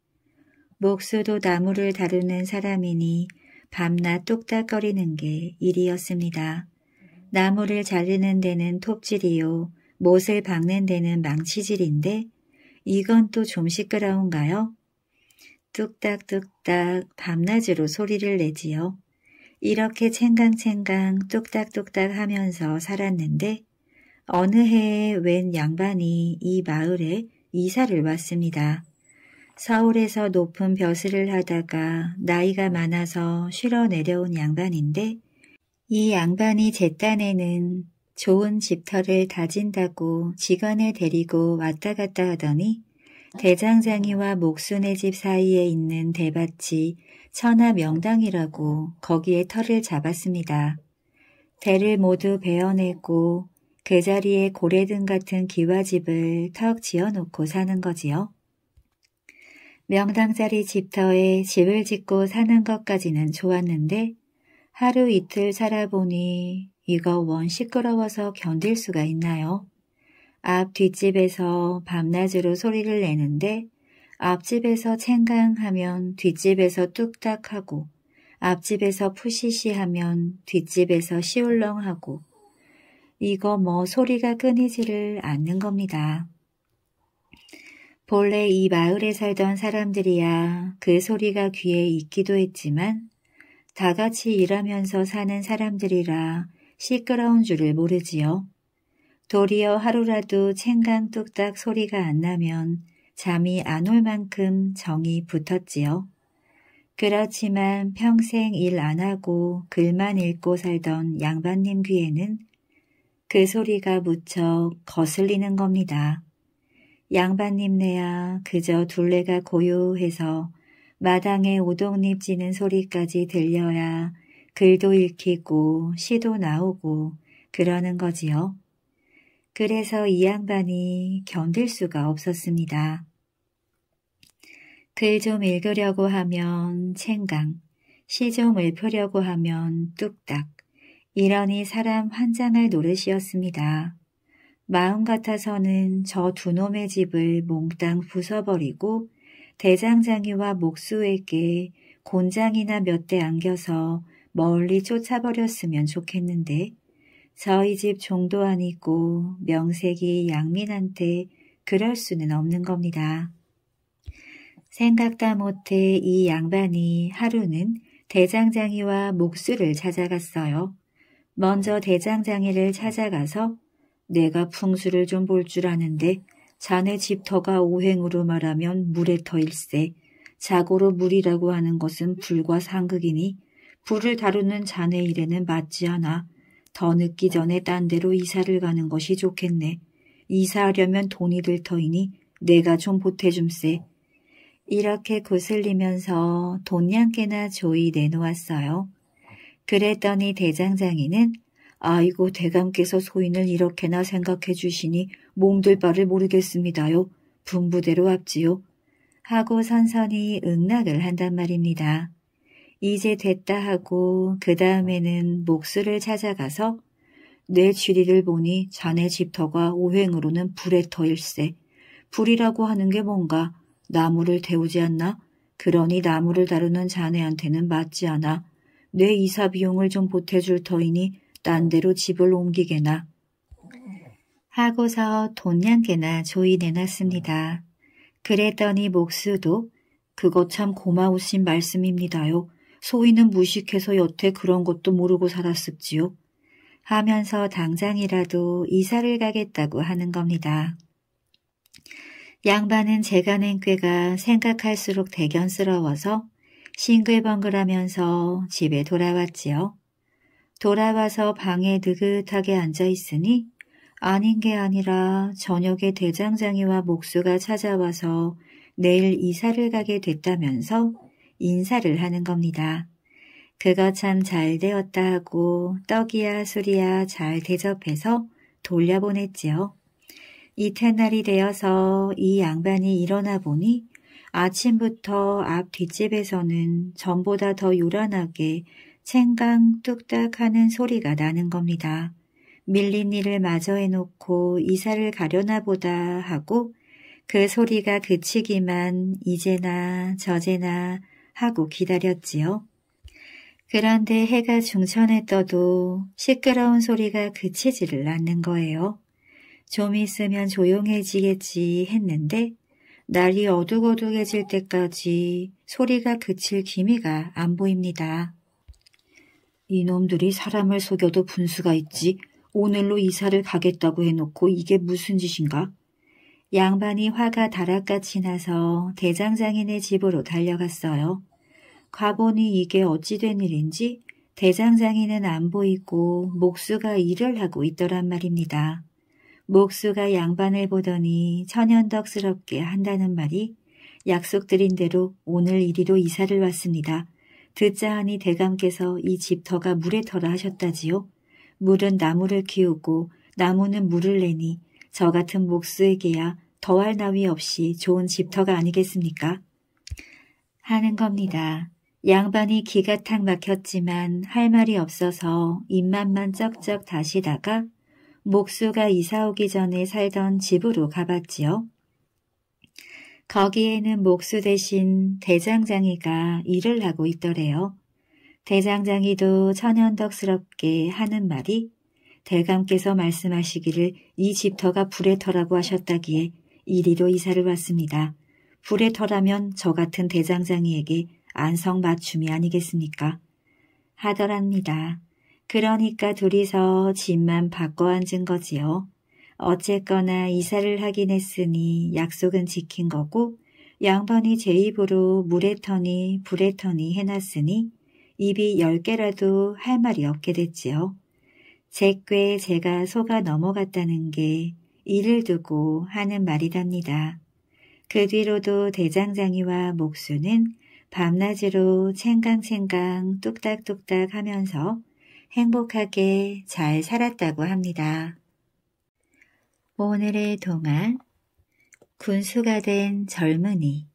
목수도 나무를 다루는 사람이니 밤낮 똑딱거리는게 일이었습니다. 나무를 자르는 데는 톱질이요 못을 박는 데는 망치질인데 이건 또 좀 시끄러운가요? 뚝딱뚝딱 밤낮으로 소리를 내지요. 이렇게 챙강챙강 뚝딱뚝딱 하면서 살았는데 어느 해에 웬 양반이 이 마을에 이사를 왔습니다. 서울에서 높은 벼슬을 하다가 나이가 많아서 쉬러 내려온 양반인데 이 양반이 제 딴에는 좋은 집터를 다진다고 직원을 데리고 왔다 갔다 하더니 대장장이와 목순의 집 사이에 있는 대밭이 천하 명당이라고 거기에 털을 잡았습니다. 대를 모두 베어내고 그 자리에 고래등 같은 기와집을 턱 지어놓고 사는 거지요. 명당자리 집터에 집을 짓고 사는 것까지는 좋았는데 하루 이틀 살아보니 이거 원 시끄러워서 견딜 수가 있나요? 앞 뒷집에서 밤낮으로 소리를 내는데 앞집에서 챙강하면 뒷집에서 뚝딱하고 앞집에서 푸시시하면 뒷집에서 시울렁하고 이거 뭐 소리가 끊이지를 않는 겁니다. 본래 이 마을에 살던 사람들이야 그 소리가 귀에 있기도 했지만 다같이 일하면서 사는 사람들이라 시끄러운 줄을 모르지요. 도리어 하루라도 챙강 뚝딱 소리가 안 나면 잠이 안 올 만큼 정이 붙었지요. 그렇지만 평생 일 안 하고 글만 읽고 살던 양반님 귀에는 그 소리가 무척 거슬리는 겁니다. 양반님내야 그저 둘레가 고요해서 마당에 오동잎 지는 소리까지 들려야 글도 읽히고 시도 나오고 그러는 거지요. 그래서 이 양반이 견딜 수가 없었습니다. 글 좀 읽으려고 하면 챙강, 시 좀 읊으려고 하면 뚝딱, 이러니 사람 환장할 노릇이었습니다. 마음 같아서는 저 두 놈의 집을 몽땅 부숴버리고 대장장이와 목수에게 곤장이나 몇 대 안겨서 멀리 쫓아버렸으면 좋겠는데 저희 집 종도안 이고 명색이 양민한테 그럴 수는 없는 겁니다. 생각다 못해 이 양반이 하루는 대장장이와 목수를 찾아갔어요. 먼저 대장장이를 찾아가서 내가 풍수를 좀 볼 줄 아는데 자네 집터가 오행으로 말하면 물의 터일세 자고로 물이라고 하는 것은 불과 상극이니 불을 다루는 자네 일에는 맞지 않아 더 늦기 전에 딴 데로 이사를 가는 것이 좋겠네. 이사하려면 돈이 들 터이니 내가 좀 보태줌세. 이렇게 구슬리면서 돈양께나 조이 내놓았어요. 그랬더니 대장장이는 아이고 대감께서 소인을 이렇게나 생각해 주시니 몸둘 바를 모르겠습니다요. 분부대로 합지요 하고 선선히 응낙을 한단 말입니다. 이제 됐다 하고 그 다음에는 목수를 찾아가서 내 주리를 보니 자네 집터가 오행으로는 불의 터일세. 불이라고 하는 게 뭔가 나무를 태우지 않나? 그러니 나무를 다루는 자네한테는 맞지 않아. 내 이사 비용을 좀 보태줄 터이니 딴 데로 집을 옮기게나. 하고서 돈양개나 조이내놨습니다. 그랬더니 목수도 그거 참 고마우신 말씀입니다요. 소희는 무식해서 여태 그런 것도 모르고 살았었지요 하면서 당장이라도 이사를 가겠다고 하는 겁니다. 양반은 제가 낸 꾀가 생각할수록 대견스러워서 싱글벙글하면서 집에 돌아왔지요. 돌아와서 방에 느긋하게 앉아있으니 아닌 게 아니라 저녁에 대장장이와 목수가 찾아와서 내일 이사를 가게 됐다면서 인사를 하는 겁니다. 그거 참 잘 되었다 하고 떡이야 술이야 잘 대접해서 돌려보냈지요. 이튿날이 되어서 이 양반이 일어나 보니 아침부터 앞 뒷집에서는 전보다 더 요란하게 챙강 뚝딱 하는 소리가 나는 겁니다. 밀린 일을 마저 해놓고 이사를 가려나 보다 하고 그 소리가 그치기만 이제나 저제나 하고 기다렸지요. 그런데 해가 중천에 떠도 시끄러운 소리가 그치지를 않는 거예요. 좀 있으면 조용해지겠지 했는데 날이 어둑어둑해질 때까지 소리가 그칠 기미가 안 보입니다. 이놈들이 사람을 속여도 분수가 있지. 오늘로 이사를 가겠다고 해놓고 이게 무슨 짓인가? 양반이 화가 다락같이 나서 대장장인의 집으로 달려갔어요. 가보니 이게 어찌 된 일인지 대장장인은 안 보이고 목수가 일을 하고 있더란 말입니다. 목수가 양반을 보더니 천연덕스럽게 한다는 말이 약속드린 대로 오늘 이리로 이사를 왔습니다. 듣자 하니 대감께서 이 집터가 물에 터라 하셨다지요. 물은 나무를 키우고 나무는 물을 내니 저 같은 목수에게야 더할 나위 없이 좋은 집터가 아니겠습니까? 하는 겁니다. 양반이 기가 탁 막혔지만 할 말이 없어서 입맛만 쩍쩍 다시다가 목수가 이사오기 전에 살던 집으로 가봤지요. 거기에는 목수 대신 대장장이가 일을 하고 있더래요. 대장장이도 천연덕스럽게 하는 말이 대감께서 말씀하시기를 이 집터가 불의 터라고 하셨다기에 이리로 이사를 왔습니다. 불에 터라면 저 같은 대장장이에게 안성 맞춤이 아니겠습니까? 하더랍니다. 그러니까 둘이서 집만 바꿔 앉은 거지요. 어쨌거나 이사를 하긴 했으니 약속은 지킨 거고 양반이 제 입으로 물에 터니 불에 터니 해놨으니 입이 열 개라도 할 말이 없게 됐지요. 제꾀 에 제가 속아 넘어갔다는 게 이를 두고 하는 말이랍니다그 뒤로도 대장장이와 목수는 밤낮으로 챙강챙강 뚝딱뚝딱 하면서 행복하게 잘 살았다고 합니다. 오늘의 동안 군수가 된 젊은이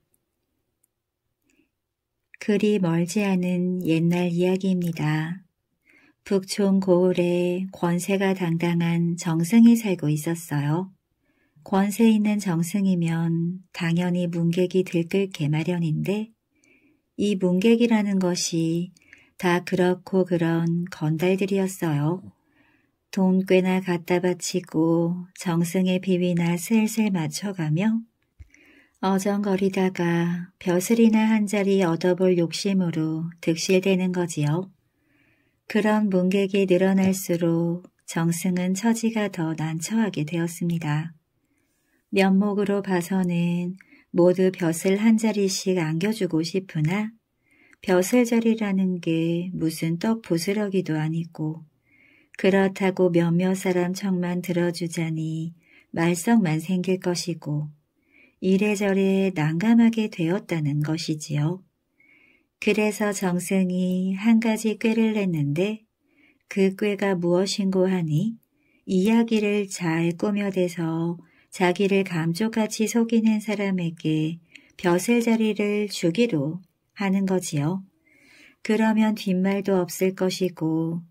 그리 멀지 않은 옛날 이야기입니다. 북촌 고을에 권세가 당당한 정승이 살고 있었어요. 권세 있는 정승이면 당연히 문객이 들끓게 마련인데 이 문객이라는 것이 다 그렇고 그런 건달들이었어요. 돈 꽤나 갖다 바치고 정승의 비위나 슬슬 맞춰가며 어정거리다가 벼슬이나 한 자리 얻어볼 욕심으로 득실되는 거지요. 그런 문객이 늘어날수록 정승은 처지가 더 난처하게 되었습니다. 면목으로 봐서는 모두 벼슬 한 자리씩 안겨주고 싶으나 벼슬절이라는 게 무슨 떡 부스러기도 아니고 그렇다고 몇몇 사람 청만 들어주자니 말썽만 생길 것이고 이래저래 난감하게 되었다는 것이지요. 그래서 정승이 한 가지 꾀를 냈는데 그 꾀가 무엇인고 하니 이야기를 잘 꾸며대서 자기를 감쪽같이 속이는 사람에게 벼슬자리를 주기로 하는 거지요. 그러면 뒷말도 없을 것이고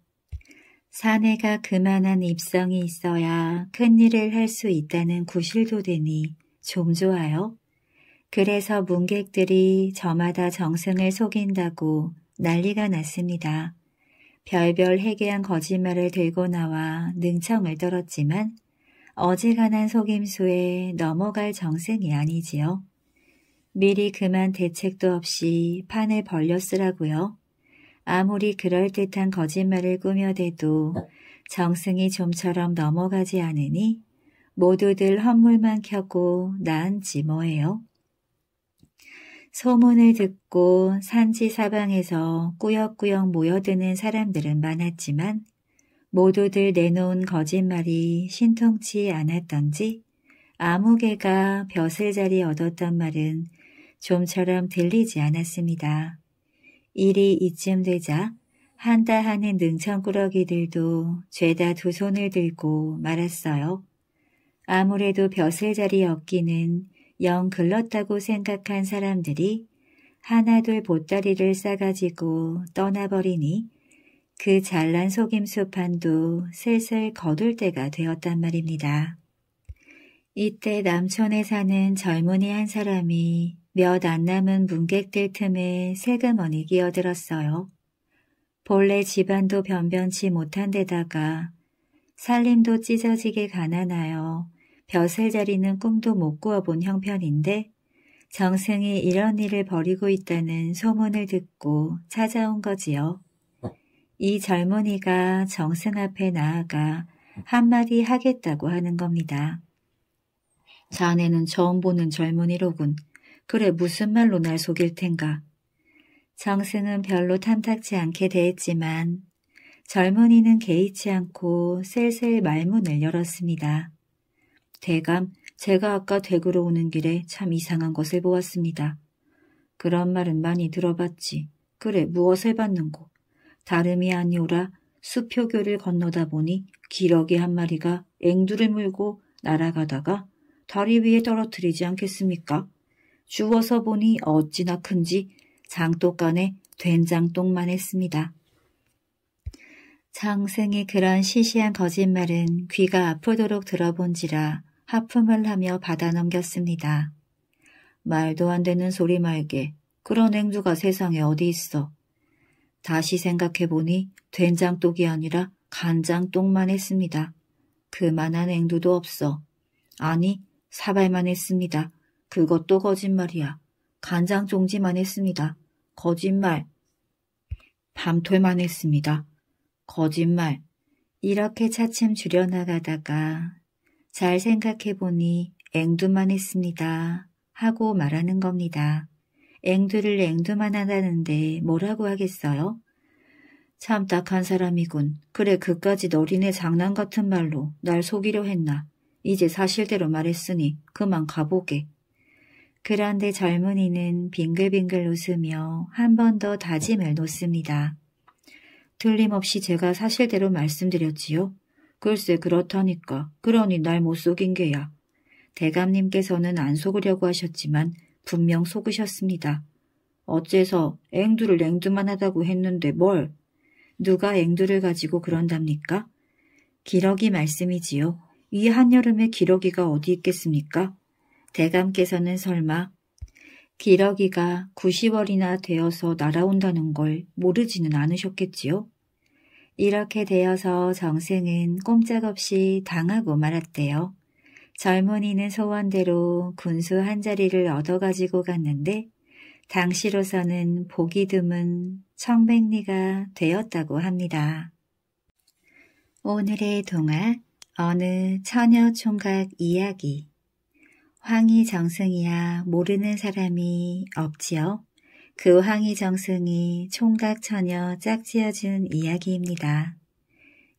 사내가 그만한 입성이 있어야 큰일을 할 수 있다는 구실도 되니 좀 좋아요. 그래서 문객들이 저마다 정승을 속인다고 난리가 났습니다. 별별 해괴한 거짓말을 들고 나와 능청을 떨었지만 어지간한 속임수에 넘어갈 정승이 아니지요. 미리 그만 대책도 없이 판을 벌렸으라고요. 아무리 그럴듯한 거짓말을 꾸며대도 정승이 좀처럼 넘어가지 않으니 모두들 헛물만 켜고 나은지 뭐예요. 소문을 듣고 산지 사방에서 꾸역꾸역 모여드는 사람들은 많았지만 모두들 내놓은 거짓말이 신통치 않았던지 아무 개가 벼슬 자리 얻었던 말은 좀처럼 들리지 않았습니다. 일이 이쯤 되자 한다 하는 능청꾸러기들도 죄다 두 손을 들고 말았어요. 아무래도 벼슬 자리 얻기는 영 글렀다고 생각한 사람들이 하나둘 보따리를 싸가지고 떠나버리니 그 잘난 속임수판도 슬슬 거둘 때가 되었단 말입니다. 이때 남촌에 사는 젊은이 한 사람이 몇 안 남은 문객들 틈에 세금원이 끼어들었어요. 본래 집안도 변변치 못한 데다가 살림도 찢어지게 가난하여 벼슬 자리는 꿈도 못 꾸어본 형편인데 정승이 이런 일을 벌이고 있다는 소문을 듣고 찾아온 거지요. 어. 이 젊은이가 정승 앞에 나아가 한마디 하겠다고 하는 겁니다. 자네는 처음 보는 젊은이로군. 그래 무슨 말로 날 속일 텐가. 정승은 별로 탐탁지 않게 대했지만 젊은이는 개의치 않고 슬슬 말문을 열었습니다. 대감, 제가 아까 댁으로 오는 길에 참 이상한 것을 보았습니다. 그런 말은 많이 들어봤지. 그래, 무엇을 받는고. 다름이 아니오라 수표교를 건너다 보니 기러기 한 마리가 앵두를 물고 날아가다가 다리 위에 떨어뜨리지 않겠습니까? 주워서 보니 어찌나 큰지 장독간에 된장똥만 했습니다. 장생의 그런 시시한 거짓말은 귀가 아프도록 들어본지라 하품을 하며 받아 넘겼습니다. 말도 안 되는 소리 말게. 그런 행주가 세상에 어디 있어. 다시 생각해보니 된장똑이 아니라 간장똑만 했습니다. 그만한 행두도 없어. 아니, 사발만 했습니다. 그것도 거짓말이야. 간장 종지만 했습니다. 거짓말. 밤톨만 했습니다. 거짓말. 이렇게 차츰 줄여나가다가 잘 생각해보니 앵두만 했습니다. 하고 말하는 겁니다. 앵두를 앵두만 한다는데 뭐라고 하겠어요? 참 딱한 사람이군. 그래 그까지 너린의 장난 같은 말로 날 속이려 했나. 이제 사실대로 말했으니 그만 가보게. 그런데 젊은이는 빙글빙글 웃으며 한 번 더 다짐을 놓습니다. 틀림없이 제가 사실대로 말씀드렸지요. 글쎄 그렇다니까. 그러니 날 못 속인 게야. 대감님께서는 안 속으려고 하셨지만 분명 속으셨습니다. 어째서 앵두를 앵두만 하다고 했는데 뭘? 누가 앵두를 가지고 그런답니까? 기러기 말씀이지요. 이 한여름에 기러기가 어디 있겠습니까? 대감께서는 설마 기러기가 90월이나 되어서 날아온다는 걸 모르지는 않으셨겠지요? 이렇게 되어서 정승은 꼼짝없이 당하고 말았대요. 젊은이는 소원대로 군수 한 자리를 얻어가지고 갔는데 당시로서는 보기 드문 청백리가 되었다고 합니다. 오늘의 동화 어느 처녀 총각 이야기 황희 정승이야 모르는 사람이 없지요. 그 황희 정승이 총각처녀 짝지어준 이야기입니다.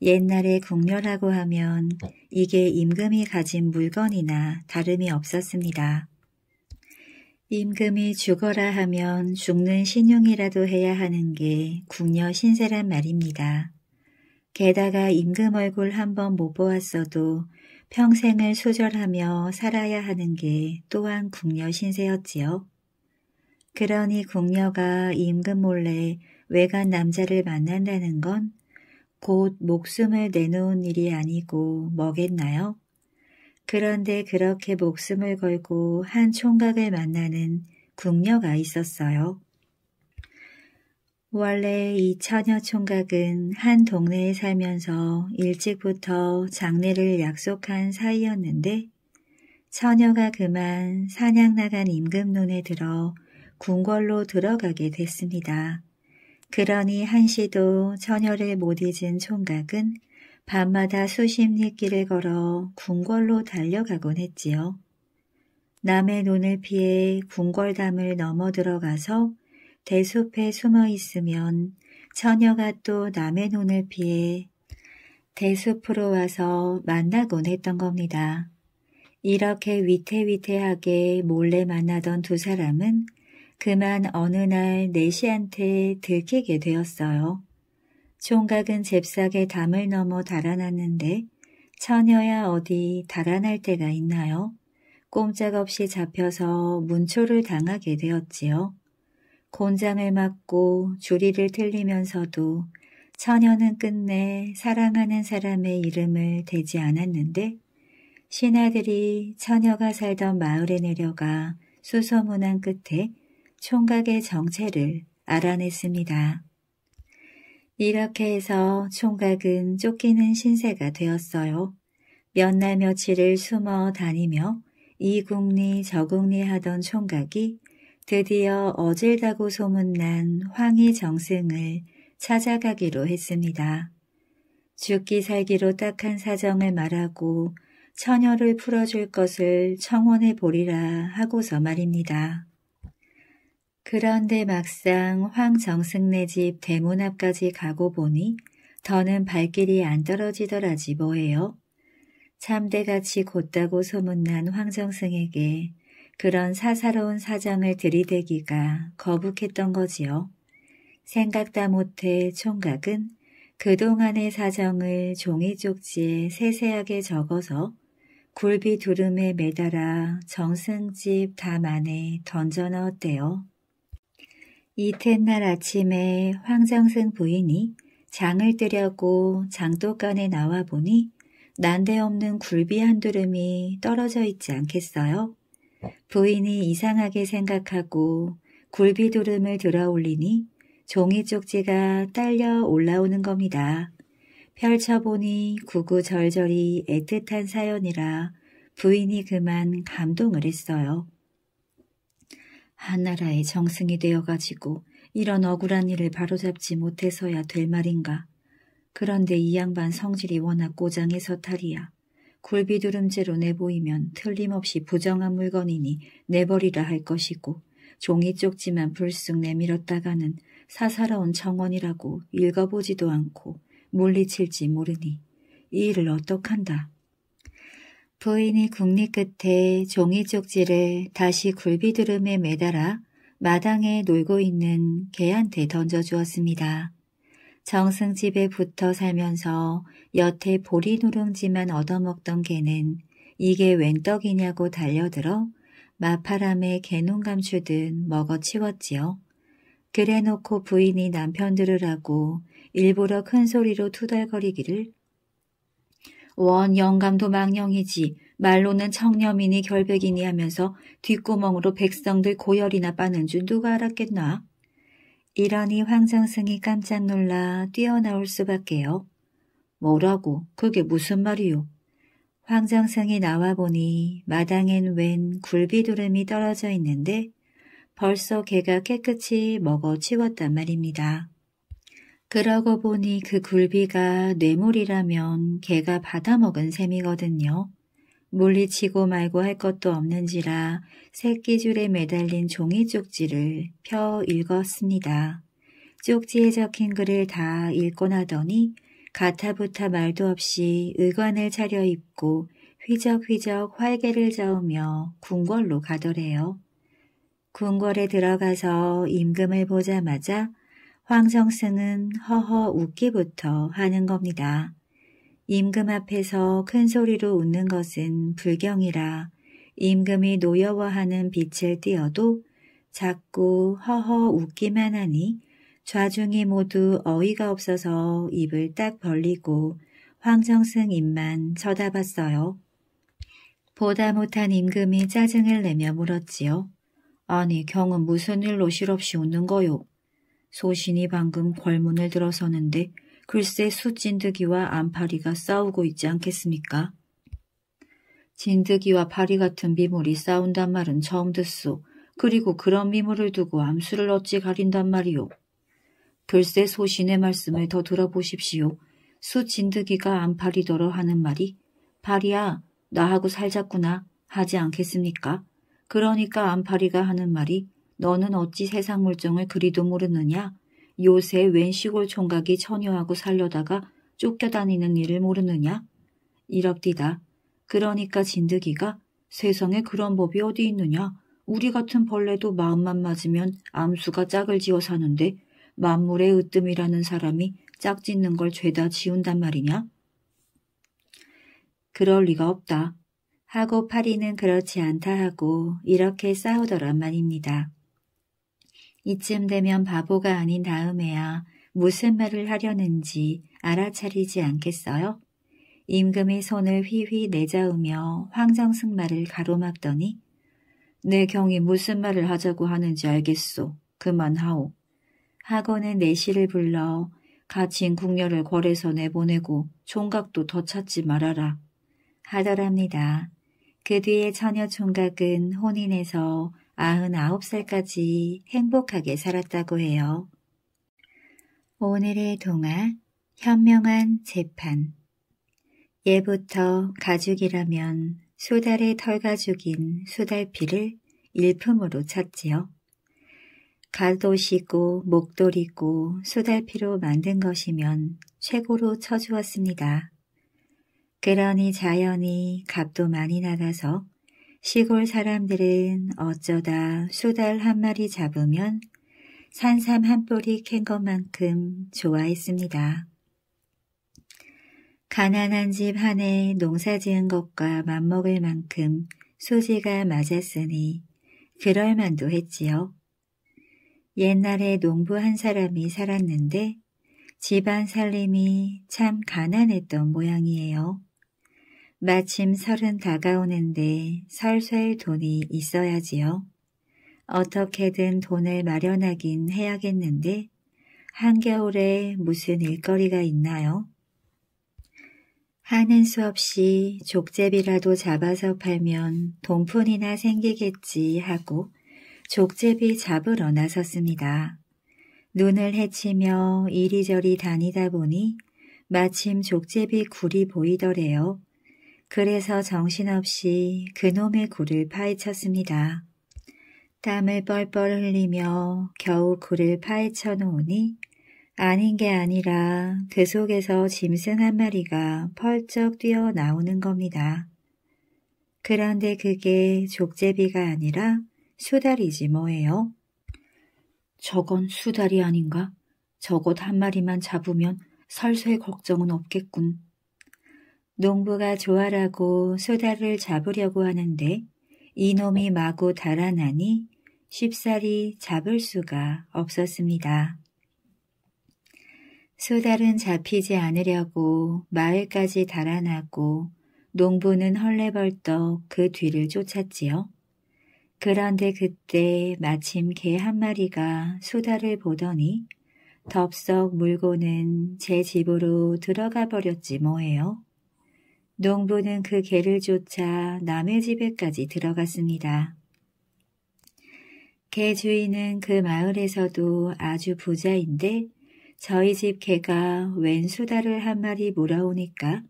옛날에 궁녀라고 하면 이게 임금이 가진 물건이나 다름이 없었습니다. 임금이 죽어라 하면 죽는 신용이라도 해야 하는 게 궁녀 신세란 말입니다. 게다가 임금 얼굴 한번 못 보았어도 평생을 소절하며 살아야 하는 게 또한 궁녀 신세였지요. 그러니 궁녀가 임금 몰래 외간 남자를 만난다는 건 곧 목숨을 내놓은 일이 아니고 뭐겠나요? 그런데 그렇게 목숨을 걸고 한 총각을 만나는 궁녀가 있었어요. 원래 이 처녀 총각은 한 동네에 살면서 일찍부터 장례를 약속한 사이였는데 처녀가 그만 사냥 나간 임금 눈에 들어 궁궐로 들어가게 됐습니다. 그러니 한시도 처녀를 못 잊은 총각은 밤마다 수십 리 길을 걸어 궁궐로 달려가곤 했지요. 남의 눈을 피해 궁궐담을 넘어 들어가서 대숲에 숨어 있으면 처녀가 또 남의 눈을 피해 대숲으로 와서 만나곤 했던 겁니다. 이렇게 위태위태하게 몰래 만나던 두 사람은 그만 어느 날 내시한테 들키게 되었어요. 총각은 잽싸게 담을 넘어 달아났는데 처녀야 어디 달아날 때가 있나요? 꼼짝없이 잡혀서 문초를 당하게 되었지요. 곤장을 맞고 주리를 틀리면서도 처녀는 끝내 사랑하는 사람의 이름을 대지 않았는데 신하들이 처녀가 살던 마을에 내려가 수소문한 끝에 총각의 정체를 알아냈습니다. 이렇게 해서 총각은 쫓기는 신세가 되었어요. 몇 날 며칠을 숨어 다니며 이국리 저국리 하던 총각이 드디어 어질다고 소문난 황희 정승을 찾아가기로 했습니다. 죽기 살기로 딱한 사정을 말하고 처녀를 풀어줄 것을 청원해 보리라 하고서 말입니다. 그런데 막상 황정승네 집 대문 앞까지 가고 보니 더는 발길이 안 떨어지더라지 뭐예요. 참대같이 곧다고 소문난 황정승에게 그런 사사로운 사장을 들이대기가 거북했던 거지요. 생각다 못해 총각은 그동안의 사정을 종이 쪽지에 세세하게 적어서 굴비 두름에 매달아 정승집 담 안에 던져 넣었대요. 이튿날 아침에 황정승 부인이 장을 뜨려고 장독간에 나와 보니 난데없는 굴비 한 두름이 떨어져 있지 않겠어요? 부인이 이상하게 생각하고 굴비 두름을 들어 올리니 종이 쪽지가 딸려 올라오는 겁니다. 펼쳐보니 구구절절히 애틋한 사연이라 부인이 그만 감동을 했어요. 한나라의 정승이 되어가지고 이런 억울한 일을 바로잡지 못해서야 될 말인가. 그런데 이 양반 성질이 워낙 고장해서 탈이야. 굴비두름죄로 내보이면 틀림없이 부정한 물건이니 내버리라 할 것이고 종이 쪽지만 불쑥 내밀었다가는 사사로운 청원이라고 읽어보지도 않고 물리칠지 모르니 이 일을 어떡한다. 부인이 국리 끝에 종이 쪽지를 다시 굴비두름에 매달아 마당에 놀고 있는 개한테 던져주었습니다. 정승 집에 붙어 살면서 여태 보리 누룽지만 얻어먹던 개는 이게 웬 떡이냐고 달려들어 마파람에 개눈 감추듯 먹어치웠지요. 그래놓고 부인이 남편 들을하고 일부러 큰 소리로 투덜거리기를 원 영감도 망령이지 말로는 청렴이니 결백이니 하면서 뒷구멍으로 백성들 고열이나 빠는 줄 누가 알았겠나. 이러니 황정승이 깜짝 놀라 뛰어나올 수밖에요. 뭐라고 그게 무슨 말이요. 황장승이 나와보니 마당엔 웬 굴비두름이 떨어져 있는데 벌써 개가 깨끗이 먹어 치웠단 말입니다. 그러고 보니 그 굴비가 뇌물이라면 개가 받아먹은 셈이거든요. 물리치고 말고 할 것도 없는지라 새끼줄에 매달린 종이 쪽지를 펴 읽었습니다. 쪽지에 적힌 글을 다 읽고 나더니 가타부타 말도 없이 의관을 차려입고 휘적휘적 활개를 저으며 궁궐로 가더래요. 궁궐에 들어가서 임금을 보자마자 황성승은 허허 웃기부터 하는 겁니다. 임금 앞에서 큰 소리로 웃는 것은 불경이라 임금이 노여워하는 빛을 띄어도 자꾸 허허 웃기만 하니 좌중이 모두 어이가 없어서 입을 딱 벌리고 황정승 입만 쳐다봤어요. 보다 못한 임금이 짜증을 내며 물었지요. 아니 경은 무슨 일로 실없이 웃는 거요? 소신이 방금 골문을 들어서는데 글쎄 수진득이와 안파리가 싸우고 있지 않겠습니까? 진득이와 파리 같은 미물이 싸운단 말은 처음 듣소. 그리고 그런 미물을 두고 암수를 어찌 가린단 말이오. 글쎄 소신의 말씀을 더 들어보십시오. 수진득이가 안파리더러 하는 말이 파리야 나하고 살자꾸나 하지 않겠습니까? 그러니까 안파리가 하는 말이 너는 어찌 세상 물정을 그리도 모르느냐? 요새 웬 시골 총각이 처녀하고 살려다가 쫓겨다니는 일을 모르느냐? 이럽디다. 그러니까 진드기가 세상에 그런 법이 어디 있느냐? 우리 같은 벌레도 마음만 맞으면 암수가 짝을 지어 사는데 만물의 으뜸이라는 사람이 짝 짓는 걸 죄다 지운단 말이냐? 그럴 리가 없다. 하고 파리는 그렇지 않다 하고 이렇게 싸우더란 말입니다. 이쯤 되면 바보가 아닌 다음에야 무슨 말을 하려는지 알아차리지 않겠어요? 임금이 손을 휘휘 내자으며 황정승 말을 가로막더니 내 경이 무슨 말을 하자고 하는지 알겠소. 그만하오. 하고는 내시를 불러 갇힌 궁녀를 거래서 내보내고 총각도 더 찾지 말아라. 하더랍니다. 그 뒤에 처녀 총각은 혼인해서 아흔아홉 살까지 행복하게 살았다고 해요. 오늘의 동화 현명한 재판 예부터 가죽이라면 수달의 털가죽인 수달피를 일품으로 찾지요갓도이고 목도리고 수달피로 만든 것이면 최고로 쳐주었습니다. 그러니 자연히 값도 많이 나가서 시골 사람들은 어쩌다 수달 한 마리 잡으면 산삼 한 뿌리 캔 것만큼 좋아했습니다. 가난한 집 한 해 농사 지은 것과 맞먹을 만큼 소지가 맞았으니 그럴 만도 했지요. 옛날에 농부 한 사람이 살았는데 집안 살림이 참 가난했던 모양이에요. 마침 설은 다가오는데 설쇠 돈이 있어야지요. 어떻게든 돈을 마련하긴 해야겠는데 한겨울에 무슨 일거리가 있나요? 하는 수 없이 족제비라도 잡아서 팔면 돈푼이나 생기겠지 하고 족제비 잡으러 나섰습니다. 눈을 헤치며 이리저리 다니다 보니 마침 족제비 굴이 보이더래요. 그래서 정신없이 그놈의 굴을 파헤쳤습니다. 땀을 뻘뻘 흘리며 겨우 굴을 파헤쳐 놓으니 아닌 게 아니라 그 속에서 짐승 한 마리가 펄쩍 뛰어나오는 겁니다. 그런데 그게 족제비가 아니라 수달이지 뭐예요. 저건 수달이 아닌가? 저것 한 마리만 잡으면 설사의 걱정은 없겠군. 농부가 조화라고 소다를 잡으려고 하는데 이놈이 마구 달아나니 쉽사리 잡을 수가 없었습니다. 소달은 잡히지 않으려고 마을까지 달아나고 농부는 헐레벌떡 그 뒤를 쫓았지요. 그런데 그때 마침 개 한 마리가 소달을 보더니 덥석 물고는 제 집으로 들어가 버렸지 뭐예요. 농부는 그 개를 쫓아 남의 집에까지 들어갔습니다. 개 주인은 그 마을에서도 아주 부자인데 저희 집 개가 웬수다를한 마리 몰아오니까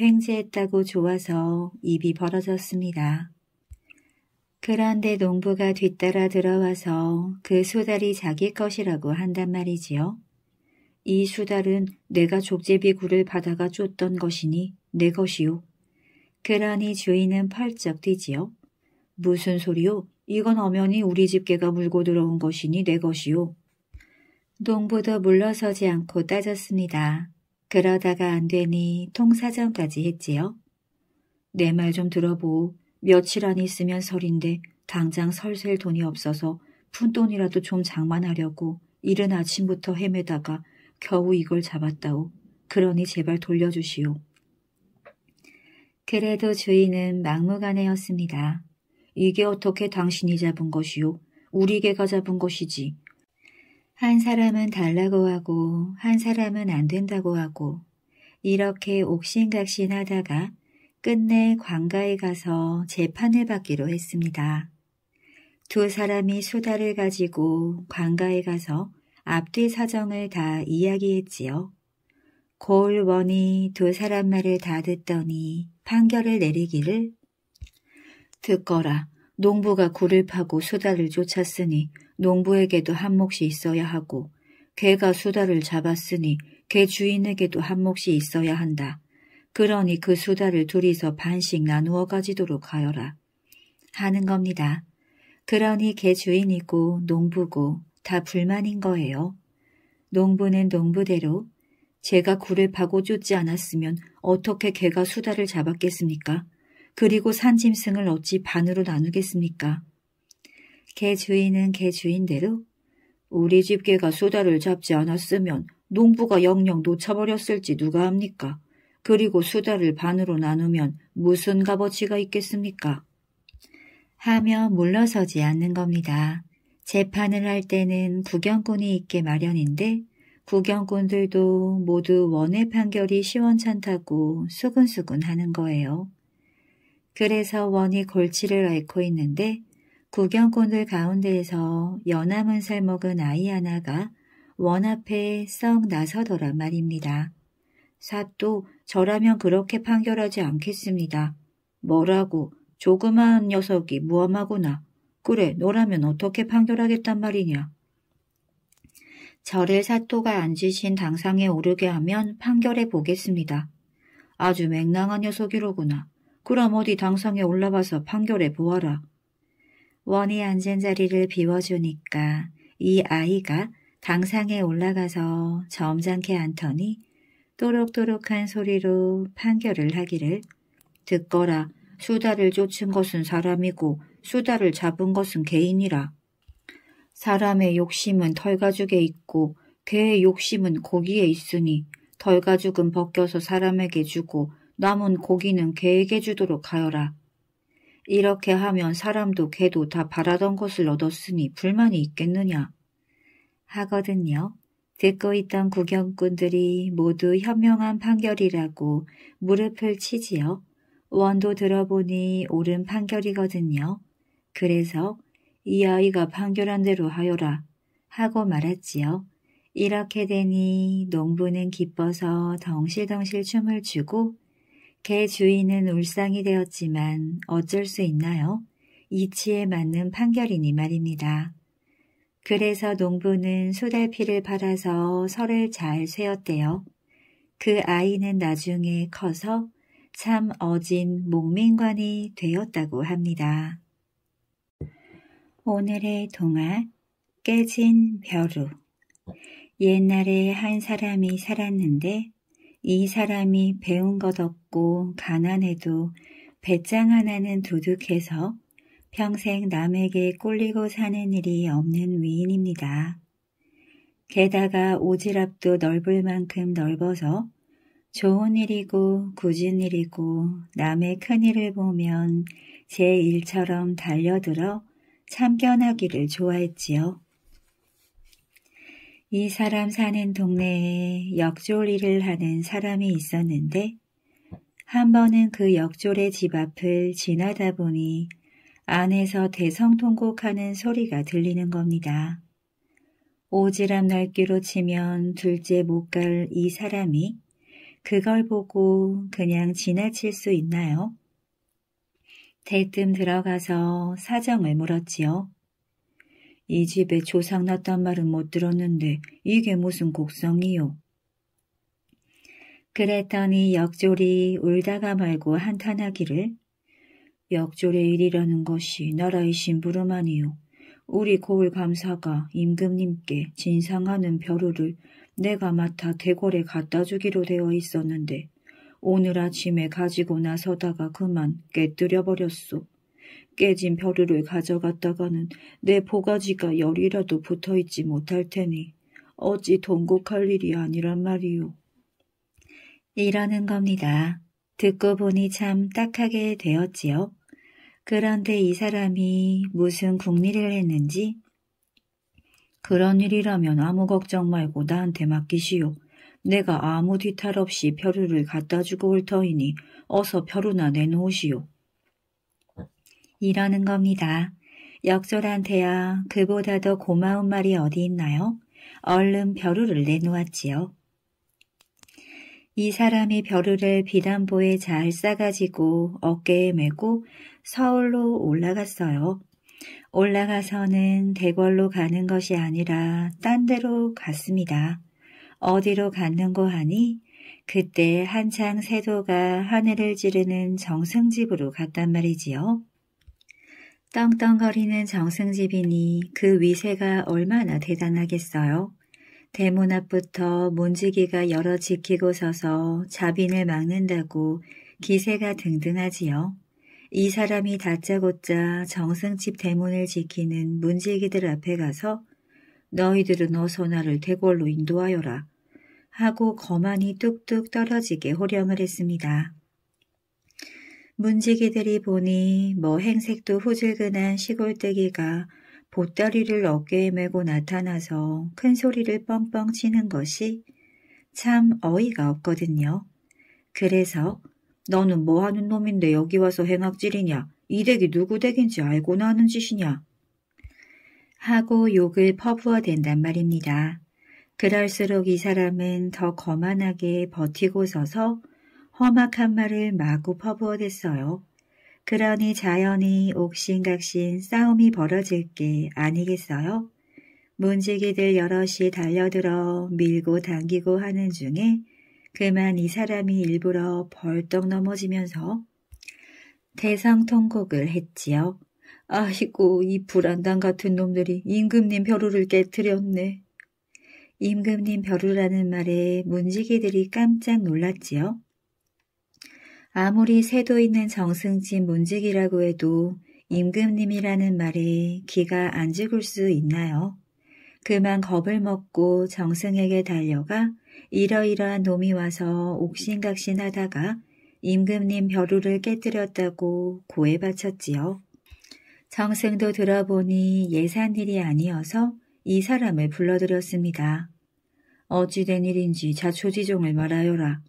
횡재했다고 좋아서 입이 벌어졌습니다. 그런데 농부가 뒤따라 들어와서 그 수달이 자기 것이라고 한단 말이지요. 이 수달은 내가 족제비 굴을 받아가 쫓던 것이니 내 것이요. 계란이 주인은 팔짝 뛰지요. 무슨 소리요? 이건 엄연히 우리 집게가 물고 들어온 것이니 내 것이요. 농부도 물러서지 않고 따졌습니다. 그러다가 안 되니 통사정까지 했지요. 내 말 좀 들어보. 며칠 안 있으면 설인데 당장 설셀 돈이 없어서 푼돈이라도 좀 장만하려고 이른 아침부터 헤매다가 겨우 이걸 잡았다오. 그러니 제발 돌려주시오. 그래도 주인은 막무가내였습니다. 이게 어떻게 당신이 잡은 것이요? 우리 개가 잡은 것이지. 한 사람은 달라고 하고 한 사람은 안 된다고 하고 이렇게 옥신각신 하다가 끝내 관가에 가서 재판을 받기로 했습니다. 두 사람이 수다를 가지고 관가에 가서 앞뒤 사정을 다 이야기했지요. 고을원이 두 사람 말을 다 듣더니 판결을 내리기를 듣거라 농부가 굴을 파고 수다를 쫓았으니 농부에게도 한 몫이 있어야 하고 개가 수다를 잡았으니 개 주인에게도 한 몫이 있어야 한다. 그러니 그수다를 둘이서 반씩 나누어 가지도록 하여라. 하는 겁니다. 그러니 개 주인이고 농부고 다 불만인 거예요. 농부는 농부대로 제가 굴을 파고 쫓지 않았으면 어떻게 개가 수다를 잡았겠습니까? 그리고 산 짐승을 어찌 반으로 나누겠습니까? 개 주인은 개 주인대로 우리 집 개가 수다를 잡지 않았으면 농부가 영영 놓쳐버렸을지 누가 합니까? 그리고 수다를 반으로 나누면 무슨 값어치가 있겠습니까? 하며 물러서지 않는 겁니다. 재판을 할 때는 구경꾼이 있게 마련인데 구경꾼들도 모두 원의 판결이 시원찮다고 수근수근 하는 거예요. 그래서 원이 골치를 앓고 있는데 구경꾼들 가운데에서 연암은 살 먹은 아이 하나가 원 앞에 썩 나서더란 말입니다. 사또 저라면 그렇게 판결하지 않겠습니다. 뭐라고 조그마한 녀석이 무엄하구나. 그래 너라면 어떻게 판결하겠단 말이냐. 저를 사또가 앉으신 당상에 오르게 하면 판결해 보겠습니다. 아주 맹랑한 녀석이로구나. 그럼 어디 당상에 올라와서 판결해 보아라. 원이 앉은 자리를 비워주니까 이 아이가 당상에 올라가서 점잖게 앉더니 또록또록한 소리로 판결을 하기를 듣거라 수다를 쫓은 것은 사람이고 수다를 잡은 것은 개인이라. 사람의 욕심은 털가죽에 있고 개의 욕심은 고기에 있으니 털가죽은 벗겨서 사람에게 주고 남은 고기는 개에게 주도록 하여라. 이렇게 하면 사람도 개도 다 바라던 것을 얻었으니 불만이 있겠느냐 하거든요. 듣고 있던 구경꾼들이 모두 현명한 판결이라고 무릎을 치지요. 원도 들어보니 옳은 판결이거든요. 그래서 이 아이가 판결한 대로 하여라 하고 말았지요. 이렇게 되니 농부는 기뻐서 덩실덩실 춤을 추고 개 주인은 울상이 되었지만 어쩔 수 있나요? 이치에 맞는 판결이니 말입니다. 그래서 농부는 소달피를 팔아서 설을 잘 쇠었대요. 그 아이는 나중에 커서 참 어진 목민관이 되었다고 합니다. 오늘의 동화 깨진 벼루 옛날에 한 사람이 살았는데 이 사람이 배운 것 없고 가난해도 배짱 하나는 두둑해서 평생 남에게 꼴리고 사는 일이 없는 위인입니다. 게다가 오지랖도 넓을 만큼 넓어서 좋은 일이고 굳은 일이고 남의 큰일을 보면 제 일처럼 달려들어 참견하기를 좋아했지요. 이 사람 사는 동네에 역졸이를 하는 사람이 있었는데 한 번은 그 역졸의 집 앞을 지나다 보니 안에서 대성통곡하는 소리가 들리는 겁니다. 오지랖 넓기로 치면 둘째 못 갈 이 사람이 그걸 보고 그냥 지나칠 수 있나요? 대뜸 들어가서 사정을 물었지요. 이 집에 조상 났단 말은 못 들었는데 이게 무슨 곡성이요. 그랬더니 역조리 울다가 말고 한탄하기를 역조의 일이라는 것이 나라의 신부름아니요 우리 고을 감사가 임금님께 진상하는 벼루를 내가 맡아 대궐에 갖다 주기로 되어 있었는데 오늘 아침에 가지고 나서다가 그만 깨뜨려 버렸소. 깨진 벼루를 가져갔다가는 내 보가지가 열이라도 붙어있지 못할 테니 어찌 동곡할 일이 아니란 말이오. 이러는 겁니다. 듣고 보니 참 딱하게 되었지요. 그런데 이 사람이 무슨 국리를 했는지 그런 일이라면 아무 걱정 말고 나한테 맡기시오. 내가 아무 뒤탈 없이 벼루를 갖다 주고 올 터이니 어서 벼루나 내놓으시오. 이러는 겁니다. 역졸한테야 그보다 더 고마운 말이 어디 있나요? 얼른 벼루를 내놓았지요. 이 사람이 벼루를 비단보에 잘 싸가지고 어깨에 메고 서울로 올라갔어요. 올라가서는 대궐로 가는 것이 아니라 딴 데로 갔습니다. 어디로 갔는고 하니 그때 한창 세도가 하늘을 찌르는 정승집으로 갔단 말이지요. 떵떵거리는 정승집이니 그 위세가 얼마나 대단하겠어요. 대문 앞부터 문지기가 열어 지키고 서서 자빈을 막는다고 기세가 등등하지요. 이 사람이 다짜고짜 정승집 대문을 지키는 문지기들 앞에 가서 너희들은 어서 나를 대궐로 인도하여라. 하고 거만이 뚝뚝 떨어지게 호령을 했습니다. 문지기들이 보니 뭐 행색도 후질근한 시골뜨기가 보따리를 어깨에 메고 나타나서 큰 소리를 뻥뻥 치는 것이 참 어이가 없거든요. 그래서 너는 뭐하는 놈인데 여기 와서 행악질이냐? 이 댁이 누구 댁인지 알고나 하는 짓이냐? 하고 욕을 퍼부어댄단 말입니다. 그럴수록 이 사람은 더 거만하게 버티고 서서 험악한 말을 마구 퍼부어댔어요. 그러니 자연히 옥신각신 싸움이 벌어질 게 아니겠어요? 문지기들 여럿이 달려들어 밀고 당기고 하는 중에 그만 이 사람이 일부러 벌떡 넘어지면서 대상통곡을 했지요. 아이고 이 불안당 같은 놈들이 임금님 벼루를 깨뜨렸네. 임금님 벼루라는 말에 문지기들이 깜짝 놀랐지요. 아무리 새도 있는 정승진 문지기라고 해도 임금님이라는 말에 귀가안 죽을 수 있나요? 그만 겁을 먹고 정승에게 달려가 이러이러한 놈이 와서 옥신각신 하다가 임금님 벼루를 깨뜨렸다고 고해 바쳤지요. 정승도 들어보니 예산 일이 아니어서 이 사람을 불러들였습니다. 어찌된 일인지 자초지종을 말하여라.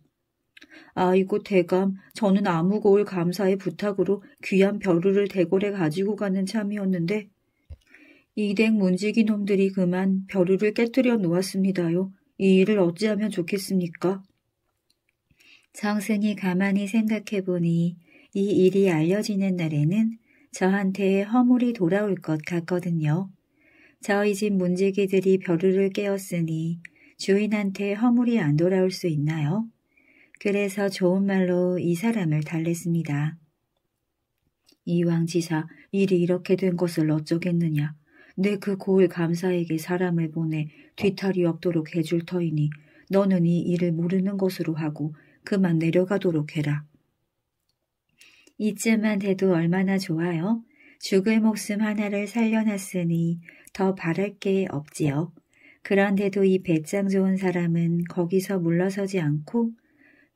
아이고 대감, 저는 아무고을 감사의 부탁으로 귀한 벼루를 대궐에 가지고 가는 참이었는데 이 댁 문지기 놈들이 그만 벼루를 깨뜨려 놓았습니다요. 이 일을 어찌하면 좋겠습니까? 정승이 가만히 생각해보니 이 일이 알려지는 날에는 저한테 허물이 돌아올 것 같거든요. 저희 집 문지기들이 벼루를 깨었으니 주인한테 허물이 안 돌아올 수 있나요? 그래서 좋은 말로 이 사람을 달랬습니다. 이왕 지사 일이 이렇게 된 것을 어쩌겠느냐. 내 그 고을 감사에게 사람을 보내 뒤탈이 없도록 해줄 터이니 너는 이 일을 모르는 것으로 하고 그만 내려가도록 해라. 이쯤만 돼도 얼마나 좋아요. 죽을 목숨 하나를 살려놨으니 더 바랄 게 없지요. 그런데도 이 배짱 좋은 사람은 거기서 물러서지 않고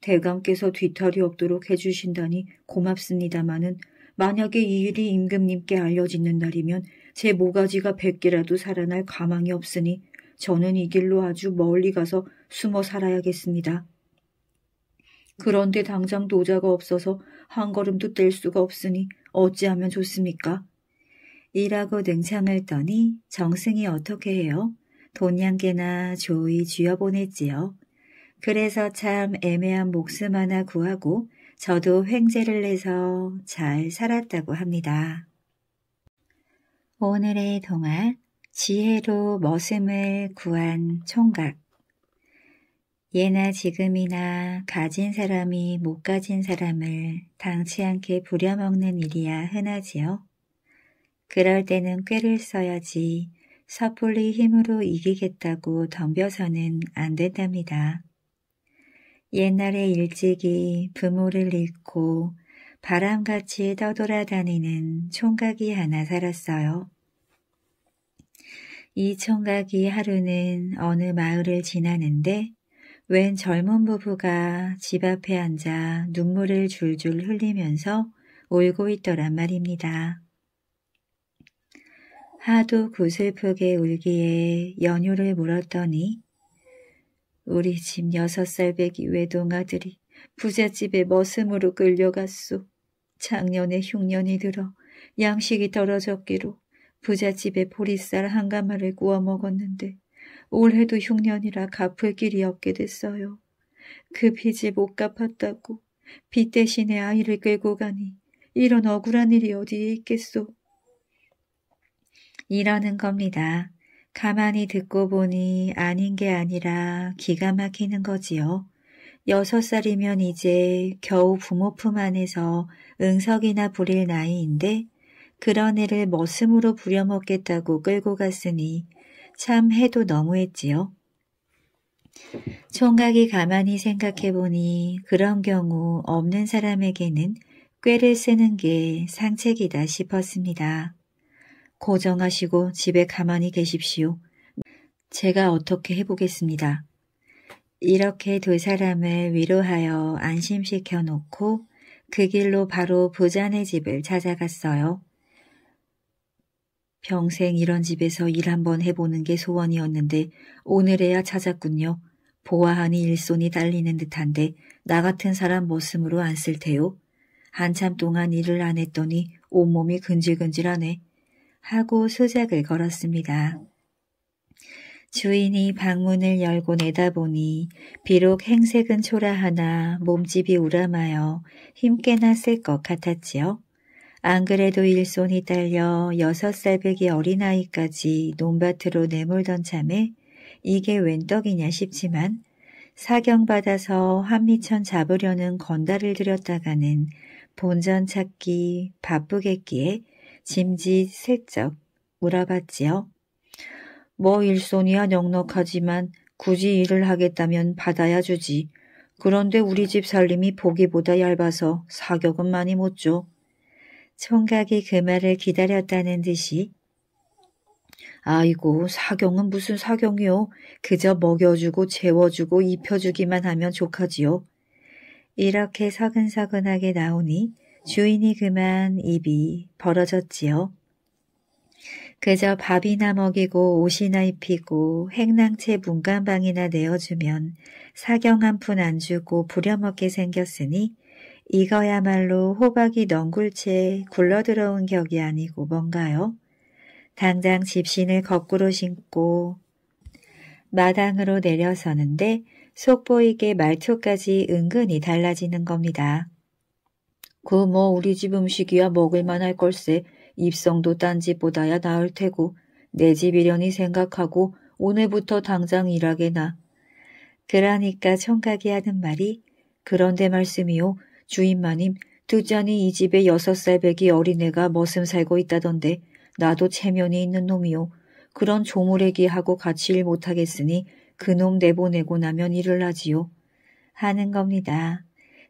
대감께서 뒤탈이 없도록 해주신다니 고맙습니다마는 만약에 이 일이 임금님께 알려지는 날이면 제 모가지가 백개라도 살아날 가망이 없으니 저는 이 길로 아주 멀리 가서 숨어 살아야겠습니다. 그런데 당장 도자가 없어서 한 걸음도 뗄 수가 없으니 어찌하면 좋습니까? 이라고 능청을 떠니 정승이 어떻게 해요? 돈 양개나 조이 쥐어보냈지요. 그래서 참 애매한 목숨 하나 구하고 저도 횡재를 내서 잘 살았다고 합니다. 오늘의 동화 지혜로 머슴을 구한 총각 예나 지금이나 가진 사람이 못 가진 사람을 당치 않게 부려먹는 일이야 흔하지요. 그럴 때는 꾀를 써야지 섣불리 힘으로 이기겠다고 덤벼서는 안 된답니다. 옛날에 일찍이 부모를 잃고 바람같이 떠돌아다니는 총각이 하나 살았어요. 이 총각이 하루는 어느 마을을 지나는데 웬 젊은 부부가 집 앞에 앉아 눈물을 줄줄 흘리면서 울고 있더란 말입니다. 하도 구슬프게 울기에 연유를 물었더니 우리 집 여섯 살배기 외동아들이 부잣집에 머슴으로 끌려갔소. 작년에 흉년이 들어 양식이 떨어졌기로 부잣집에 보리쌀 한 가마를 구워 먹었는데 올해도 흉년이라 갚을 길이 없게 됐어요. 그 빚을 못 갚았다고 빚 대신에 아이를 끌고 가니 이런 억울한 일이 어디에 있겠소. 이러는 겁니다. 가만히 듣고 보니 아닌 게 아니라 기가 막히는 거지요. 여섯 살이면 이제 겨우 부모 품 안에서 응석이나 부릴 나이인데 그런 애를 머슴으로 부려먹겠다고 끌고 갔으니 참 해도 너무했지요. 총각이 가만히 생각해보니 그런 경우 없는 사람에게는 꾀를 쓰는 게 상책이다 싶었습니다. 고정하시고 집에 가만히 계십시오. 제가 어떻게 해보겠습니다. 이렇게 두 사람을 위로하여 안심시켜 놓고 그 길로 바로 부자네 집을 찾아갔어요. 평생 이런 집에서 일 한번 해보는 게 소원이었는데 오늘에야 찾았군요. 보아하니 일손이 딸리는 듯한데 나 같은 사람 모습으로안쓸 테요. 한참 동안 일을 안 했더니 온몸이 근질근질하네. 하고 수작을 걸었습니다. 주인이 방문을 열고 내다보니 비록 행색은 초라하나 몸집이 우람하여 힘께 났을 것 같았지요. 안 그래도 일손이 딸려 여섯 살배기 어린아이까지 논밭으로 내몰던 참에 이게 웬 떡이냐 싶지만 사경받아서 한미천 잡으려는 건달을 들였다가는 본전 찾기 바쁘겠기에 짐짓 슬쩍 물어봤지요. 뭐 일손이야 넉넉하지만 굳이 일을 하겠다면 받아야 주지. 그런데 우리 집 살림이 보기보다 얇아서 사격은 많이 못 줘. 총각이 그 말을 기다렸다는 듯이 아이고 사경은 무슨 사경이요. 그저 먹여주고 재워주고 입혀주기만 하면 좋하지요. 이렇게 서근서근하게 나오니 주인이 그만 입이 벌어졌지요. 그저 밥이나 먹이고 옷이나 입히고 행랑채 문간방이나 내어주면 사경 한 푼 안 주고 부려먹게 생겼으니 이거야말로 호박이 넝굴채 굴러들어온 격이 아니고 뭔가요? 당장 집신을 거꾸로 신고 마당으로 내려서는데 속보이게 말투까지 은근히 달라지는 겁니다. 그뭐 우리 집 음식이야 먹을만할 걸세 입성도 딴 집보다야 나을 테고 내 집이려니 생각하고 오늘부터 당장 일하게 나. 그러니까 청각이 하는 말이 그런데 말씀이요 주인마님 듣자니 이 집에 여섯 살 배기 어린애가 머슴 살고 있다던데 나도 체면이 있는 놈이요 그런 조물애기하고 같이 일 못하겠으니 그 놈 내보내고 나면 일을 하지요 하는 겁니다.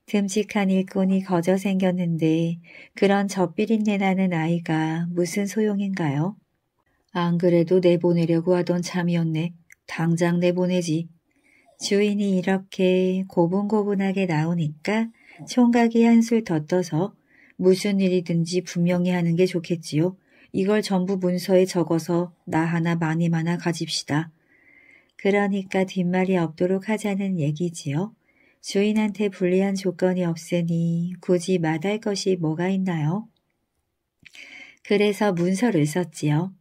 듬직한 일꾼이 거저 생겼는데 그런 젖비린내 나는 아이가 무슨 소용인가요? 안 그래도 내보내려고 하던 참이었네. 당장 내보내지. 주인이 이렇게 고분고분하게 나오니까 총각이 한 술 더 떠서 무슨 일이든지 분명히 하는 게 좋겠지요. 이걸 전부 문서에 적어서 나 하나 많이 많아 가집시다. 그러니까 뒷말이 없도록 하자는 얘기지요. 주인한테 불리한 조건이 없으니 굳이 마다할 것이 뭐가 있나요? 그래서 문서를 썼지요.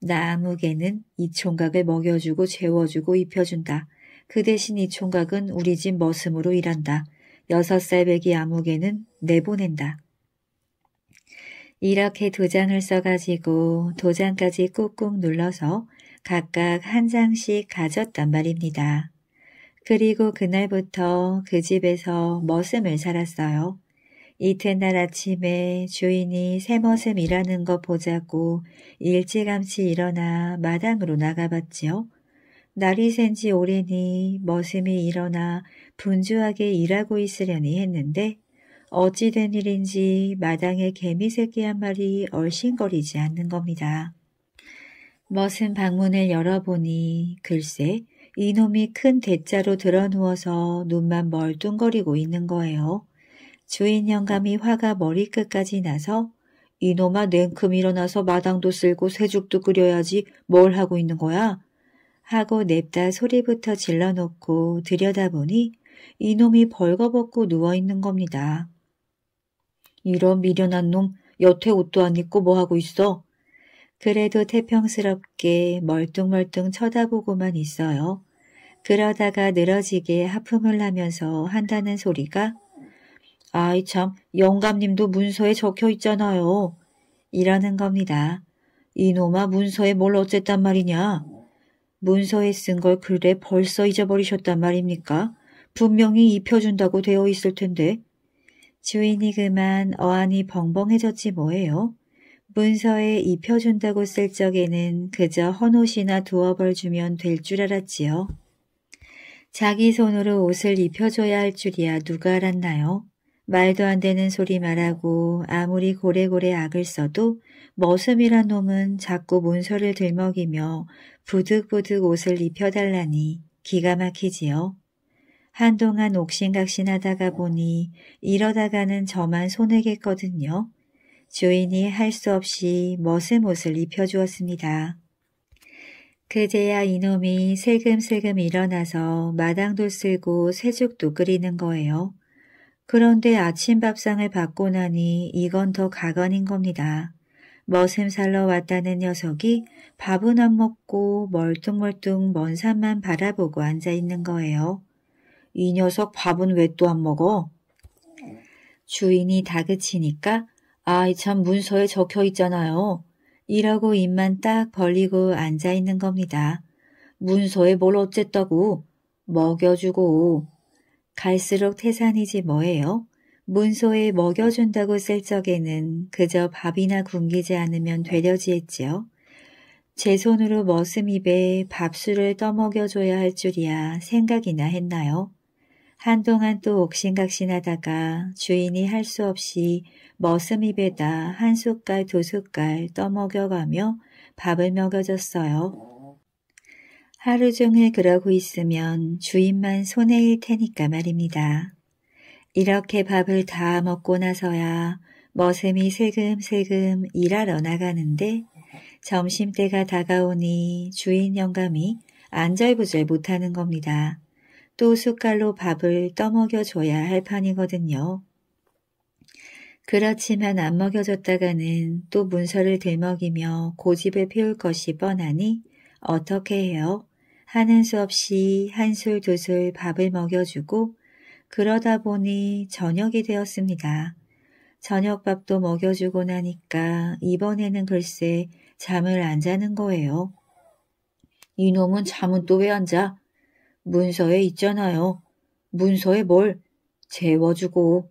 나무개는 이 총각을 먹여주고 재워주고 입혀준다. 그 대신 이 총각은 우리 집 머슴으로 일한다. 여섯 살배기 아무개는 내보낸다. 이렇게 도 장을 써가지고 도장까지 꾹꾹 눌러서 각각 한 장씩 가졌단 말입니다. 그리고 그날부터 그 집에서 머슴을 살았어요. 이튿날 아침에 주인이 새머슴 일하는 거 보자고 일찌감치 일어나 마당으로 나가봤지요. 날이 샌지 오래니 머슴이 일어나 분주하게 일하고 있으려니 했는데 어찌 된 일인지 마당에 개미 새끼 한 마리 얼씬거리지 않는 겁니다. 머슴 방문을 열어보니 글쎄 이놈이 큰 대자로 드러누워서 눈만 멀뚱거리고 있는 거예요. 주인 영감이 화가 머리끝까지 나서 이놈아 냉큼 일어나서 마당도 쓸고 새죽도 끓여야지 뭘 하고 있는 거야? 하고 냅다 소리부터 질러놓고 들여다보니 이놈이 벌거벗고 누워있는 겁니다. 이런 미련한 놈 여태 옷도 안 입고 뭐하고 있어? 그래도 태평스럽게 멀뚱멀뚱 쳐다보고만 있어요. 그러다가 늘어지게 하품을 하면서 한다는 소리가 아이 참 영감님도 문서에 적혀 있잖아요. 이러는 겁니다. 이놈아 문서에 뭘 어쨌단 말이냐. 문서에 쓴 걸 글에 벌써 잊어버리셨단 말입니까? 분명히 입혀준다고 되어 있을 텐데. 주인이 그만 어안이 벙벙해졌지 뭐예요. 문서에 입혀준다고 쓸 적에는 그저 헌옷이나 두어벌 주면 될 줄 알았지요. 자기 손으로 옷을 입혀줘야 할 줄이야 누가 알았나요? 말도 안 되는 소리 말하고 아무리 고래고래 악을 써도 머슴이란 놈은 자꾸 문서를 들먹이며 부득부득 옷을 입혀달라니 기가 막히지요. 한동안 옥신각신하다가 보니 이러다가는 저만 손해겠거든요. 주인이 할 수 없이 머슴 옷을 입혀주었습니다. 그제야 이놈이 세금세금 일어나서 마당도 쓸고 새죽도 끓이는 거예요. 그런데 아침 밥상을 받고 나니 이건 더 가관인 겁니다. 머슴살러 왔다는 녀석이 밥은 안 먹고 멀뚱멀뚱 먼 산만 바라보고 앉아 있는 거예요. 이 녀석 밥은 왜 또 안 먹어? 주인이 다그치니까 아이 참 문서에 적혀 있잖아요. 이러고 입만 딱 벌리고 앉아있는 겁니다. 문서에 뭘 어쨌다고 먹여주고 갈수록 태산이지 뭐예요. 문서에 먹여준다고 쓸 적에는 그저 밥이나 굶기지 않으면 되려지 했지요. 제 손으로 머슴 입에 밥술을 떠먹여줘야 할 줄이야 생각이나 했나요? 한동안 또 옥신각신하다가 주인이 할 수 없이 머슴입에다 한 숟갈 두 숟갈 떠먹여가며 밥을 먹여줬어요. 하루 종일 그러고 있으면 주인만 손해일 테니까 말입니다. 이렇게 밥을 다 먹고 나서야 머슴이 세금세금 일하러 나가는데 점심때가 다가오니 주인 영감이 안절부절 못하는 겁니다. 또 숟갈로 밥을 떠먹여 줘야 할 판이거든요. 그렇지만 안 먹여줬다가는 또 문서를 들먹이며 고집을 피울 것이 뻔하니 어떻게 해요? 하는 수 없이 한술 두술 밥을 먹여주고 그러다 보니 저녁이 되었습니다. 저녁밥도 먹여주고 나니까 이번에는 글쎄 잠을 안 자는 거예요. 이놈은 잠은 또 왜 안 자? 문서에 있잖아요. 문서에 뭘 재워주고.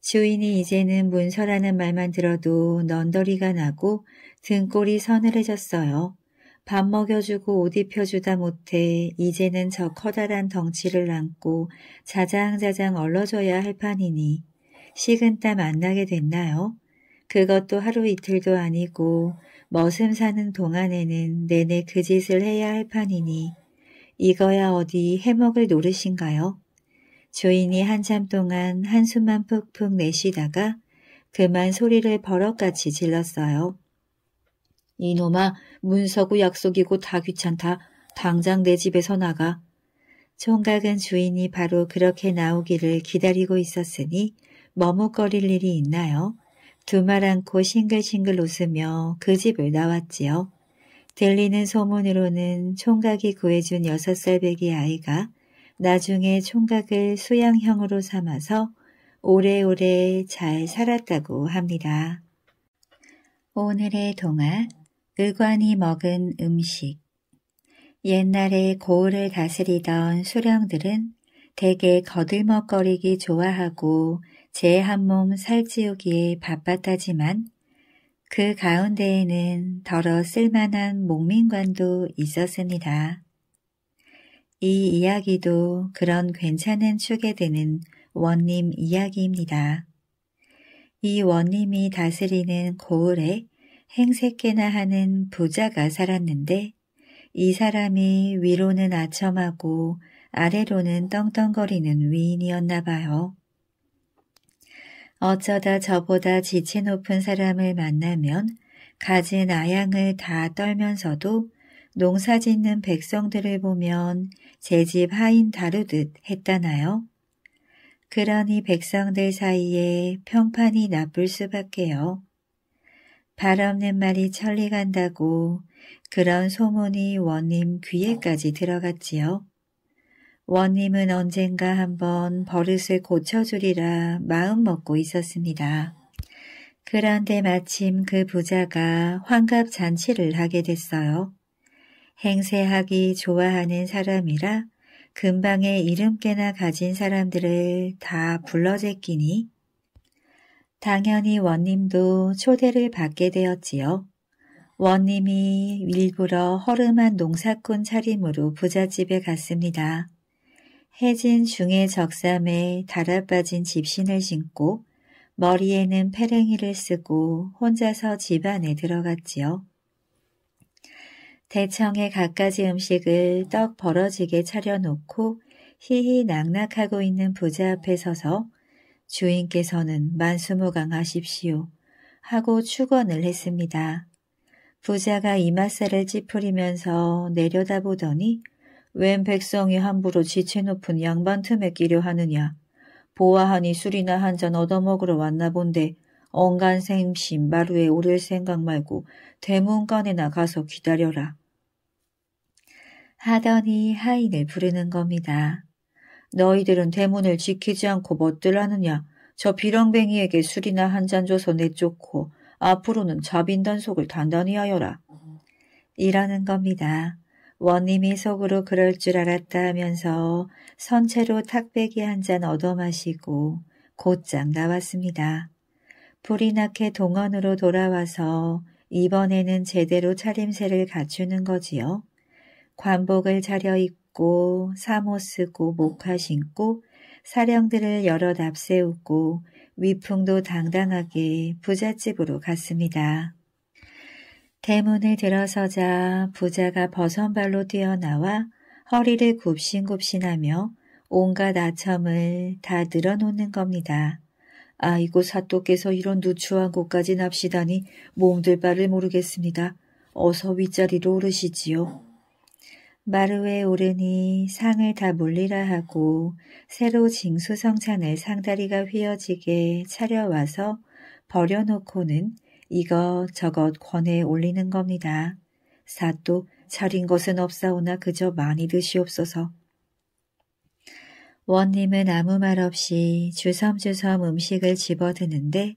주인이 이제는 문서라는 말만 들어도 넌더리가 나고 등골이 서늘해졌어요. 밥 먹여주고 옷 입혀주다 못해 이제는 저 커다란 덩치를 안고 자장자장 얼러줘야 할 판이니 식은땀 안 나게 됐나요? 그것도 하루 이틀도 아니고 머슴 사는 동안에는 내내 그 짓을 해야 할 판이니 이거야 어디 해먹을 노릇인가요? 주인이 한참 동안 한숨만 푹푹 내쉬다가 그만 소리를 버럭같이 질렀어요. 이놈아 문서고 약속이고 다 귀찮다. 당장 내 집에서 나가. 총각은 주인이 바로 그렇게 나오기를 기다리고 있었으니 머뭇거릴 일이 있나요? 두말 않고 싱글싱글 웃으며 그 집을 나왔지요. 들리는 소문으로는 총각이 구해준 여섯 살 배기 아이가 나중에 총각을 수양형으로 삼아서 오래오래 잘 살았다고 합니다. 오늘의 동화 의관이 먹은 음식 옛날에 고을을 다스리던 수령들은 대개 거들먹거리기 좋아하고 제한몸 살찌우기에 바빴다지만 그 가운데에는 더러 쓸만한 목민관도 있었습니다. 이 이야기도 그런 괜찮은 축에 드는 원님 이야기입니다. 이 원님이 다스리는 고을에 행색개나 하는 부자가 살았는데 이 사람이 위로는 아첨하고 아래로는 떵떵거리는 위인이었나 봐요. 어쩌다 저보다 지체 높은 사람을 만나면 가진 아양을 다 떨면서도 농사 짓는 백성들을 보면 제 집 하인 다루듯 했다나요? 그러니 백성들 사이에 평판이 나쁠 수밖에요. 발 없는 말이 천리 간다고 그런 소문이 원님 귀에까지 들어갔지요. 원님은 언젠가 한번 버릇을 고쳐주리라 마음먹고 있었습니다. 그런데 마침 그 부자가 환갑 잔치를 하게 됐어요. 행세하기 좋아하는 사람이라 금방에 이름께나 가진 사람들을 다 불러제끼니 당연히 원님도 초대를 받게 되었지요. 원님이 일부러 허름한 농사꾼 차림으로 부잣집에 갔습니다. 해진 중의 적삼에 달아빠진 집신을 신고 머리에는 페랭이를 쓰고 혼자서 집 안에 들어갔지요. 대청에 갖가지 음식을 떡 벌어지게 차려놓고 히히 낙낙하고 있는 부자 앞에 서서 주인께서는 만수무강 하십시오 하고 축원을 했습니다. 부자가 이마살을 찌푸리면서 내려다보더니 웬 백성이 함부로 지체 높은 양반 틈에 끼려 하느냐. 보아하니 술이나 한 잔 얻어먹으러 왔나 본데 엉간생심 마루에 오를 생각 말고 대문간에나 가서 기다려라. 하더니 하인을 부르는 겁니다. 너희들은 대문을 지키지 않고 멋들하느냐. 저 비렁뱅이에게 술이나 한 잔 줘서 내쫓고 앞으로는 자빈단속을 단단히 하여라. 어. 이라는 겁니다. 원님이 속으로 그럴 줄 알았다 하면서 선체로 탁배기 한 잔 얻어 마시고 곧장 나왔습니다. 불이 나게 동원으로 돌아와서 이번에는 제대로 차림새를 갖추는 거지요. 관복을 차려입고 사모 쓰고 목화 신고 사령들을 여러 납세우고 위풍도 당당하게 부잣집으로 갔습니다. 대문을 들어서자 부자가 벗은 발로 뛰어나와 허리를 굽신굽신하며 온갖 아첨을 다 늘어놓는 겁니다. 아이고 사또께서 이런 누추한 곳까지 납시다니 몸들 바를 모르겠습니다. 어서 윗자리로 오르시지요. 마루에 오르니 상을 다 몰리라 하고 새로 징수성찬을 상다리가 휘어지게 차려와서 버려놓고는 이것저것 권에 올리는 겁니다. 사또 차린 것은 없사오나 그저 많이 드시옵소서. 원님은 아무 말 없이 주섬주섬 음식을 집어드는데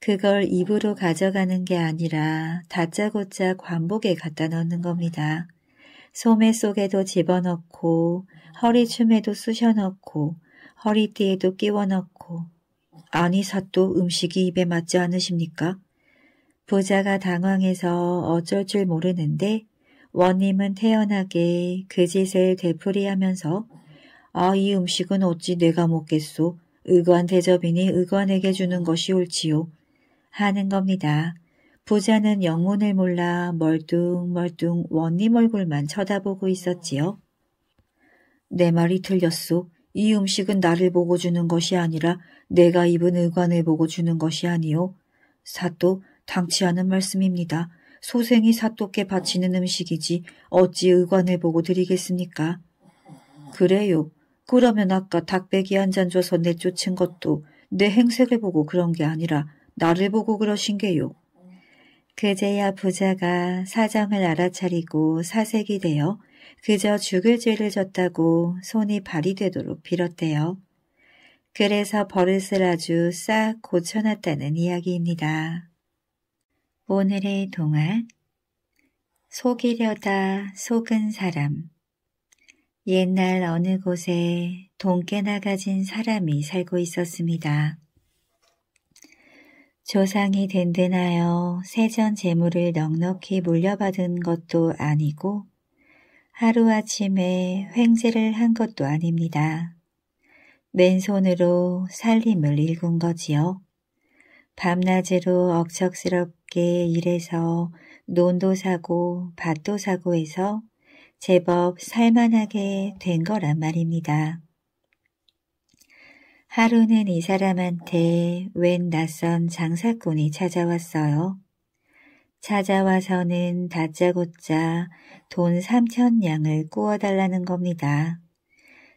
그걸 입으로 가져가는 게 아니라 다짜고짜 관복에 갖다 넣는 겁니다. 소매 속에도 집어넣고 허리춤에도 쑤셔넣고 허리띠에도 끼워넣고 아니 사또 음식이 입에 맞지 않으십니까? 부자가 당황해서 어쩔 줄 모르는데 원님은 태연하게 그 짓을 되풀이하면서 아이 음식은 어찌 내가 먹겠소. 의관 대접이니 의관에게 주는 것이 옳지요. 하는 겁니다. 부자는 영문을 몰라 멀뚱멀뚱 원님 얼굴만 쳐다보고 있었지요. 내 말이 틀렸소. 이 음식은 나를 보고 주는 것이 아니라 내가 입은 의관을 보고 주는 것이 아니요. 사또 당치 않은 말씀입니다. 소생이 사또께 바치는 음식이지 어찌 의관해보고 드리겠습니까? 그래요. 그러면 아까 닭배기 한 잔 줘서 내쫓은 것도 내 행색을 보고 그런 게 아니라 나를 보고 그러신 게요. 그제야 부자가 사정을 알아차리고 사색이 되어 그저 죽을 죄를 졌다고 손이 발이 되도록 빌었대요. 그래서 버릇을 아주 싹 고쳐놨다는 이야기입니다. 오늘의 동화 속이려다 속은 사람 옛날 어느 곳에 돈깨나 가진 사람이 살고 있었습니다. 조상이 든든하여 세전 재물을 넉넉히 물려받은 것도 아니고 하루아침에 횡재를 한 것도 아닙니다. 맨손으로 살림을 일군 거지요. 밤낮으로 억척스럽게 일해서 논도 사고 밭도 사고 해서 제법 살만하게 된 거란 말입니다. 하루는 이 사람한테 웬 낯선 장사꾼이 찾아왔어요. 찾아와서는 다짜고짜 돈 3천 냥을 꾸어달라는 겁니다.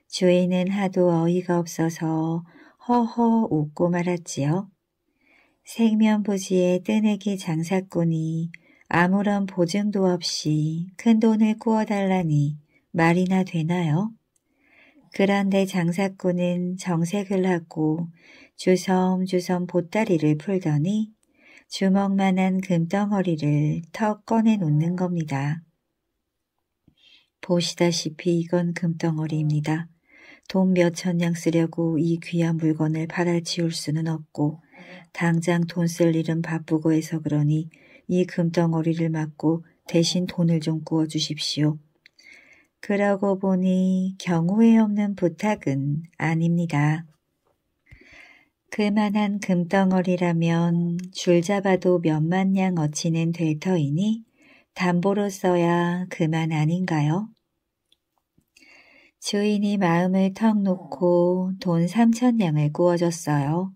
주인은 하도 어이가 없어서 허허 웃고 말았지요. 생면부지의 뜨내기 장사꾼이 아무런 보증도 없이 큰돈을 꾸어달라니 말이나 되나요? 그런데 장사꾼은 정색을 하고 주섬주섬 보따리를 풀더니 주먹만한 금덩어리를 턱 꺼내 놓는 겁니다. 보시다시피 이건 금덩어리입니다. 돈 몇 천냥 쓰려고 이 귀한 물건을 팔아 치울 수는 없고 당장 돈 쓸 일은 바쁘고 해서 그러니 이 금덩어리를 맞고 대신 돈을 좀 구워 주십시오. 그러고 보니 경우에 없는 부탁은 아닙니다. 그만한 금덩어리라면 줄 잡아도 몇만 냥 어치는 될 터이니 담보로 써야 그만 아닌가요? 주인이 마음을 턱 놓고 돈 3천 냥을 구워줬어요.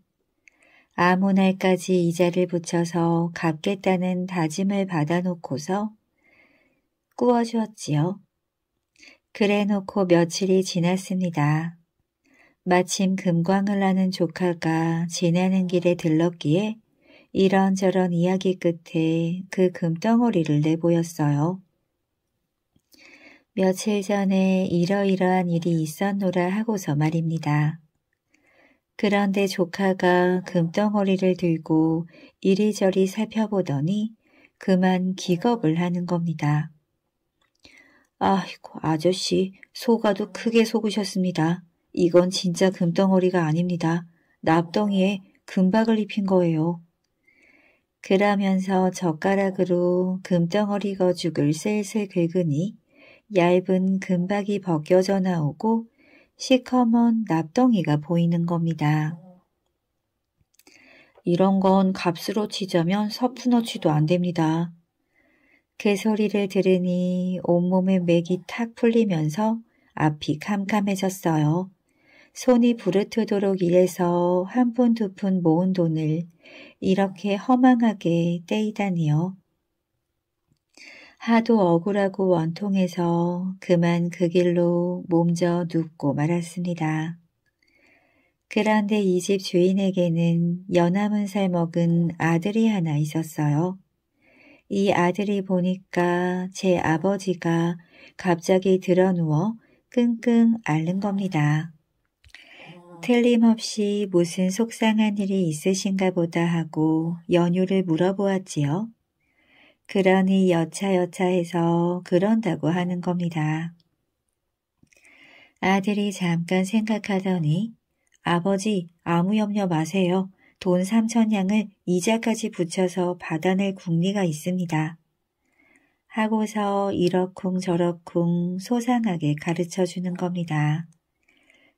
아무 날까지 이자를 붙여서 갚겠다는 다짐을 받아놓고서 꾸어주었지요. 그래놓고 며칠이 지났습니다. 마침 금광을 나는 조카가 지나는 길에 들렀기에 이런저런 이야기 끝에 그 금덩어리를 내보였어요. 며칠 전에 이러이러한 일이 있었노라 하고서 말입니다. 그런데 조카가 금덩어리를 들고 이리저리 살펴보더니 그만 기겁을 하는 겁니다. 아이고 아저씨 소가도 크게 속으셨습니다. 이건 진짜 금덩어리가 아닙니다. 납덩이에 금박을 입힌 거예요. 그러면서 젓가락으로 금덩어리 거죽을 슬슬 긁으니 얇은 금박이 벗겨져 나오고 시커먼 납덩이가 보이는 겁니다. 이런 건 값으로 치자면 서푼어치도 안 됩니다. 개 소리를 들으니 온몸에 맥이 탁 풀리면서 앞이 캄캄해졌어요. 손이 부르트도록 일해서 한푼 두푼 모은 돈을 이렇게 허망하게 떼이다니요. 하도 억울하고 원통해서 그만 그 길로 몸져 눕고 말았습니다. 그런데 이 집 주인에게는 연함은 살 먹은 아들이 하나 있었어요. 이 아들이 보니까 제 아버지가 갑자기 드러누워 끙끙 앓는 겁니다. 틀림없이 무슨 속상한 일이 있으신가 보다 하고 연유를 물어보았지요. 그러니 여차여차해서 그런다고 하는 겁니다. 아들이 잠깐 생각하더니 아버지 아무 염려 마세요. 돈 3천냥을 이자까지 붙여서 받아낼 궁리가 있습니다. 하고서 이러쿵 저러쿵 소상하게 가르쳐 주는 겁니다.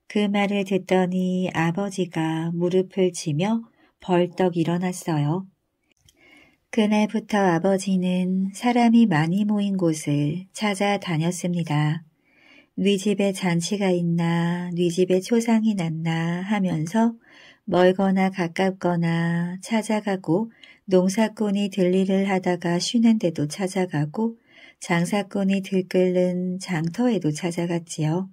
그 말을 듣더니 아버지가 무릎을 치며 벌떡 일어났어요. 그날부터 아버지는 사람이 많이 모인 곳을 찾아다녔습니다. 네 집에 잔치가 있나, 네 집에 초상이 났나 하면서 멀거나 가깝거나 찾아가고 농사꾼이 들리를 하다가 쉬는 데도 찾아가고 장사꾼이 들끓는 장터에도 찾아갔지요.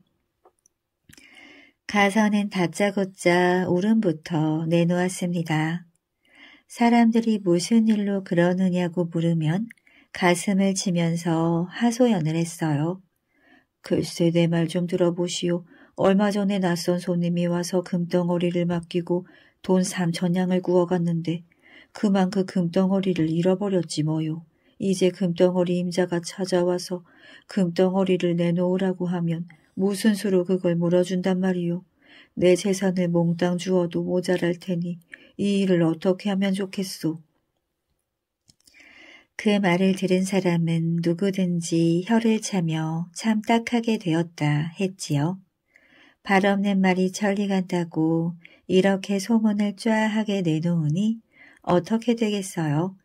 가서는 다짜고짜 울음부터 내놓았습니다. 사람들이 무슨 일로 그러느냐고 물으면 가슴을 치면서 하소연을 했어요. 글쎄 내 말 좀 들어보시오. 얼마 전에 낯선 손님이 와서 금덩어리를 맡기고 돈 3천냥을 구워갔는데 그만 그 금덩어리를 잃어버렸지 뭐요. 이제 금덩어리 임자가 찾아와서 금덩어리를 내놓으라고 하면 무슨 수로 그걸 물어준단 말이오내 재산을 몽땅 주어도 모자랄 테니 이 일을 어떻게 하면 좋겠소. 그 말을 들은 사람은 누구든지 혀를 차며 참 딱하게 되었다 했지요. 발 없는 말이 천리 간다고 이렇게 소문을 쫙하게 내놓으니 어떻게 되겠어요.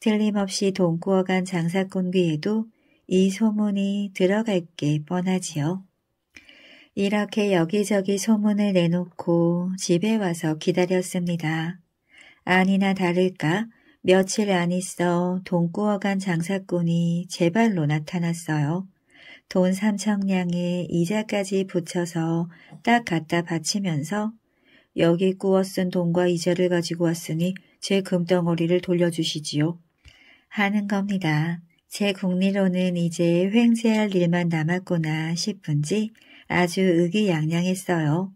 틀림없이 돈 구어간 장사꾼 귀에도 이 소문이 들어갈 게 뻔하지요. 이렇게 여기저기 소문을 내놓고 집에 와서 기다렸습니다. 아니나 다를까 며칠 안 있어 돈 꾸어간 장사꾼이 제발로 나타났어요. 돈삼천냥에 이자까지 붙여서 딱 갖다 바치면서 여기 꾸어 쓴 돈과 이자를 가지고 왔으니 제 금덩어리를 돌려주시지요. 하는 겁니다. 제 국리로는 이제 횡재할 일만 남았구나 싶은지 아주 의기양양했어요.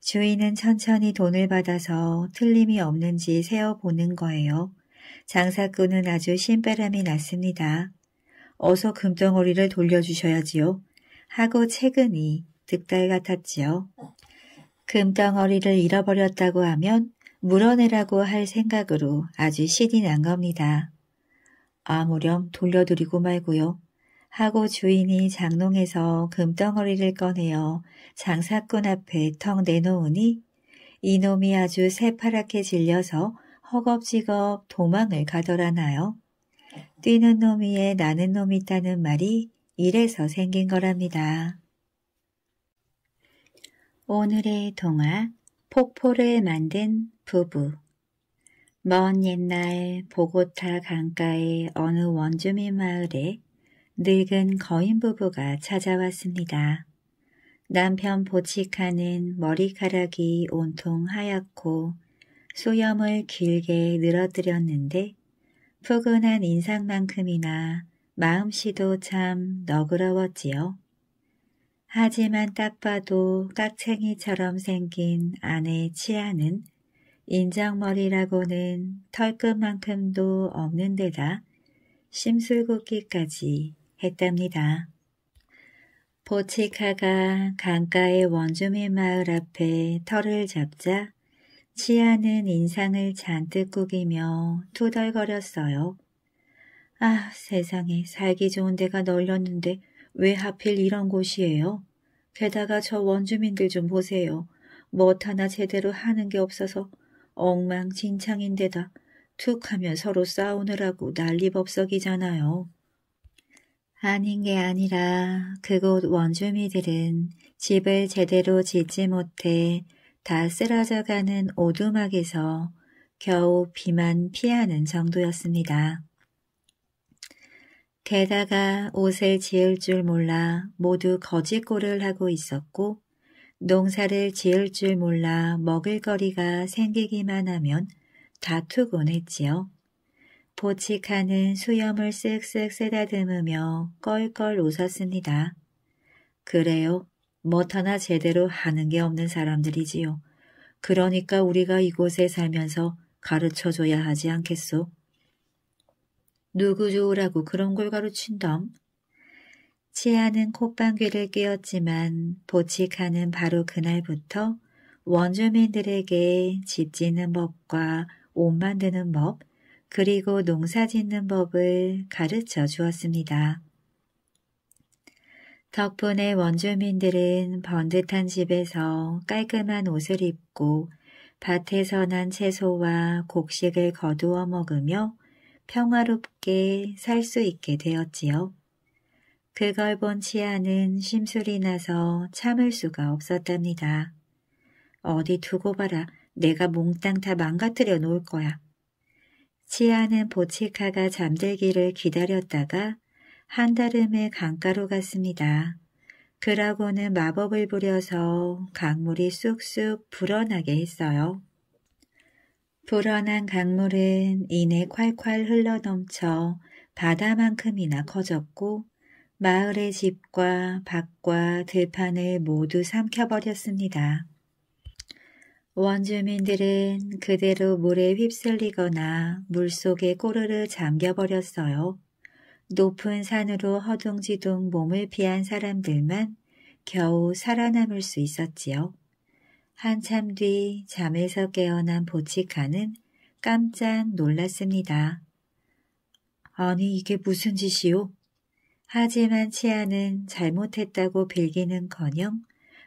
주인은 천천히 돈을 받아서 틀림이 없는지 세어보는 거예요. 장사꾼은 아주 신바람이 났습니다. 어서 금덩어리를 돌려주셔야지요. 하고 최근이 득달 같았지요. 금덩어리를 잃어버렸다고 하면 물어내라고 할 생각으로 아주 신이 난 겁니다. 아무렴 돌려드리고 말고요. 하고 주인이 장롱에서 금덩어리를 꺼내어 장사꾼 앞에 턱 내놓으니 이놈이 아주 새파랗게 질려서 허겁지겁 도망을 가더라나요. 뛰는 놈 위에 나는 놈이 있다는 말이 이래서 생긴 거랍니다. 오늘의 동화 폭포를 만든 부부 먼 옛날 보고타 강가의 어느 원주민 마을에 늙은 거인 부부가 찾아왔습니다. 남편 보치카는 머리카락이 온통 하얗고 소염을 길게 늘어뜨렸는데 푸근한 인상만큼이나 마음씨도 참 너그러웠지요. 하지만 딱 봐도 깍챙이처럼 생긴 아내 치아는 인장머리라고는 털끝만큼도 없는 데다 심술궂기까지 했답니다. 보치카가 강가의 원주민 마을 앞에 털을 잡자 치아는 인상을 잔뜩 구기며 투덜거렸어요. 아, 세상에 살기 좋은 데가 널렸는데 왜 하필 이런 곳이에요? 게다가 저 원주민들 좀 보세요. 뭣 뭐 하나 제대로 하는 게 없어서 엉망진창인데다 툭하면 서로 싸우느라고 난리법석이잖아요. 아닌 게 아니라 그곳 원주민들은 집을 제대로 짓지 못해 다 쓰러져가는 오두막에서 겨우 비만 피하는 정도였습니다. 게다가 옷을 지을 줄 몰라 모두 거짓골을 하고 있었고 농사를 지을 줄 몰라 먹을 거리가 생기기만 하면 다투곤 했지요. 보치카는 수염을 쓱쓱 쓰다듬으며 껄껄 웃었습니다. 그래요. 뭐터나 제대로 하는 게 없는 사람들이지요. 그러니까 우리가 이곳에 살면서 가르쳐줘야 하지 않겠소? 누구 좋으라고 그런 걸 가르친담? 치아는 콧방귀를 끼었지만 보치카는 바로 그날부터 원주민들에게 집 짓는 법과 옷 만드는 법, 그리고 농사 짓는 법을 가르쳐 주었습니다. 덕분에 원주민들은 번듯한 집에서 깔끔한 옷을 입고 밭에서 난 채소와 곡식을 거두어 먹으며 평화롭게 살 수 있게 되었지요. 그걸 본 치아는 심술이 나서 참을 수가 없었답니다. 어디 두고 봐라. 내가 몽땅 다 망가뜨려 놓을 거야. 치아는 보치카가 잠들기를 기다렸다가 한달음에 강가로 갔습니다. 그라고는 마법을 부려서 강물이 쑥쑥 불어나게 했어요. 불어난 강물은 이내 콸콸 흘러넘쳐 바다만큼이나 커졌고 마을의 집과 밭과 들판을 모두 삼켜버렸습니다. 원주민들은 그대로 물에 휩쓸리거나 물속에 꼬르르 잠겨버렸어요. 높은 산으로 허둥지둥 몸을 피한 사람들만 겨우 살아남을 수 있었지요. 한참 뒤 잠에서 깨어난 보치카는 깜짝 놀랐습니다. 아니 이게 무슨 짓이오? 하지만 치아는 잘못했다고 빌기는커녕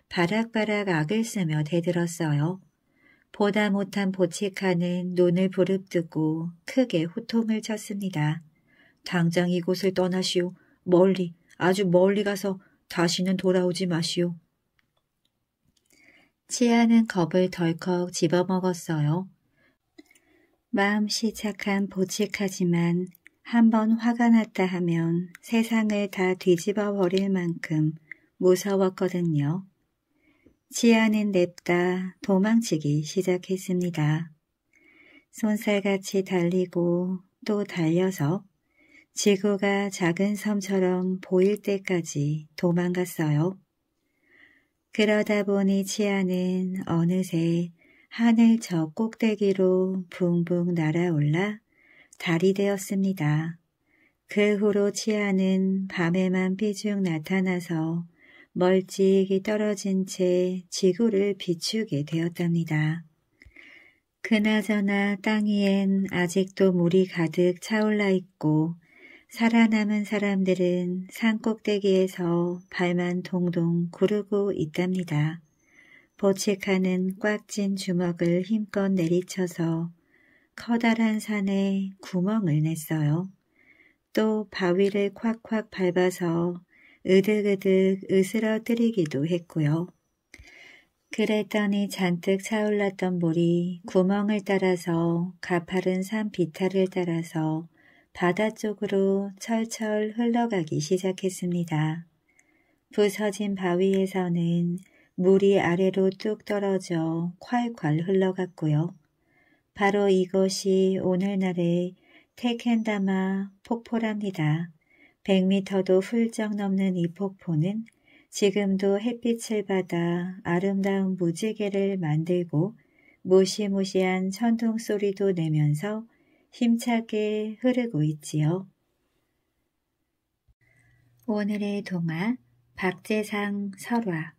바락바락 악을 쓰며 대들었어요. 보다 못한 보치카는 눈을 부릅뜨고 크게 호통을 쳤습니다. 당장 이곳을 떠나시오. 멀리, 아주 멀리 가서 다시는 돌아오지 마시오. 치아는 겁을 덜컥 집어먹었어요. 마음씨 착한 보칙하지만 한 번 화가 났다 하면 세상을 다 뒤집어 버릴 만큼 무서웠거든요. 치아는 냅다 도망치기 시작했습니다. 손살같이 달리고 또 달려서 지구가 작은 섬처럼 보일 때까지 도망갔어요. 그러다 보니 치아는 어느새 하늘 저 꼭대기로 붕붕 날아올라 달이 되었습니다. 그 후로 치아는 밤에만 삐죽 나타나서 멀찍이 떨어진 채 지구를 비추게 되었답니다. 그나저나 땅 위엔 아직도 물이 가득 차올라 있고 살아남은 사람들은 산 꼭대기에서 발만 동동 구르고 있답니다. 보칙카는꽉 찐 주먹을 힘껏 내리쳐서 커다란 산에 구멍을 냈어요. 또 바위를 콱콱 밟아서 으득으득 으스러뜨리기도 했고요. 그랬더니 잔뜩 차올랐던 물이 구멍을 따라서 가파른 산 비탈을 따라서 바다 쪽으로 철철 흘러가기 시작했습니다. 부서진 바위에서는 물이 아래로 뚝 떨어져 콸콸 흘러갔고요. 바로 이것이 오늘날의 테켄다마 폭포랍니다. 100미터도 훌쩍 넘는 이 폭포는 지금도 햇빛을 받아 아름다운 무지개를 만들고 무시무시한 천둥 소리도 내면서 힘차게 흐르고 있지요. 오늘의 동화 박재상 설화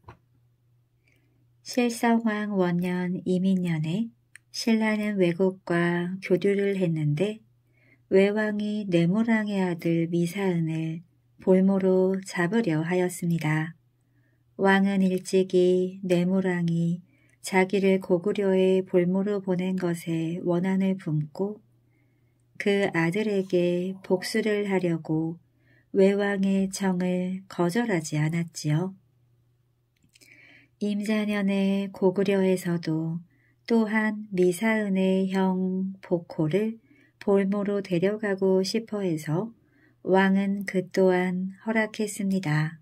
실서황 원년 이민년에 신라는 외국과 교류를 했는데 외왕이 네모랑의 아들 미사은을 볼모로 잡으려 하였습니다. 왕은 일찍이 네모랑이 자기를 고구려의 볼모로 보낸 것에 원한을 품고 그 아들에게 복수를 하려고 외왕의 청을 거절하지 않았지요. 임자년의 고구려에서도 또한 미사은의 형 보코를 볼모로 데려가고 싶어 해서 왕은 그 또한 허락했습니다.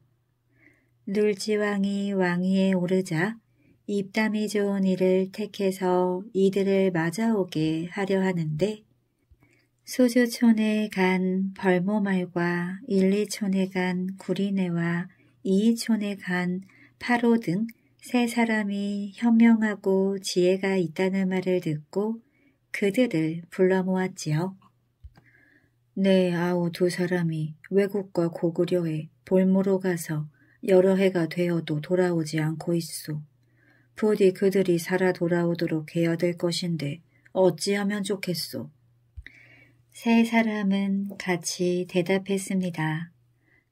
눌지왕이 왕위에 오르자 입담이 좋은 이를 택해서 이들을 맞아오게 하려 하는데 소주촌에 간 벌모말과 일리촌에 간 구리네와 이이촌에 간 파로 등 세 사람이 현명하고 지혜가 있다는 말을 듣고 그들을 불러 모았지요. 네 아우 두 사람이 외국과 고구려에 볼모로 가서 여러 해가 되어도 돌아오지 않고 있소. 부디 그들이 살아 돌아오도록 해야 될 것인데 어찌하면 좋겠소. 세 사람은 같이 대답했습니다.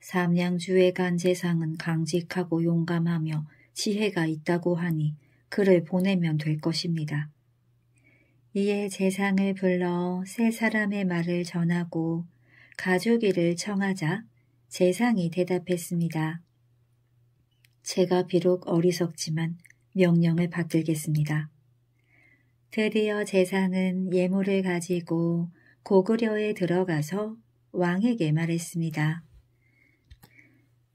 삼양주에 간 재상은 강직하고 용감하며 지혜가 있다고 하니 그를 보내면 될 것입니다. 이에 재상을 불러 세 사람의 말을 전하고 가족이를 청하자 재상이 대답했습니다. 제가 비록 어리석지만 명령을 받들겠습니다. 드디어 재상은 예물을 가지고 고구려에 들어가서 왕에게 말했습니다.